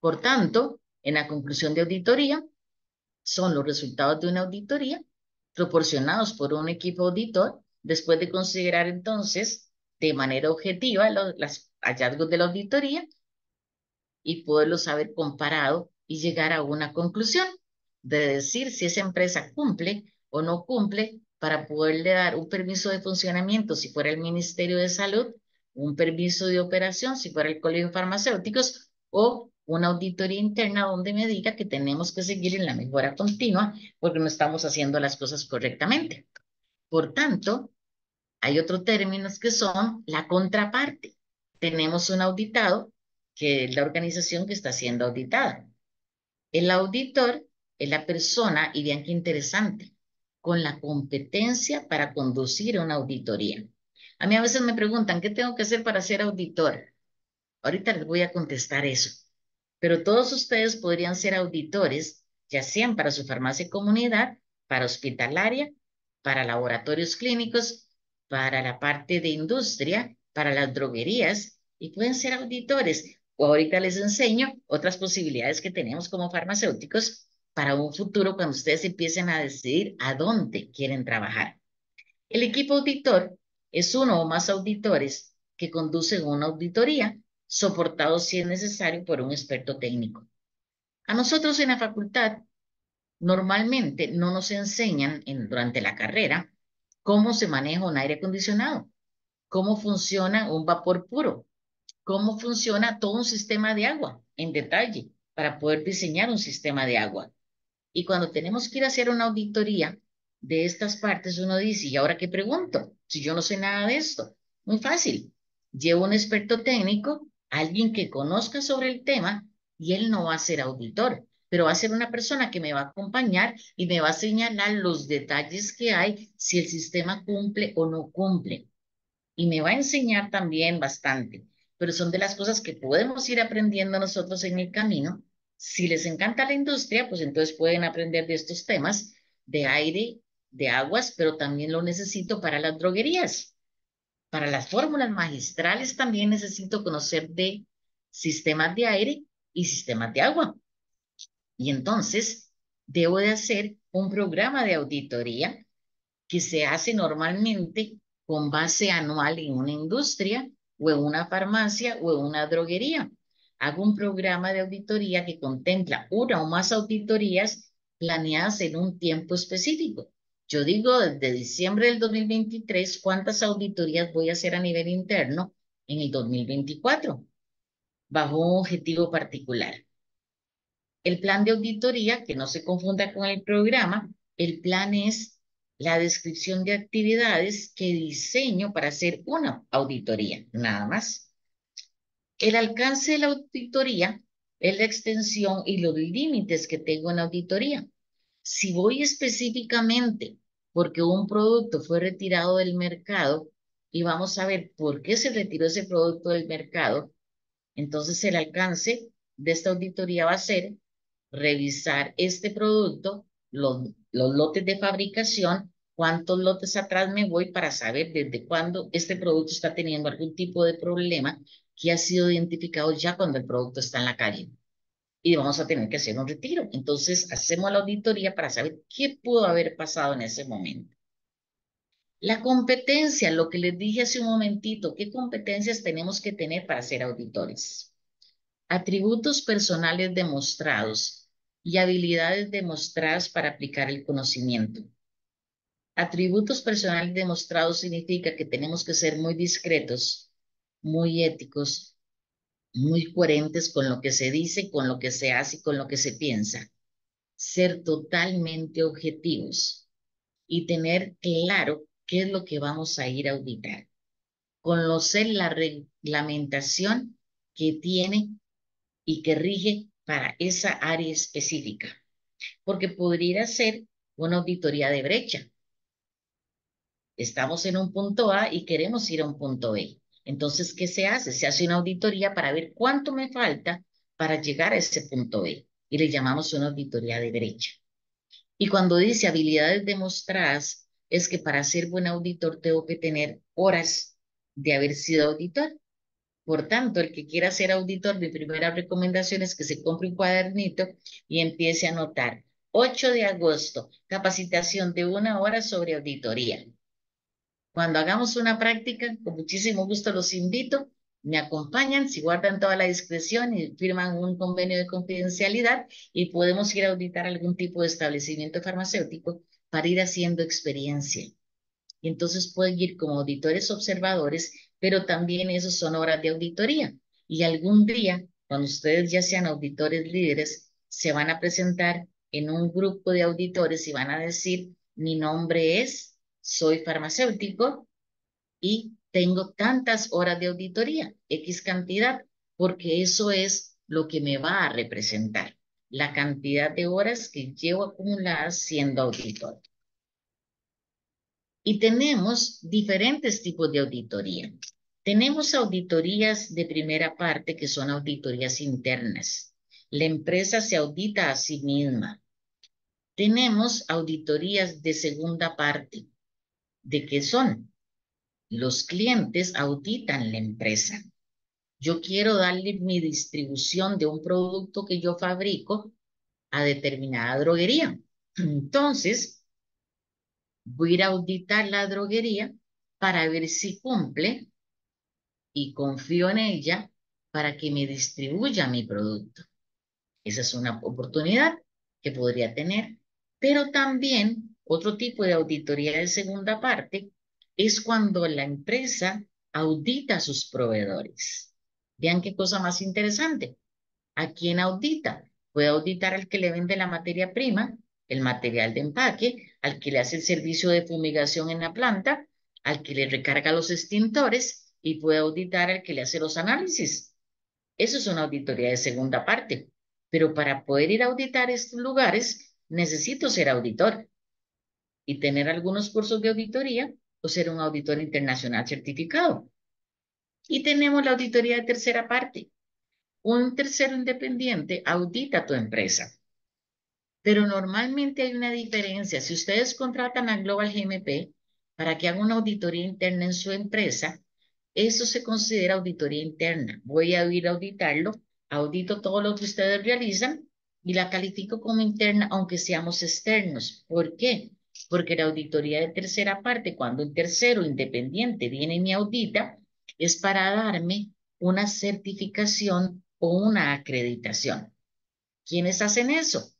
Por tanto, en la conclusión de auditoría, son los resultados de una auditoría proporcionados por un equipo auditor después de considerar entonces de manera objetiva los, hallazgos de la auditoría y poderlos haber comparado y llegar a una conclusión de decir si esa empresa cumple o no cumple para poderle dar un permiso de funcionamiento si fuera el Ministerio de Salud, un permiso de operación si fuera el Colegio de Farmacéuticos o una auditoría interna donde me diga que tenemos que seguir en la mejora continua porque no estamos haciendo las cosas correctamente. Por tanto, hay otros términos que son la contraparte. Tenemos un auditado, que es la organización que está siendo auditada. El auditor es la persona, y bien qué interesante, con la competencia para conducir una auditoría. A mí a veces me preguntan, ¿qué tengo que hacer para ser auditor? Ahorita les voy a contestar eso pero todos ustedes podrían ser auditores, ya sean para su farmacia comunidad, para hospitalaria, para laboratorios clínicos, para la parte de industria, para las droguerías, y pueden ser auditores. O ahorita les enseño otras posibilidades que tenemos como farmacéuticos para un futuro cuando ustedes empiecen a decidir a dónde quieren trabajar. El equipo auditor es uno o más auditores que conducen una auditoría soportado si es necesario por un experto técnico. A nosotros en la facultad normalmente no nos enseñan durante la carrera cómo se maneja un aire acondicionado, cómo funciona un vapor puro, cómo funciona todo un sistema de agua en detalle para poder diseñar un sistema de agua. Y cuando tenemos que ir a hacer una auditoría de estas partes, uno dice, ¿y ahora qué pregunto? Si yo no sé nada de esto. Muy fácil. Llevo un experto técnico alguien que conozca sobre el tema y él no va a ser auditor, pero va a ser una persona que me va a acompañar y me va a señalar los detalles que hay, si el sistema cumple o no cumple. Y me va a enseñar también bastante, pero son de las cosas que podemos ir aprendiendo nosotros en el camino. Si les encanta la industria, pues entonces pueden aprender de estos temas de aire, de aguas, pero también lo necesito para las droguerías para las fórmulas magistrales también necesito conocer de sistemas de aire y sistemas de agua. Y entonces debo de hacer un programa de auditoría que se hace normalmente con base anual en una industria o en una farmacia o en una droguería. Hago un programa de auditoría que contempla una o más auditorías planeadas en un tiempo específico. Yo digo desde diciembre del 2023 cuántas auditorías voy a hacer a nivel interno en el 2024 bajo un objetivo particular. El plan de auditoría, que no se confunda con el programa, el plan es la descripción de actividades que diseño para hacer una auditoría, nada más. El alcance de la auditoría es la extensión y los límites que tengo en la auditoría. Si voy específicamente porque un producto fue retirado del mercado y vamos a ver por qué se retiró ese producto del mercado, entonces el alcance de esta auditoría va a ser revisar este producto, los, lotes de fabricación, cuántos lotes atrás me voy para saber desde cuándo este producto está teniendo algún tipo de problema que ha sido identificado ya cuando el producto está en la calle y vamos a tener que hacer un retiro. Entonces, hacemos la auditoría para saber qué pudo haber pasado en ese momento. La competencia, lo que les dije hace un momentito, ¿qué competencias tenemos que tener para ser auditores? Atributos personales demostrados y habilidades demostradas para aplicar el conocimiento. Atributos personales demostrados significa que tenemos que ser muy discretos, muy éticos, muy coherentes con lo que se dice, con lo que se hace y con lo que se piensa. Ser totalmente objetivos y tener claro qué es lo que vamos a ir a auditar. Conocer la reglamentación que tiene y que rige para esa área específica. Porque podría ser una auditoría de brecha. Estamos en un punto A y queremos ir a un punto B. Entonces, ¿qué se hace? Se hace una auditoría para ver cuánto me falta para llegar a ese punto B. Y le llamamos una auditoría de derecha. Y cuando dice habilidades demostradas, es que para ser buen auditor tengo que tener horas de haber sido auditor. Por tanto, el que quiera ser auditor, mi primera recomendación es que se compre un cuadernito y empiece a anotar. 8 de agosto, capacitación de una hora sobre auditoría. Cuando hagamos una práctica, con muchísimo gusto los invito, me acompañan, si guardan toda la discreción y firman un convenio de confidencialidad y podemos ir a auditar algún tipo de establecimiento farmacéutico para ir haciendo experiencia. Y entonces pueden ir como auditores observadores, pero también esos son horas de auditoría. Y algún día, cuando ustedes ya sean auditores líderes, se van a presentar en un grupo de auditores y van a decir, mi nombre es soy farmacéutico y tengo tantas horas de auditoría, X cantidad, porque eso es lo que me va a representar, la cantidad de horas que llevo acumuladas siendo auditor. Y tenemos diferentes tipos de auditoría. Tenemos auditorías de primera parte que son auditorías internas. La empresa se audita a sí misma. Tenemos auditorías de segunda parte, de qué son. Los clientes auditan la empresa. Yo quiero darle mi distribución de un producto que yo fabrico a determinada droguería. Entonces, voy a ir a auditar la droguería para ver si cumple y confío en ella para que me distribuya mi producto. Esa es una oportunidad que podría tener, pero también otro tipo de auditoría de segunda parte es cuando la empresa audita a sus proveedores. Vean qué cosa más interesante. ¿A quién audita? Puede auditar al que le vende la materia prima, el material de empaque, al que le hace el servicio de fumigación en la planta, al que le recarga los extintores y puede auditar al que le hace los análisis. Eso es una auditoría de segunda parte. Pero para poder ir a auditar estos lugares, necesito ser auditor y tener algunos cursos de auditoría o pues, ser un auditor internacional certificado. Y tenemos la auditoría de tercera parte. Un tercero independiente audita tu empresa. Pero normalmente hay una diferencia. Si ustedes contratan a Global GMP para que haga una auditoría interna en su empresa, eso se considera auditoría interna. Voy a ir a auditarlo, audito todo lo que ustedes realizan y la califico como interna, aunque seamos externos. ¿Por qué? porque la auditoría de tercera parte, cuando el tercero independiente viene y me audita, es para darme una certificación o una acreditación. ¿Quiénes hacen eso?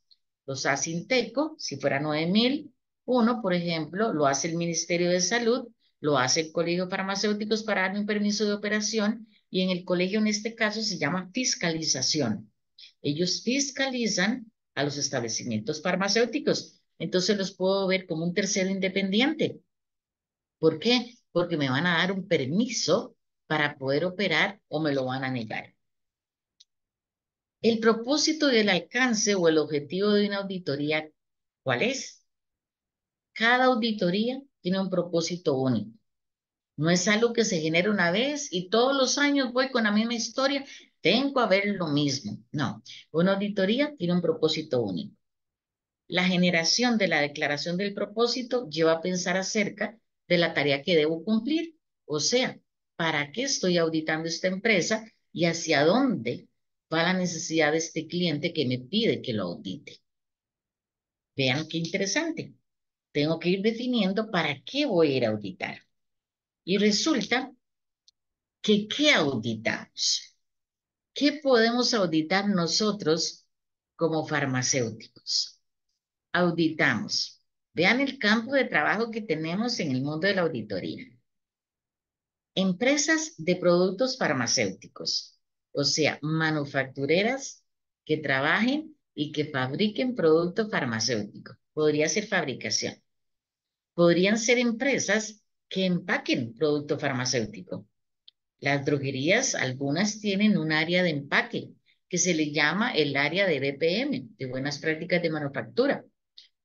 Los hace Inteco, si fuera 9000, uno, por ejemplo, lo hace el Ministerio de Salud, lo hace el Colegio de Farmacéuticos para darme un permiso de operación y en el colegio en este caso se llama fiscalización. Ellos fiscalizan a los establecimientos farmacéuticos entonces los puedo ver como un tercero independiente. ¿Por qué? Porque me van a dar un permiso para poder operar o me lo van a negar. El propósito y el alcance o el objetivo de una auditoría, ¿cuál es? Cada auditoría tiene un propósito único. No es algo que se genera una vez y todos los años voy con la misma historia, tengo a ver lo mismo. No, una auditoría tiene un propósito único. La generación de la declaración del propósito lleva a pensar acerca de la tarea que debo cumplir, o sea, ¿para qué estoy auditando esta empresa y hacia dónde va la necesidad de este cliente que me pide que lo audite? Vean qué interesante. Tengo que ir definiendo para qué voy a ir a auditar. Y resulta que qué auditamos. ¿Qué podemos auditar nosotros como farmacéuticos? auditamos. Vean el campo de trabajo que tenemos en el mundo de la auditoría. Empresas de productos farmacéuticos, o sea, manufactureras que trabajen y que fabriquen producto farmacéutico. Podría ser fabricación. Podrían ser empresas que empaquen producto farmacéutico. Las droguerías, algunas tienen un área de empaque que se le llama el área de BPM, de buenas prácticas de manufactura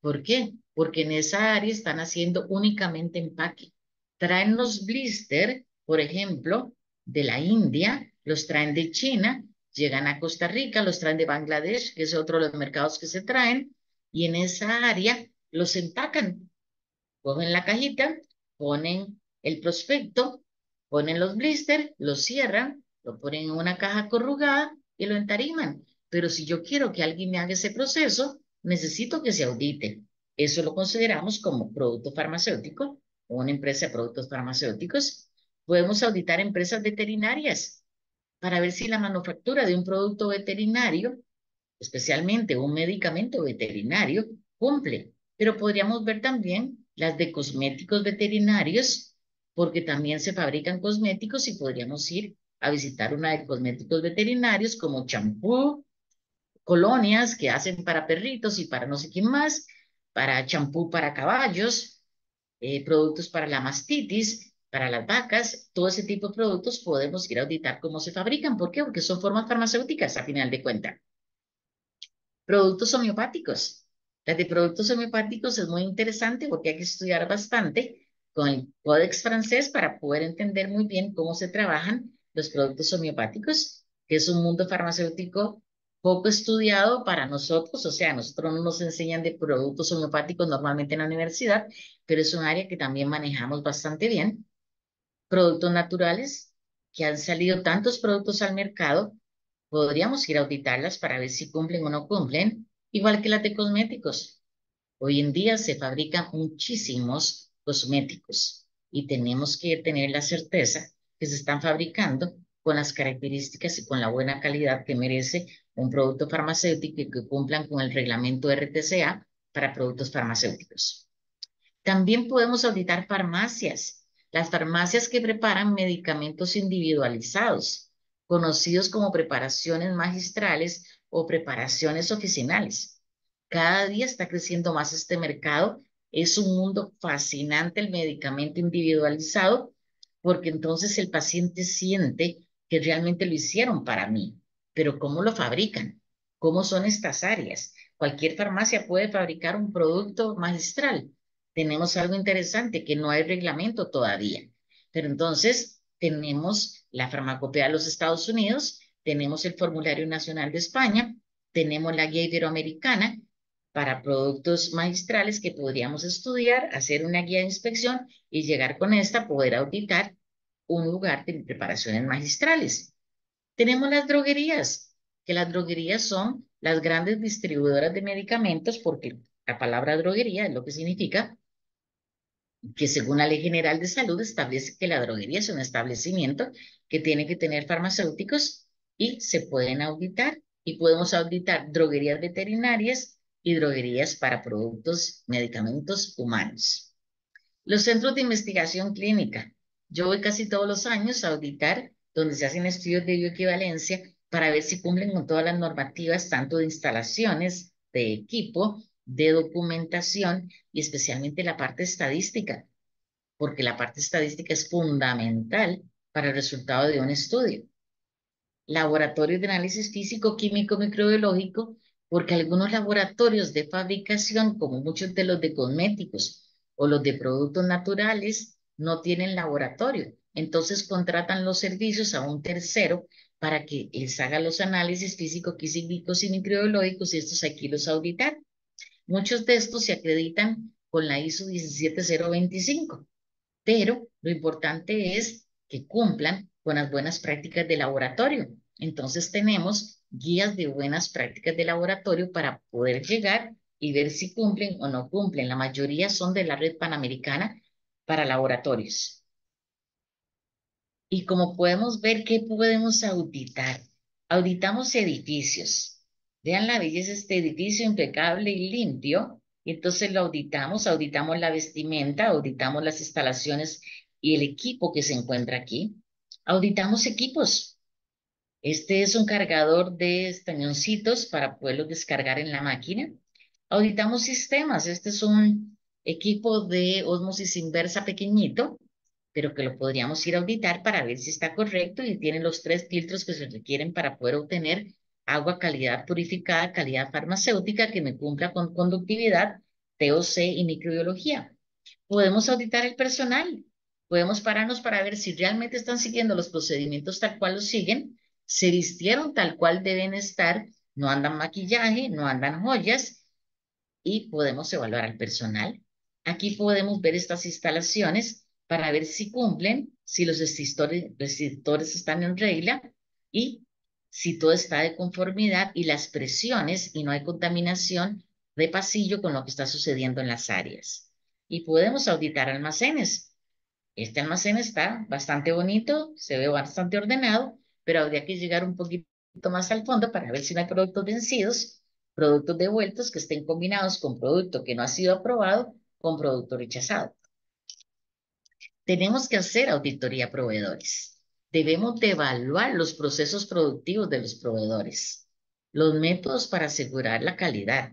¿Por qué? Porque en esa área están haciendo únicamente empaque. Traen los blister, por ejemplo, de la India, los traen de China, llegan a Costa Rica, los traen de Bangladesh, que es otro de los mercados que se traen, y en esa área los empacan. Cogen la cajita, ponen el prospecto, ponen los blister, los cierran, lo ponen en una caja corrugada y lo entariman. Pero si yo quiero que alguien me haga ese proceso, necesito que se audite. Eso lo consideramos como producto farmacéutico, o una empresa de productos farmacéuticos. Podemos auditar empresas veterinarias para ver si la manufactura de un producto veterinario, especialmente un medicamento veterinario, cumple. Pero podríamos ver también las de cosméticos veterinarios, porque también se fabrican cosméticos y podríamos ir a visitar una de cosméticos veterinarios como champú, colonias que hacen para perritos y para no sé quién más, para champú para caballos, eh, productos para la mastitis, para las vacas, todo ese tipo de productos podemos ir a auditar cómo se fabrican. ¿Por qué? Porque son formas farmacéuticas a final de cuentas. Productos homeopáticos. La de productos homeopáticos es muy interesante porque hay que estudiar bastante con el Códex francés para poder entender muy bien cómo se trabajan los productos homeopáticos, que es un mundo farmacéutico poco estudiado para nosotros, o sea, nosotros no nos enseñan de productos homeopáticos normalmente en la universidad, pero es un área que también manejamos bastante bien. Productos naturales, que han salido tantos productos al mercado, podríamos ir a auditarlas para ver si cumplen o no cumplen, igual que la de cosméticos. Hoy en día se fabrican muchísimos cosméticos y tenemos que tener la certeza que se están fabricando con las características y con la buena calidad que merece un producto y que cumplan con el reglamento RTCA para productos farmacéuticos. También podemos auditar farmacias, las farmacias que preparan medicamentos individualizados, conocidos como preparaciones magistrales o preparaciones oficinales. Cada día está creciendo más este mercado. Es un mundo fascinante el medicamento individualizado porque entonces el paciente siente que realmente lo hicieron para mí, pero ¿cómo lo fabrican? ¿Cómo son estas áreas? Cualquier farmacia puede fabricar un producto magistral. Tenemos algo interesante, que no hay reglamento todavía. Pero entonces tenemos la farmacopea de los Estados Unidos, tenemos el formulario nacional de España, tenemos la guía iberoamericana para productos magistrales que podríamos estudiar, hacer una guía de inspección y llegar con esta poder auditar un lugar de preparaciones magistrales. Tenemos las droguerías, que las droguerías son las grandes distribuidoras de medicamentos, porque la palabra droguería es lo que significa, que según la Ley General de Salud establece que la droguería es un establecimiento que tiene que tener farmacéuticos y se pueden auditar y podemos auditar droguerías veterinarias y droguerías para productos, medicamentos humanos. Los centros de investigación clínica. Yo voy casi todos los años a auditar donde se hacen estudios de bioequivalencia para ver si cumplen con todas las normativas, tanto de instalaciones, de equipo, de documentación y especialmente la parte estadística, porque la parte estadística es fundamental para el resultado de un estudio. Laboratorios de análisis físico, químico, microbiológico, porque algunos laboratorios de fabricación, como muchos de los de cosméticos o los de productos naturales, no tienen laboratorio entonces contratan los servicios a un tercero para que les haga los análisis físico químicos y microbiológicos y estos hay que los auditar. Muchos de estos se acreditan con la ISO 17025, pero lo importante es que cumplan con las buenas prácticas de laboratorio. Entonces tenemos guías de buenas prácticas de laboratorio para poder llegar y ver si cumplen o no cumplen. La mayoría son de la red panamericana para laboratorios. Y como podemos ver, ¿qué podemos auditar? Auditamos edificios. Vean la belleza de este edificio impecable y limpio. Y entonces lo auditamos, auditamos la vestimenta, auditamos las instalaciones y el equipo que se encuentra aquí. Auditamos equipos. Este es un cargador de estañoncitos para poderlo descargar en la máquina. Auditamos sistemas. Este es un equipo de osmosis inversa pequeñito pero que lo podríamos ir a auditar para ver si está correcto y tiene los tres filtros que se requieren para poder obtener agua calidad purificada, calidad farmacéutica que me cumpla con conductividad, TOC y microbiología. Podemos auditar el personal, podemos pararnos para ver si realmente están siguiendo los procedimientos tal cual los siguen, se vistieron tal cual deben estar, no andan maquillaje, no andan joyas y podemos evaluar al personal. Aquí podemos ver estas instalaciones para ver si cumplen, si los resistores, están en regla y si todo está de conformidad y las presiones y no hay contaminación de pasillo con lo que está sucediendo en las áreas. Y podemos auditar almacenes. Este almacén está bastante bonito, se ve bastante ordenado, pero habría que llegar un poquito más al fondo para ver si no hay productos vencidos, productos devueltos que estén combinados con producto que no ha sido aprobado, con producto rechazado. Tenemos que hacer auditoría a proveedores. Debemos de evaluar los procesos productivos de los proveedores, los métodos para asegurar la calidad,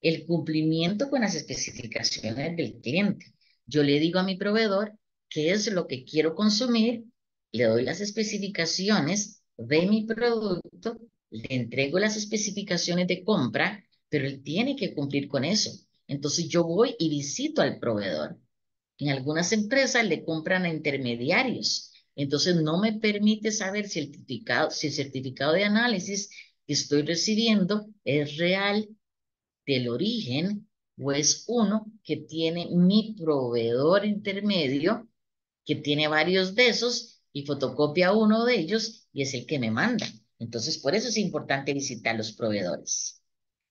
el cumplimiento con las especificaciones del cliente. Yo le digo a mi proveedor qué es lo que quiero consumir, le doy las especificaciones de mi producto, le entrego las especificaciones de compra, pero él tiene que cumplir con eso. Entonces yo voy y visito al proveedor en algunas empresas le compran a intermediarios. Entonces no me permite saber si el certificado, si el certificado de análisis que estoy recibiendo es real del origen o es uno que tiene mi proveedor intermedio, que tiene varios de esos y fotocopia uno de ellos y es el que me manda. Entonces, por eso es importante visitar los proveedores.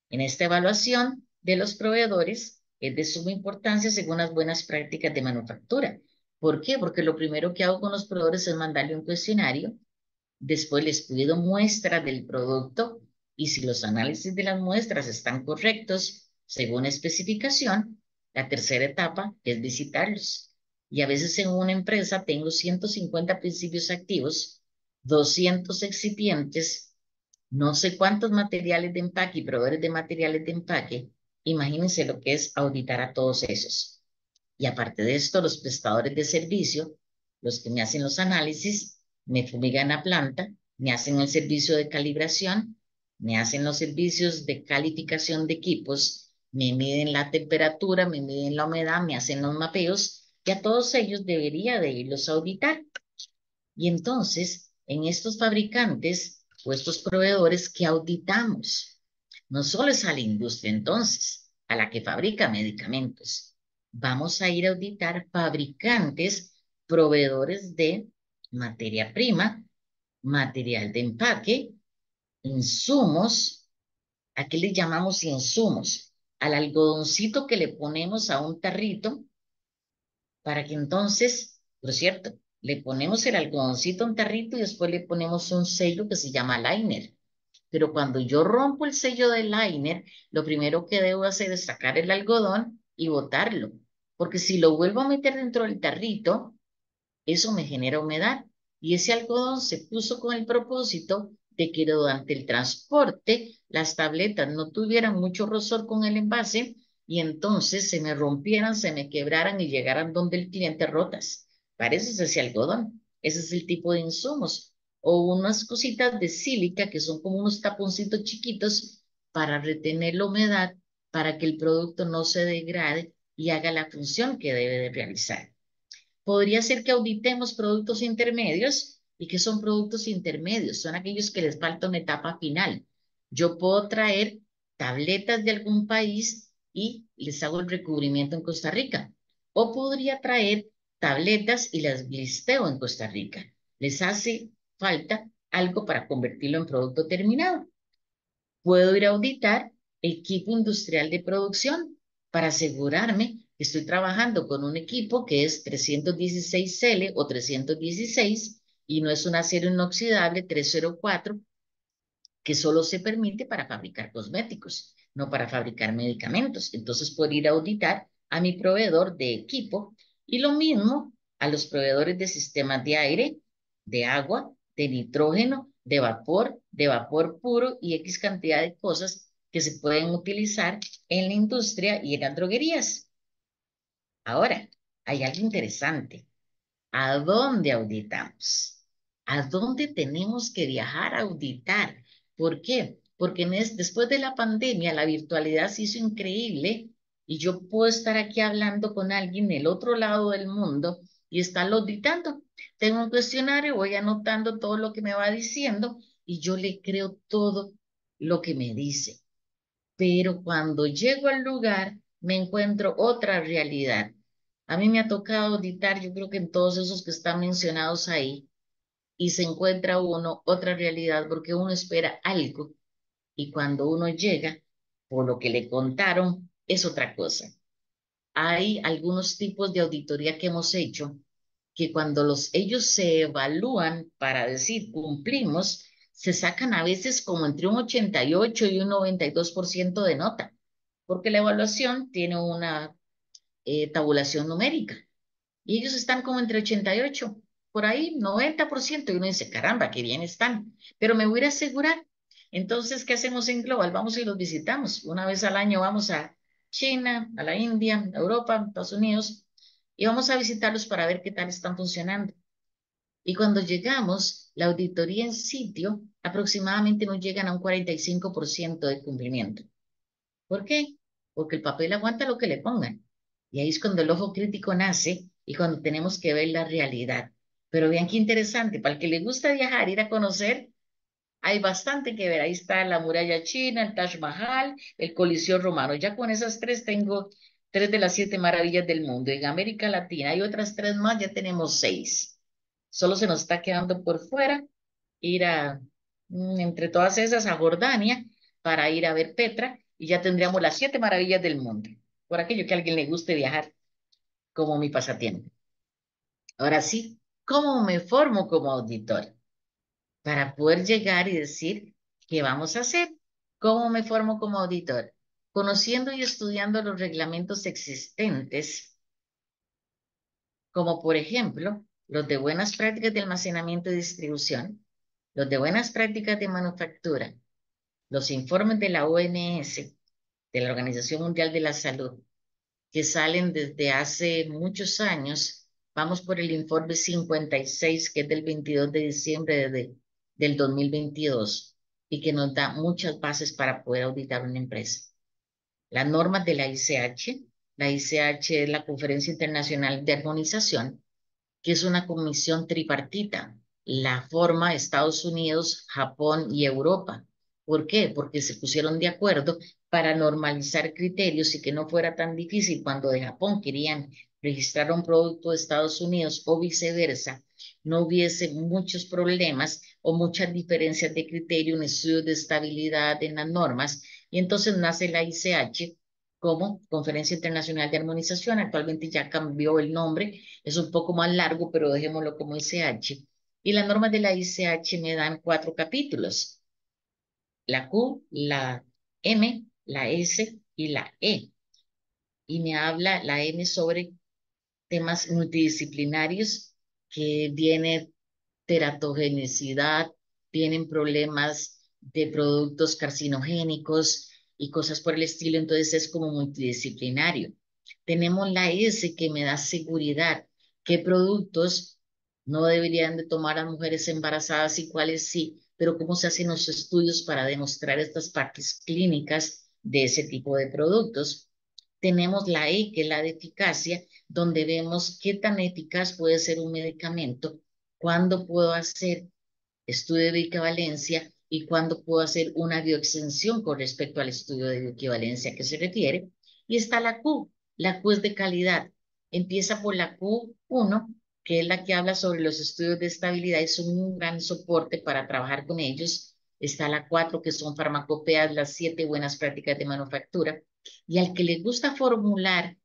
En esta evaluación de los proveedores, es eh, de suma importancia según las buenas prácticas de manufactura. ¿Por qué? Porque lo primero que hago con los proveedores es mandarle un cuestionario, después les pido muestras del producto y si los análisis de las muestras están correctos según especificación, la tercera etapa es visitarlos. Y a veces en una empresa tengo 150 principios activos, 200 excipientes, no sé cuántos materiales de empaque y proveedores de materiales de empaque, Imagínense lo que es auditar a todos esos. Y aparte de esto, los prestadores de servicio, los que me hacen los análisis, me fumigan la planta, me hacen el servicio de calibración, me hacen los servicios de calificación de equipos, me miden la temperatura, me miden la humedad, me hacen los mapeos y a todos ellos debería de irlos a auditar. Y entonces, en estos fabricantes o estos proveedores que auditamos, no solo es a la industria entonces, a la que fabrica medicamentos. Vamos a ir a auditar fabricantes, proveedores de materia prima, material de empaque, insumos, ¿a qué le llamamos insumos? Al algodoncito que le ponemos a un tarrito para que entonces, por cierto, le ponemos el algodoncito a un tarrito y después le ponemos un sello que se llama liner. Pero cuando yo rompo el sello del liner, lo primero que debo hacer es sacar el algodón y botarlo. Porque si lo vuelvo a meter dentro del tarrito, eso me genera humedad. Y ese algodón se puso con el propósito de que durante el transporte las tabletas no tuvieran mucho rosor con el envase y entonces se me rompieran, se me quebraran y llegaran donde el cliente rotas. Para ese algodón. Ese es el tipo de insumos o unas cositas de sílica que son como unos taponcitos chiquitos para retener la humedad, para que el producto no se degrade y haga la función que debe de realizar. Podría ser que auditemos productos intermedios y que son productos intermedios, son aquellos que les falta una etapa final. Yo puedo traer tabletas de algún país y les hago el recubrimiento en Costa Rica. O podría traer tabletas y las blisteo en Costa Rica. Les hace falta algo para convertirlo en producto terminado. Puedo ir a auditar equipo industrial de producción para asegurarme que estoy trabajando con un equipo que es 316L o 316 y no es un acero inoxidable 304 que solo se permite para fabricar cosméticos, no para fabricar medicamentos. Entonces puedo ir a auditar a mi proveedor de equipo y lo mismo a los proveedores de sistemas de aire, de agua, de nitrógeno, de vapor, de vapor puro y X cantidad de cosas que se pueden utilizar en la industria y en las droguerías. Ahora, hay algo interesante. ¿A dónde auditamos? ¿A dónde tenemos que viajar a auditar? ¿Por qué? Porque después de la pandemia la virtualidad se hizo increíble y yo puedo estar aquí hablando con alguien del otro lado del mundo y estarlo auditando tengo un cuestionario, voy anotando todo lo que me va diciendo y yo le creo todo lo que me dice. Pero cuando llego al lugar, me encuentro otra realidad. A mí me ha tocado auditar, yo creo que en todos esos que están mencionados ahí, y se encuentra uno otra realidad porque uno espera algo y cuando uno llega, por lo que le contaron, es otra cosa. Hay algunos tipos de auditoría que hemos hecho que cuando los, ellos se evalúan para decir cumplimos, se sacan a veces como entre un 88 y un 92% de nota, porque la evaluación tiene una eh, tabulación numérica y ellos están como entre 88, por ahí 90% y uno dice, caramba, qué bien están, pero me voy a asegurar. Entonces, ¿qué hacemos en Global? Vamos y los visitamos. Una vez al año vamos a China, a la India, a Europa, a Estados Unidos, y vamos a visitarlos para ver qué tal están funcionando. Y cuando llegamos, la auditoría en sitio aproximadamente nos llegan a un 45% de cumplimiento. ¿Por qué? Porque el papel aguanta lo que le pongan. Y ahí es cuando el ojo crítico nace y cuando tenemos que ver la realidad. Pero vean qué interesante, para el que le gusta viajar, ir a conocer, hay bastante que ver. Ahí está la muralla china, el Taj Mahal, el Coliseo romano. Ya con esas tres tengo tres de las siete maravillas del mundo. En América Latina hay otras tres más, ya tenemos seis. Solo se nos está quedando por fuera ir a, mm, entre todas esas, a Jordania para ir a ver Petra y ya tendríamos las siete maravillas del mundo. Por aquello que a alguien le guste viajar como mi pasatiempo. Ahora sí, ¿cómo me formo como auditor? Para poder llegar y decir, ¿qué vamos a hacer? ¿Cómo me formo como auditor? conociendo y estudiando los reglamentos existentes, como por ejemplo los de buenas prácticas de almacenamiento y distribución, los de buenas prácticas de manufactura, los informes de la OMS, de la Organización Mundial de la Salud, que salen desde hace muchos años. Vamos por el informe 56, que es del 22 de diciembre de, del 2022 y que nos da muchas bases para poder auditar una empresa las normas de la ICH. La ICH es la Conferencia Internacional de Armonización, que es una comisión tripartita. La forma Estados Unidos, Japón y Europa. ¿Por qué? Porque se pusieron de acuerdo para normalizar criterios y que no fuera tan difícil cuando de Japón querían registrar un producto de Estados Unidos o viceversa, no hubiese muchos problemas o muchas diferencias de criterio en estudio de estabilidad en las normas y entonces nace la ICH como Conferencia Internacional de Armonización, actualmente ya cambió el nombre, es un poco más largo, pero dejémoslo como ICH. Y las normas de la ICH me dan cuatro capítulos, la Q, la M, la S y la E. Y me habla la M sobre temas multidisciplinarios que viene teratogenicidad, tienen problemas de productos carcinogénicos, y cosas por el estilo, entonces es como multidisciplinario. Tenemos la S que me da seguridad, qué productos no deberían de tomar a mujeres embarazadas y cuáles sí, pero cómo se hacen los estudios para demostrar estas partes clínicas de ese tipo de productos. Tenemos la E, que es la de eficacia, donde vemos qué tan eficaz puede ser un medicamento, cuándo puedo hacer estudio de equivalencia y cuándo puedo hacer una bioexención con respecto al estudio de equivalencia que se requiere. Y está la Q. La Q es de calidad. Empieza por la Q1, que es la que habla sobre los estudios de estabilidad y son un gran soporte para trabajar con ellos. Está la 4, que son farmacopeas, las 7 buenas prácticas de manufactura. Y al que le gusta formular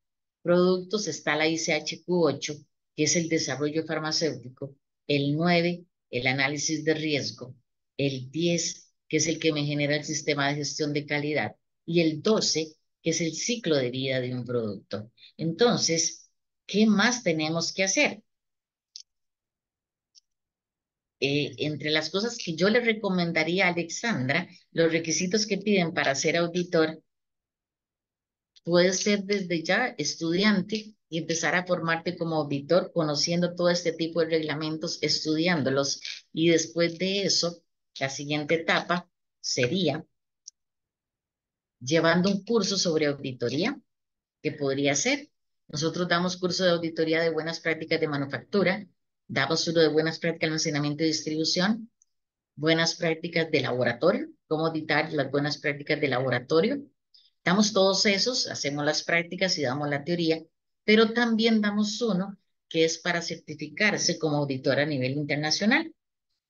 productos está la ICHQ8, que es el desarrollo farmacéutico, el 9, el análisis de riesgo, el 10, que es el que me genera el sistema de gestión de calidad, y el 12, que es el ciclo de vida de un producto. Entonces, ¿qué más tenemos que hacer? Eh, entre las cosas que yo le recomendaría a Alexandra, los requisitos que piden para ser auditor, puedes ser desde ya estudiante y empezar a formarte como auditor, conociendo todo este tipo de reglamentos, estudiándolos y después de eso la siguiente etapa sería llevando un curso sobre auditoría, que podría ser. Nosotros damos curso de auditoría de buenas prácticas de manufactura, damos uno de buenas prácticas de almacenamiento y distribución, buenas prácticas de laboratorio, cómo editar las buenas prácticas de laboratorio. Damos todos esos, hacemos las prácticas y damos la teoría, pero también damos uno que es para certificarse como auditor a nivel internacional.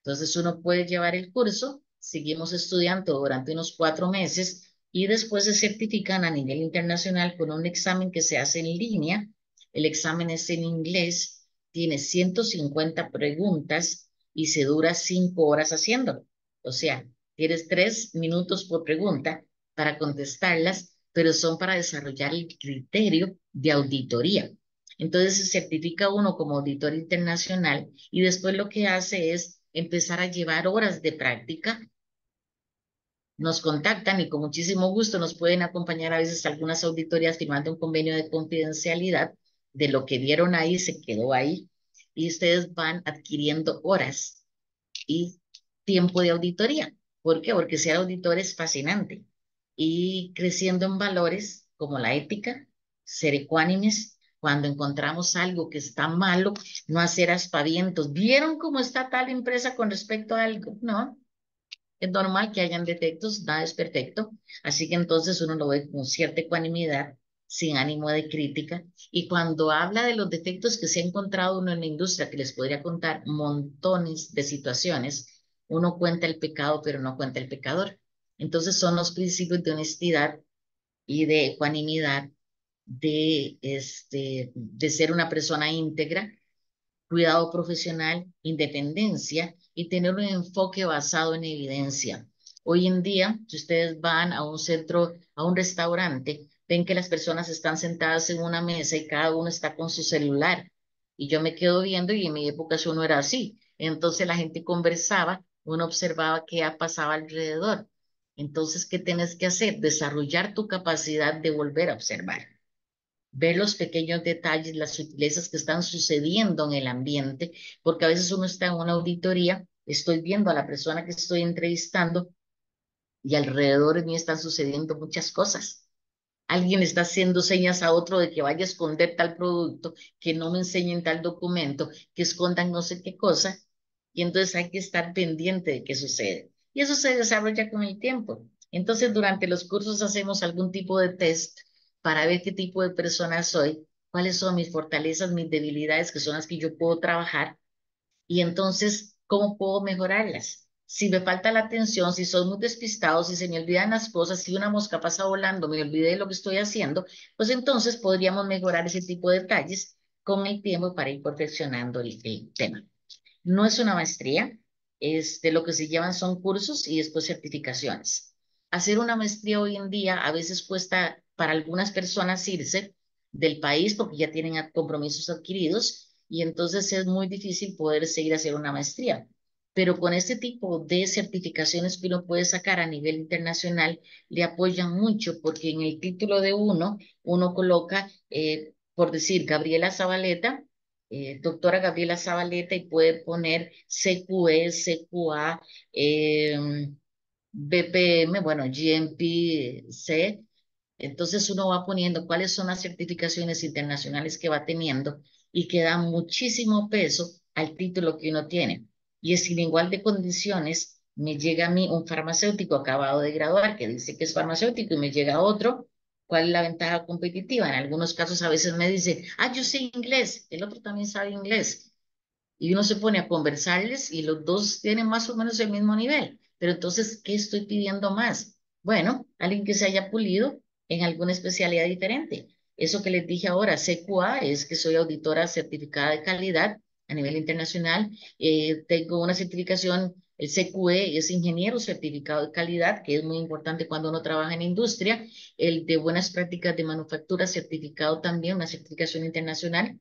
Entonces uno puede llevar el curso, seguimos estudiando durante unos cuatro meses y después se certifican a nivel internacional con un examen que se hace en línea. El examen es en inglés, tiene 150 preguntas y se dura cinco horas haciéndolo. O sea, tienes tres minutos por pregunta para contestarlas, pero son para desarrollar el criterio de auditoría. Entonces se certifica uno como auditor internacional y después lo que hace es empezar a llevar horas de práctica, nos contactan y con muchísimo gusto nos pueden acompañar a veces algunas auditorías firmando un convenio de confidencialidad de lo que vieron ahí, se quedó ahí y ustedes van adquiriendo horas y tiempo de auditoría. ¿Por qué? Porque ser auditor es fascinante y creciendo en valores como la ética, ser ecuánimes, cuando encontramos algo que está malo, no hacer aspavientos. ¿Vieron cómo está tal empresa con respecto a algo? No. Es normal que hayan defectos, nada es perfecto. Así que entonces uno lo ve con cierta ecuanimidad, sin ánimo de crítica. Y cuando habla de los defectos que se ha encontrado uno en la industria, que les podría contar montones de situaciones, uno cuenta el pecado, pero no cuenta el pecador. Entonces son los principios de honestidad y de ecuanimidad de, este, de ser una persona íntegra, cuidado profesional, independencia y tener un enfoque basado en evidencia. Hoy en día, si ustedes van a un centro, a un restaurante, ven que las personas están sentadas en una mesa y cada uno está con su celular. Y yo me quedo viendo y en mi época eso no era así. Entonces la gente conversaba, uno observaba qué pasaba alrededor. Entonces, ¿qué tienes que hacer? Desarrollar tu capacidad de volver a observar ver los pequeños detalles, las sutilezas que están sucediendo en el ambiente, porque a veces uno está en una auditoría, estoy viendo a la persona que estoy entrevistando y alrededor de mí están sucediendo muchas cosas. Alguien está haciendo señas a otro de que vaya a esconder tal producto, que no me enseñen tal documento, que escondan no sé qué cosa, y entonces hay que estar pendiente de qué sucede. Y eso se desarrolla con el tiempo. Entonces, durante los cursos hacemos algún tipo de test para ver qué tipo de persona soy, cuáles son mis fortalezas, mis debilidades, que son las que yo puedo trabajar, y entonces cómo puedo mejorarlas. Si me falta la atención, si soy muy despistado, si se me olvidan las cosas, si una mosca pasa volando, me olvidé de lo que estoy haciendo, pues entonces podríamos mejorar ese tipo de detalles con el tiempo para ir perfeccionando el, tema. No es una maestría, de lo que se llevan son cursos y después certificaciones. Hacer una maestría hoy en día a veces cuesta para algunas personas irse del país porque ya tienen compromisos adquiridos y entonces es muy difícil poder seguir haciendo una maestría. Pero con este tipo de certificaciones que uno puede sacar a nivel internacional, le apoyan mucho porque en el título de uno, uno coloca, eh, por decir, Gabriela Zabaleta, eh, doctora Gabriela Zabaleta, y puede poner CQE, CQA, eh, BPM, bueno, GMP, C entonces uno va poniendo cuáles son las certificaciones internacionales que va teniendo y que dan muchísimo peso al título que uno tiene. Y es sin igual de condiciones, me llega a mí un farmacéutico acabado de graduar que dice que es farmacéutico y me llega otro, ¿cuál es la ventaja competitiva? En algunos casos a veces me dice, ah, yo sé inglés, el otro también sabe inglés. Y uno se pone a conversarles y los dos tienen más o menos el mismo nivel. Pero entonces, ¿qué estoy pidiendo más? Bueno, alguien que se haya pulido en alguna especialidad diferente. Eso que les dije ahora, CQA, es que soy auditora certificada de calidad a nivel internacional. Eh, tengo una certificación, el CQE es ingeniero certificado de calidad, que es muy importante cuando uno trabaja en industria. El de buenas prácticas de manufactura certificado también, una certificación internacional.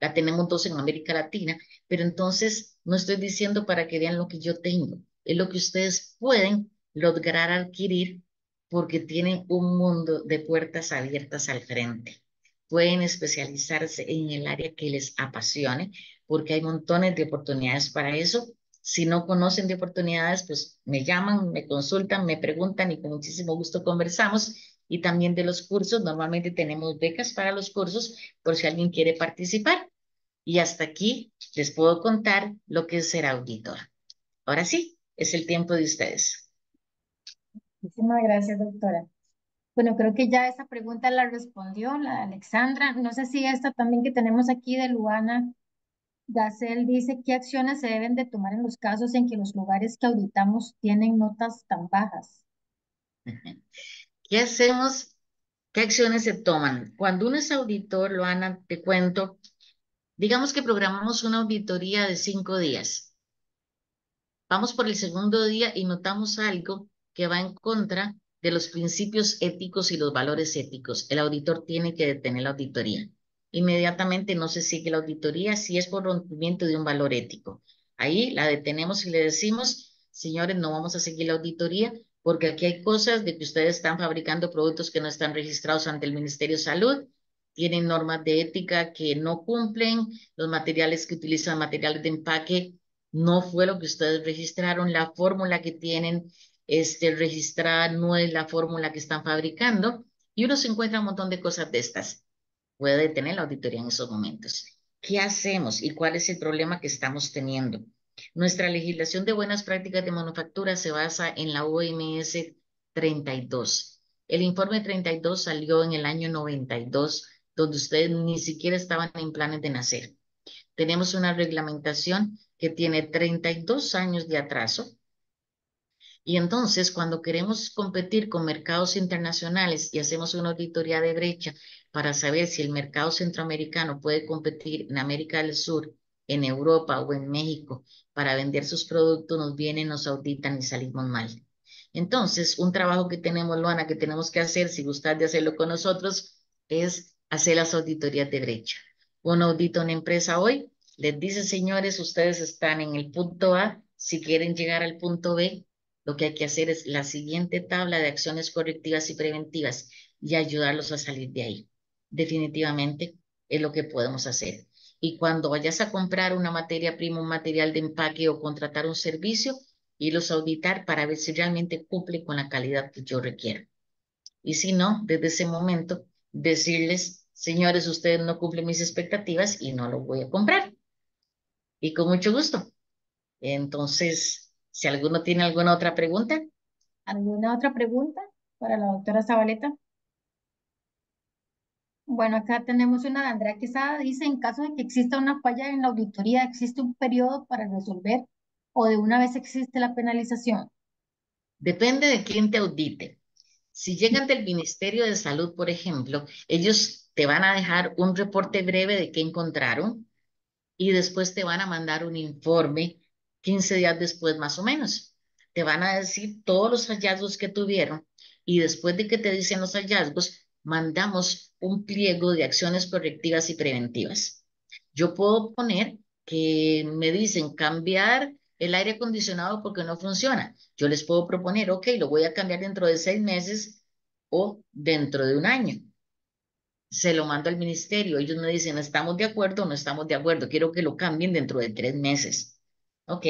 La tenemos dos en América Latina, pero entonces no estoy diciendo para que vean lo que yo tengo, es lo que ustedes pueden lograr adquirir porque tienen un mundo de puertas abiertas al frente. Pueden especializarse en el área que les apasione, porque hay montones de oportunidades para eso. Si no conocen de oportunidades, pues me llaman, me consultan, me preguntan y con muchísimo gusto conversamos. Y también de los cursos, normalmente tenemos becas para los cursos por si alguien quiere participar. Y hasta aquí les puedo contar lo que es ser auditor. Ahora sí, es el tiempo de ustedes. Muchísimas gracias, doctora. Bueno, creo que ya esa pregunta la respondió la Alexandra. No sé si esta también que tenemos aquí de Luana Gacel dice, ¿qué acciones se deben de tomar en los casos en que los lugares que auditamos tienen notas tan bajas? ¿Qué hacemos? ¿Qué acciones se toman? Cuando uno es auditor, Luana, te cuento, digamos que programamos una auditoría de cinco días. Vamos por el segundo día y notamos algo que va en contra de los principios éticos y los valores éticos. El auditor tiene que detener la auditoría. Inmediatamente no se sigue la auditoría si es por rompimiento de un valor ético. Ahí la detenemos y le decimos, señores, no vamos a seguir la auditoría porque aquí hay cosas de que ustedes están fabricando productos que no están registrados ante el Ministerio de Salud, tienen normas de ética que no cumplen, los materiales que utilizan, materiales de empaque, no fue lo que ustedes registraron, la fórmula que tienen, este, registrar no es la fórmula que están fabricando, y uno se encuentra un montón de cosas de estas. Puede detener la auditoría en esos momentos. ¿Qué hacemos y cuál es el problema que estamos teniendo? Nuestra legislación de buenas prácticas de manufactura se basa en la OMS 32. El informe 32 salió en el año 92, donde ustedes ni siquiera estaban en planes de nacer. Tenemos una reglamentación que tiene 32 años de atraso y entonces, cuando queremos competir con mercados internacionales y hacemos una auditoría de brecha para saber si el mercado centroamericano puede competir en América del Sur, en Europa o en México para vender sus productos, nos vienen, nos auditan y salimos mal. Entonces, un trabajo que tenemos, Luana, que tenemos que hacer, si gustas de hacerlo con nosotros, es hacer las auditorías de brecha. Un audito una empresa hoy, les dice, señores, ustedes están en el punto A, si quieren llegar al punto B, lo que hay que hacer es la siguiente tabla de acciones correctivas y preventivas y ayudarlos a salir de ahí. Definitivamente es lo que podemos hacer. Y cuando vayas a comprar una materia prima, un material de empaque o contratar un servicio, y los auditar para ver si realmente cumple con la calidad que yo requiero. Y si no, desde ese momento, decirles, señores, ustedes no cumplen mis expectativas y no lo voy a comprar. Y con mucho gusto. Entonces, si alguno tiene alguna otra pregunta. ¿Alguna otra pregunta para la doctora Zabaleta? Bueno, acá tenemos una de Andrea Quesada. Dice, en caso de que exista una falla en la auditoría, ¿existe un periodo para resolver o de una vez existe la penalización? Depende de quién te audite. Si llegan del Ministerio de Salud, por ejemplo, ellos te van a dejar un reporte breve de qué encontraron y después te van a mandar un informe 15 días después más o menos. Te van a decir todos los hallazgos que tuvieron y después de que te dicen los hallazgos, mandamos un pliego de acciones correctivas y preventivas. Yo puedo poner que me dicen cambiar el aire acondicionado porque no funciona. Yo les puedo proponer, ok, lo voy a cambiar dentro de seis meses o dentro de un año. Se lo mando al ministerio. Ellos me dicen, estamos de acuerdo o no estamos de acuerdo. Quiero que lo cambien dentro de tres meses. Ok,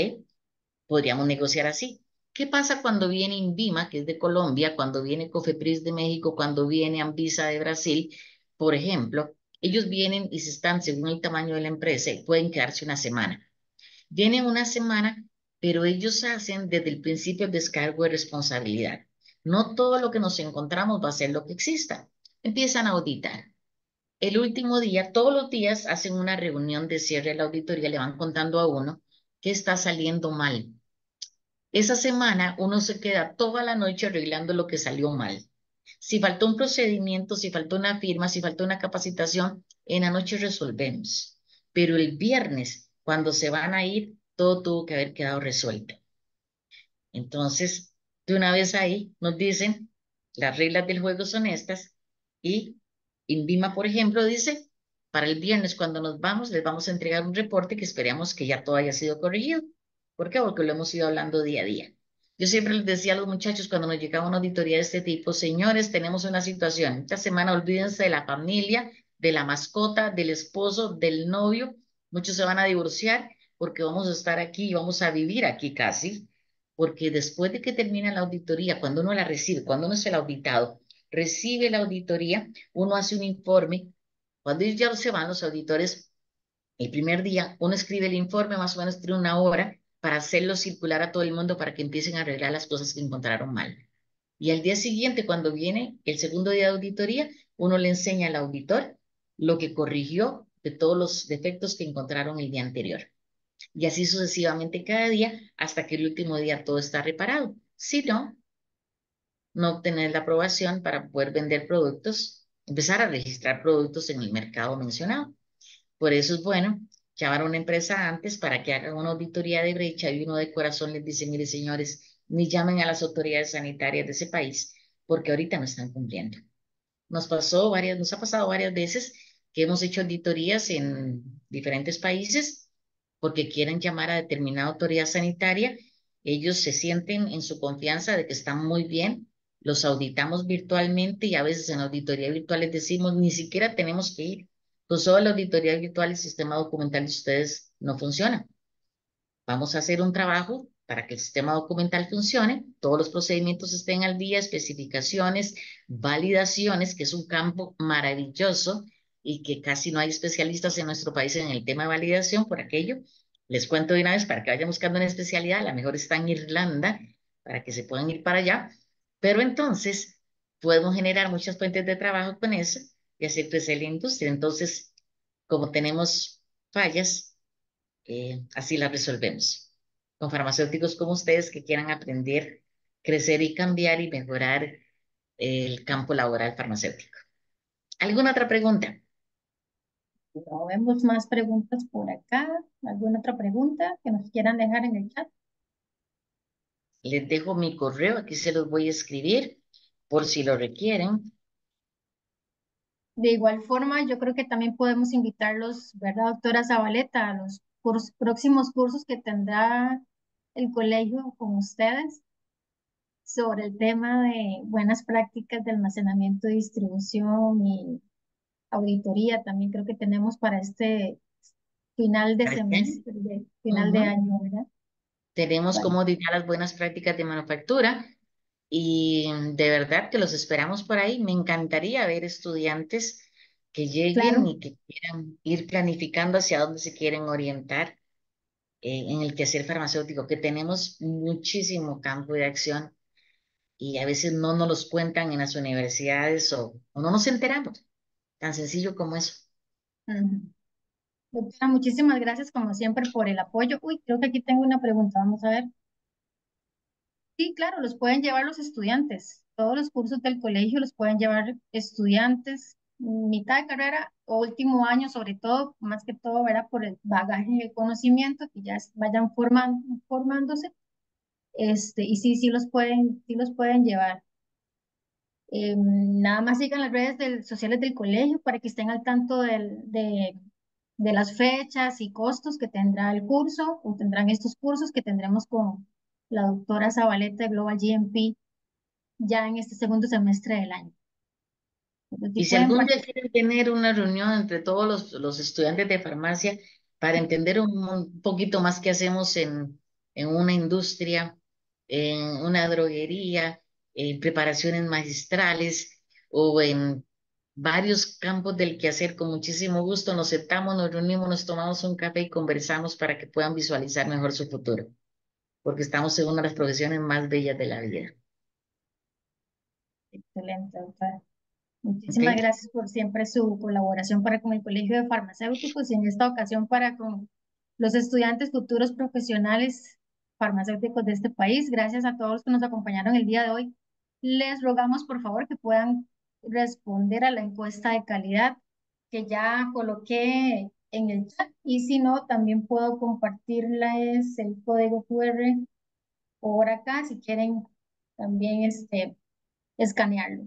podríamos negociar así. ¿Qué pasa cuando viene INVIMA, que es de Colombia, cuando viene COFEPRIS de México, cuando viene ANVISA de Brasil, por ejemplo? Ellos vienen y se están, según el tamaño de la empresa, y pueden quedarse una semana. Vienen una semana, pero ellos hacen desde el principio el descargo de responsabilidad. No todo lo que nos encontramos va a ser lo que exista. Empiezan a auditar. El último día, todos los días, hacen una reunión de cierre de la auditoría, le van contando a uno ¿Qué está saliendo mal. Esa semana uno se queda toda la noche arreglando lo que salió mal. Si faltó un procedimiento, si faltó una firma, si faltó una capacitación, en la noche resolvemos. Pero el viernes, cuando se van a ir, todo tuvo que haber quedado resuelto. Entonces, de una vez ahí nos dicen, las reglas del juego son estas y Invima, por ejemplo, dice, para el viernes, cuando nos vamos, les vamos a entregar un reporte que esperamos que ya todo haya sido corregido. ¿Por qué? Porque lo hemos ido hablando día a día. Yo siempre les decía a los muchachos cuando nos llegaba una auditoría de este tipo, señores, tenemos una situación. Esta semana olvídense de la familia, de la mascota, del esposo, del novio. Muchos se van a divorciar porque vamos a estar aquí y vamos a vivir aquí casi. Porque después de que termina la auditoría, cuando uno la recibe, cuando uno es el auditado, recibe la auditoría, uno hace un informe cuando ya se van los auditores, el primer día uno escribe el informe, más o menos tiene una hora para hacerlo circular a todo el mundo para que empiecen a arreglar las cosas que encontraron mal. Y al día siguiente, cuando viene el segundo día de auditoría, uno le enseña al auditor lo que corrigió de todos los defectos que encontraron el día anterior. Y así sucesivamente cada día hasta que el último día todo está reparado. Si no, no obtener la aprobación para poder vender productos empezar a registrar productos en el mercado mencionado. Por eso es bueno llamar a una empresa antes para que haga una auditoría de brecha y uno de corazón les dice, mire señores, ni llamen a las autoridades sanitarias de ese país porque ahorita no están cumpliendo. Nos pasó nos ha pasado varias veces que hemos hecho auditorías en diferentes países porque quieren llamar a determinada autoridad sanitaria, ellos se sienten en su confianza de que están muy bien los auditamos virtualmente y a veces en auditoría virtual les decimos, ni siquiera tenemos que ir. pues solo la auditoría virtual el sistema documental de ustedes no funciona. Vamos a hacer un trabajo para que el sistema documental funcione, todos los procedimientos estén al día, especificaciones, validaciones, que es un campo maravilloso y que casi no hay especialistas en nuestro país en el tema de validación por aquello. Les cuento de una vez para que vayan buscando una especialidad, la mejor está en Irlanda, para que se puedan ir para allá pero entonces podemos generar muchas fuentes de trabajo con eso y hacer crecer la industria. Entonces, como tenemos fallas, eh, así las resolvemos. Con farmacéuticos como ustedes que quieran aprender, crecer y cambiar y mejorar el campo laboral farmacéutico. ¿Alguna otra pregunta? No vemos más preguntas por acá. ¿Alguna otra pregunta que nos quieran dejar en el chat? Les dejo mi correo, aquí se los voy a escribir por si lo requieren. De igual forma, yo creo que también podemos invitarlos, ¿verdad, doctora Zabaleta, a los próximos cursos que tendrá el colegio con ustedes sobre el tema de buenas prácticas de almacenamiento, distribución y auditoría también creo que tenemos para este final de semestre, final de año, ¿verdad? Tenemos como cómo las buenas prácticas de manufactura y mm, de verdad que los esperamos por ahí. Me encantaría ver estudiantes que lleguen y que quieran ir planificando hacia dónde se quieren orientar eh, en el quehacer farmacéutico, que tenemos muchísimo campo de acción y a veces no nos los cuentan en las universidades o, no nos enteramos. Tan sencillo como eso. Doctora, muchísimas gracias como siempre por el apoyo. Uy, creo que aquí tengo una pregunta, vamos a ver. Sí, claro, los pueden llevar los estudiantes. Todos los cursos del colegio los pueden llevar estudiantes, mitad de carrera o último año, sobre todo, más que todo, verá por el bagaje de conocimiento que ya vayan formando. formándose. Este, y sí, sí los pueden, sí los pueden llevar. Em, nada más sigan las redes sociales del colegio para que estén al tanto del, de de las fechas y costos que tendrá el curso o tendrán estos cursos que tendremos con la doctora Zabaleta de Global GMP ya en este segundo semestre del año. Y si algún día quieren tener una reunión entre todos los, los estudiantes de farmacia para entender un, poquito más qué hacemos en, en una industria, en una droguería, en preparaciones magistrales o en varios campos del quehacer. Con muchísimo gusto nos sentamos, nos reunimos, nos tomamos un café y conversamos para que puedan visualizar mejor su futuro, porque estamos en una de las profesiones más bellas de la vida. Excelente, doctora. Muchísimas gracias por siempre su colaboración para con el Colegio de Farmacéuticos y en esta ocasión para con los estudiantes futuros profesionales farmacéuticos de este país. Gracias a todos los que nos acompañaron el día de hoy. Les rogamos, por favor, que puedan responder a la encuesta de calidad que ya coloqué en el chat y si no, también puedo compartirles el código QR por acá si quieren también este, escanearlo.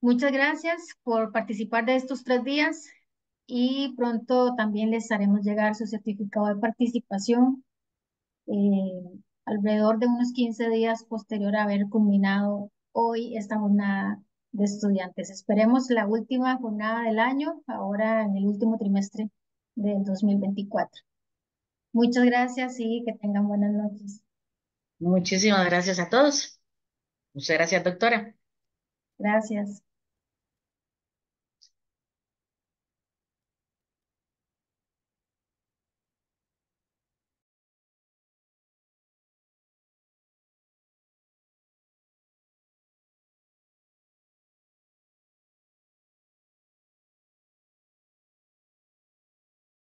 Muchas gracias por participar de estos tres días y pronto también les haremos llegar su certificado de participación eh, alrededor de unos 15 días posterior a haber culminado hoy esta jornada de estudiantes. Esperemos la última jornada del año, ahora en el último trimestre del 2024. Muchas gracias y que tengan buenas noches. Muchísimas gracias a todos. Muchas gracias, doctora. Gracias.